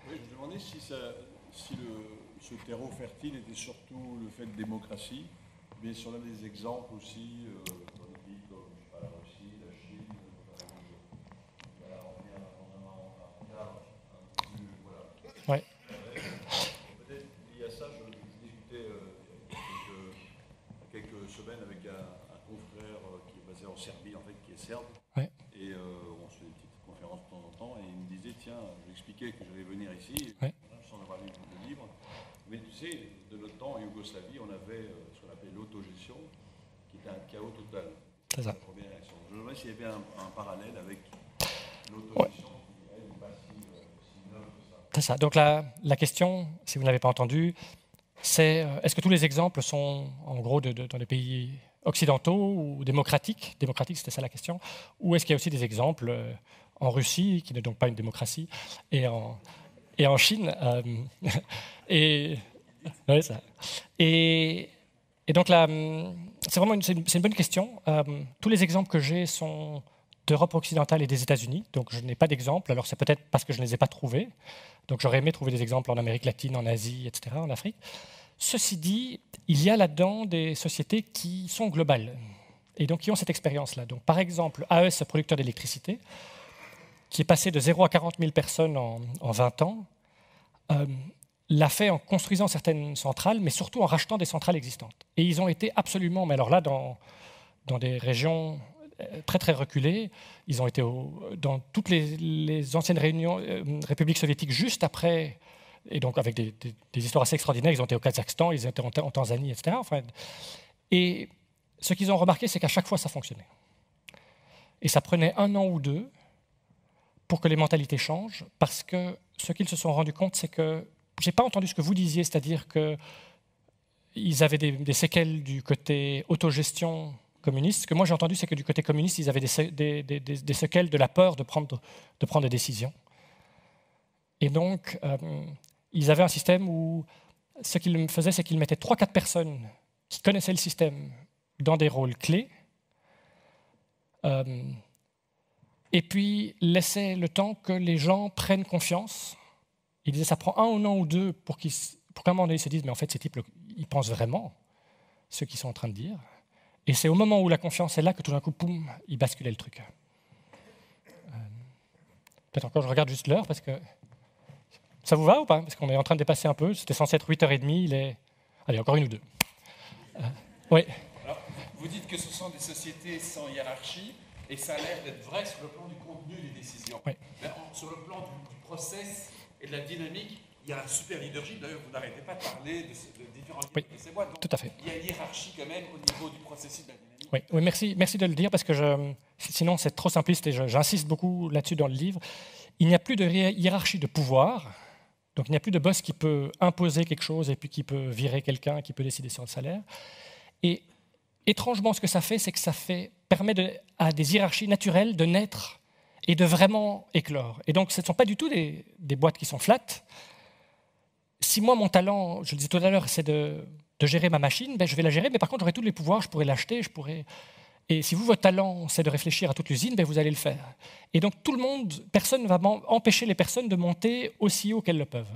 [SPEAKER 2] je me demandais si, si le, ce terreau fertile était surtout le fait de démocratie mais si on a des exemples aussi euh, dans des pays comme je sais pas, la Russie, la Chine, la Ouais. Peut-être il y a ça, je, discutais discutais euh, quelques, quelques, semaines avec un, confrère euh, qui est basé en Serbie, en fait, qui est serbe. Et euh, on se fait des petites conférences de temps en temps, et il me disait, tiens, je lui expliquais que j'allais venir ici, je sans avoir lu de livre. Mais tu sais, de notre temps, en Yougoslavie, on avait euh, qui est un chaos total. C'est ça. Je voudrais s'il y avait un, parallèle avec l'autorisation. Euh,
[SPEAKER 1] c'est ça. Donc la, la, question, si vous ne l'avez pas entendu, c'est euh, est-ce que tous les exemples sont en gros dans les pays occidentaux ou démocratiques Démocratiques, c'était ça la question. Ou est-ce qu'il y a aussi des exemples euh, en Russie, qui n'est donc pas une démocratie, et en, et en Chine euh, et, ouais, ça. et et donc hum, c'est vraiment une, une, bonne question. Hum, tous les exemples que j'ai sont d'Europe occidentale et des États-Unis, donc je n'ai pas d'exemple. Alors c'est peut-être parce que je ne les ai pas trouvés. Donc j'aurais aimé trouver des exemples en Amérique latine, en Asie, etc., en Afrique. Ceci dit, il y a là-dedans des sociétés qui sont globales et donc qui ont cette expérience-là. Donc par exemple, AES, producteur d'électricité, qui est passé de 0 à 40 000 personnes en, 20 ans, hum, l'a fait en construisant certaines centrales, mais surtout en rachetant des centrales existantes. Et ils ont été absolument, mais alors là, dans, dans des régions euh, très très reculées, Ils ont été dans toutes les, anciennes réunions, euh, républiques soviétiques juste après, et donc avec des, histoires assez extraordinaires. Ils ont été au Kazakhstan, ils ont été en, Tanzanie, etc. Enfin, et ce qu'ils ont remarqué, c'est qu'à chaque fois, ça fonctionnait. Et ça prenait un an ou deux pour que les mentalités changent, parce que ce qu'ils se sont rendus compte, c'est que je n'ai pas entendu ce que vous disiez, c'est-à-dire qu'ils avaient des, séquelles du côté autogestion communiste. Ce que moi j'ai entendu, c'est que du côté communiste, ils avaient des, séquelles de la peur de prendre, de prendre des décisions. Et donc, euh, ils avaient un système où ce qu'ils faisaient, c'est qu'ils mettaient 3-4 personnes qui connaissaient le système dans des rôles clés. Euh, et puis laissaient le temps que les gens prennent confiance il disait, ça prend un ou non ou deux pour pour qu'à un moment donné, ils se disent, mais en fait, ces types, ils pensent vraiment ce qu'ils sont en train de dire. Et c'est au moment où la confiance est là que tout d'un coup, poum, il basculait le truc. Euh, peut-être encore, je regarde juste l'heure parce que. Ça vous va ou pas Parce qu'on est en train de dépasser un peu. C'était censé être 8h30, il est. Allez, encore une ou deux. Euh, oui.
[SPEAKER 2] vous dites que ce sont des sociétés sans hiérarchie, et ça a l'air d'être vrai sur le plan du contenu des décisions. Mais sur le plan du, process, et de la dynamique. Il y a la super leadership, d'ailleurs vous n'arrêtez pas de parler de, ces, de oui, tout à fait. Il y a une hiérarchie quand même au niveau du processus de la dynamique.
[SPEAKER 1] Oui, oui merci, merci de le dire parce que je, sinon c'est trop simpliste et j'insiste beaucoup là-dessus dans le livre. Il n'y a plus de hiérarchie de pouvoir, donc il n'y a plus de boss qui peut imposer quelque chose et puis qui peut virer quelqu'un, qui peut décider sur le salaire. Et étrangement, ce que ça fait, c'est que ça fait, permet de, à des hiérarchies naturelles de naître et de vraiment éclore. Et donc, ce ne sont pas du tout des, boîtes qui sont flattes. Si moi, mon talent, je le disais tout à l'heure, c'est de, gérer ma machine, ben, je vais la gérer, mais par contre, j'aurai tous les pouvoirs, je pourrai l'acheter, je pourrais... Et si vous, votre talent, c'est de réfléchir à toute l'usine, ben, vous allez le faire. Et donc, tout le monde, personne ne va empêcher les personnes de monter aussi haut qu'elles le peuvent.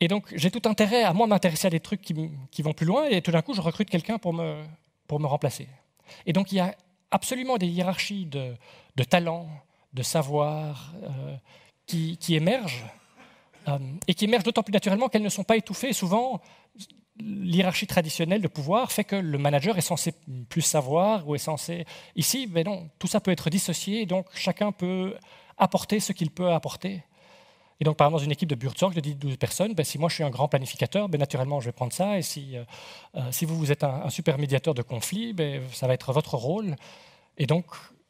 [SPEAKER 1] Et donc, j'ai tout intérêt à moi m'intéresser à des trucs qui, qui, vont plus loin, et tout d'un coup, je recrute quelqu'un pour me, pour me remplacer. Et donc, il y a absolument des hiérarchies de, de talent, de savoir euh, qui, émergent, euh, et qui émergent d'autant plus naturellement qu'elles ne sont pas étouffées. souvent, l'hierarchie traditionnelle de pouvoir fait que le manager est censé plus savoir ou est censé... Ici, mais non, tout ça peut être dissocié, donc chacun peut apporter ce qu'il peut apporter. Et donc, par exemple, dans une équipe de Burtzorg de 10-12 personnes, ben, si moi je suis un grand planificateur, ben, naturellement je vais prendre ça. Et si, euh, si vous, vous êtes un, super médiateur de conflit, ben, ça va être votre rôle. Et donc,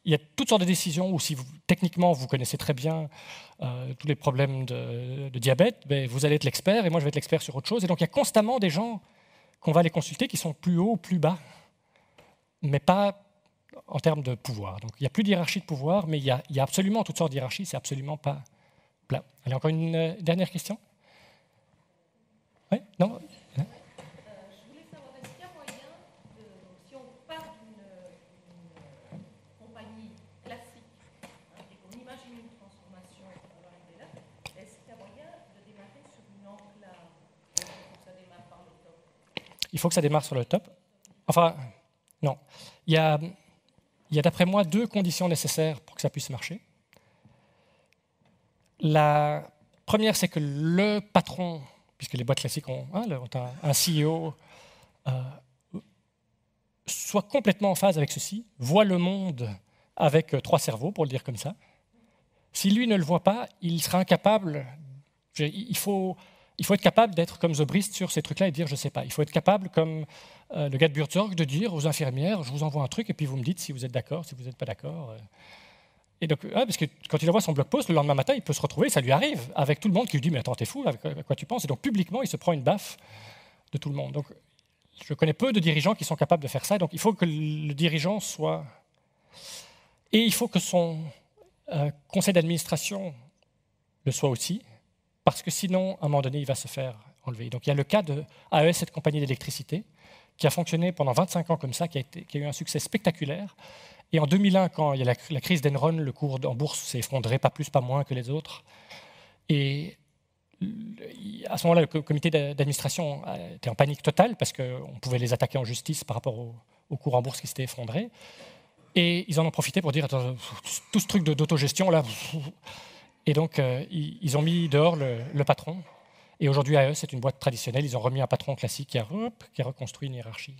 [SPEAKER 1] il y a toutes sortes de décisions où si techniquement vous connaissez très bien euh, tous les problèmes de, diabète, ben, vous allez être l'expert et moi je vais être l'expert sur autre chose. Et donc il y a constamment des gens qu'on va aller consulter qui sont plus hauts, plus bas, mais pas en termes de pouvoir. Donc il n'y a plus d'hiérarchie de pouvoir, mais il y a, absolument toutes sortes d'hiérarchies, c'est absolument pas plat. Allez, encore une euh, dernière question Oui Non il faut que ça démarre sur le top. Enfin, non. Il y a, il y a d'après moi deux conditions nécessaires pour que ça puisse marcher. La première, c'est que le patron, puisque les boîtes classiques ont, hein, un, CEO, euh, soit complètement en phase avec ceci, voit le monde avec euh, trois cerveaux, pour le dire comme ça. Si lui ne le voit pas, il sera incapable. Il faut il faut être capable d'être comme The Brist sur ces trucs-là et dire je sais pas. Il faut être capable, comme euh, le gars de Burtzorg, de dire aux infirmières je vous envoie un truc et puis vous me dites si vous êtes d'accord, si vous n'êtes pas d'accord. Euh. Et donc, parce que quand il envoie son blog post, le lendemain matin, il peut se retrouver, ça lui arrive, avec tout le monde qui lui dit mais attends, t'es fou, euh, à quoi tu penses Et donc publiquement, il se prend une baffe de tout le monde. Donc je connais peu de dirigeants qui sont capables de faire ça. Donc il faut que le dirigeant soit. Et il faut que son conseil d'administration le soit aussi parce que sinon, à un moment donné, il va se faire enlever. Donc il y a le cas de AES, cette compagnie d'électricité, qui a fonctionné pendant 25 ans comme ça, qui a, eu un succès spectaculaire. Et en 2001, quand il y a la, crise d'Enron, le cours en bourse s'est effondré, pas plus, pas moins que les autres. Et à ce moment-là, le comité d'administration était en panique totale parce qu'on pouvait les attaquer en justice par rapport au, cours en bourse qui s'était effondré. Et ils en ont profité pour dire tout ce truc d'autogestion, là, et donc, euh, ils, ont mis dehors le, patron. Et aujourd'hui, AE, c'est une boîte traditionnelle. Ils ont remis un patron classique qui a, qui a reconstruit une hiérarchie.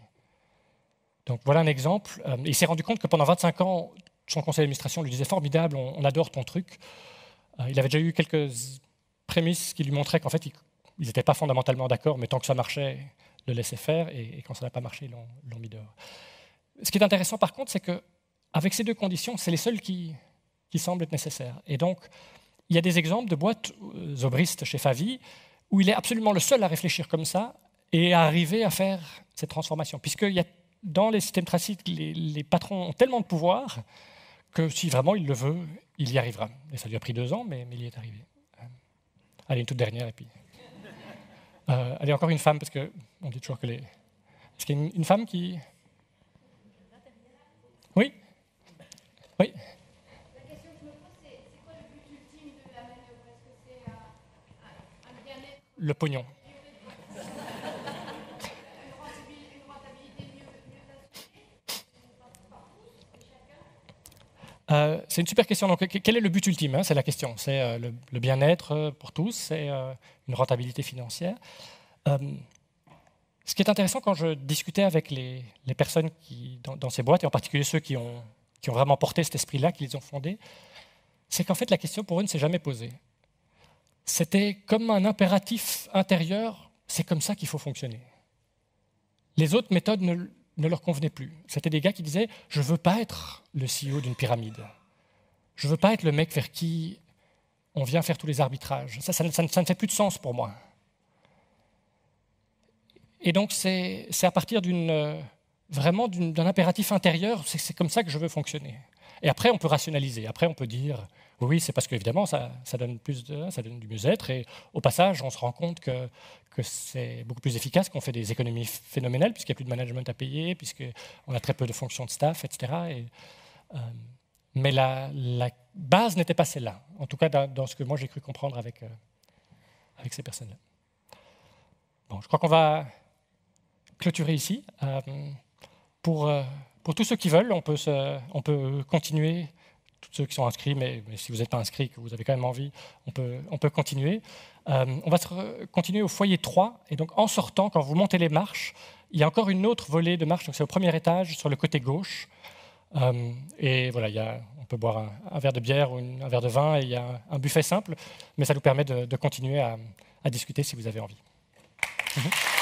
[SPEAKER 1] Donc voilà un exemple. Euh, il s'est rendu compte que pendant 25 ans, son conseil d'administration lui disait Formidable, on, adore ton truc. Euh, il avait déjà eu quelques prémices qui lui montraient qu'en fait, ils n'étaient pas fondamentalement d'accord, mais tant que ça marchait, le laisser faire. Et, quand ça n'a pas marché, ils l'ont mis dehors. Ce qui est intéressant par contre, c'est que avec ces deux conditions, c'est les seules qui, qui semblent être nécessaires. Et donc, il y a des exemples de boîtes zobristes euh, chez Favi où il est absolument le seul à réfléchir comme ça et à arriver à faire cette transformation. Puisque y a, dans les systèmes tracites, les, les, patrons ont tellement de pouvoir que si vraiment il le veut, il y arrivera. Et ça lui a pris deux ans, mais, il y est arrivé. Euh, allez, une toute dernière, et euh, allez, encore une femme, parce qu'on dit toujours que les. Est-ce qu'il y a une femme qui. Oui Oui le pognon. Euh, c'est une super question. quel est le but ultime hein, C'est la question. C'est euh, le, bien-être euh, pour tous, c'est une rentabilité financière. ce qui est intéressant quand je discutais avec les, personnes qui, dans, ces boîtes, et en particulier ceux qui ont, ont vraiment porté cet esprit-là, qu'ils ont fondé, c'est qu'en fait la question pour eux ne s'est jamais posée. C'était comme un impératif intérieur, c'est comme ça qu'il faut fonctionner. Les autres méthodes ne, leur convenaient plus. C'était des gars qui disaient, je ne veux pas être le CEO d'une pyramide. Je ne veux pas être le mec vers qui on vient faire tous les arbitrages. Ça, ne fait plus de sens pour moi. Et donc, c'est à partir d'une vraiment d'un impératif intérieur, c'est comme ça que je veux fonctionner. Et après, on peut rationaliser. Après, on peut dire, oui, c'est parce qu'évidemment, ça, ça, donne plus ça donne du mieux-être. Et au passage, on se rend compte que, que c'est beaucoup plus efficace, qu'on fait des économies phénoménales, puisqu'il n'y a plus de management à payer, puisqu'on a très peu de fonctions de staff, etc. Et, euh, mais la, la base n'était pas celle-là, en tout cas dans, ce que moi j'ai cru comprendre avec, euh, avec ces personnes-là. Bon, je crois qu'on va clôturer ici. Euh, pour, pour tous ceux qui veulent, on peut, se, on peut continuer tous ceux qui sont inscrits, mais, si vous n'êtes pas inscrit que vous avez quand même envie, on peut, on peut continuer. Euh, on va se continuer au foyer 3. Et donc, en sortant, quand vous montez les marches, il y a encore une autre volée de marches. Donc, c'est au premier étage, sur le côté gauche. Euh, et voilà, il y a, on peut boire un, verre de bière ou un verre de vin. Et il y a un buffet simple, mais ça nous permet de, continuer à, discuter si vous avez envie. Mhm.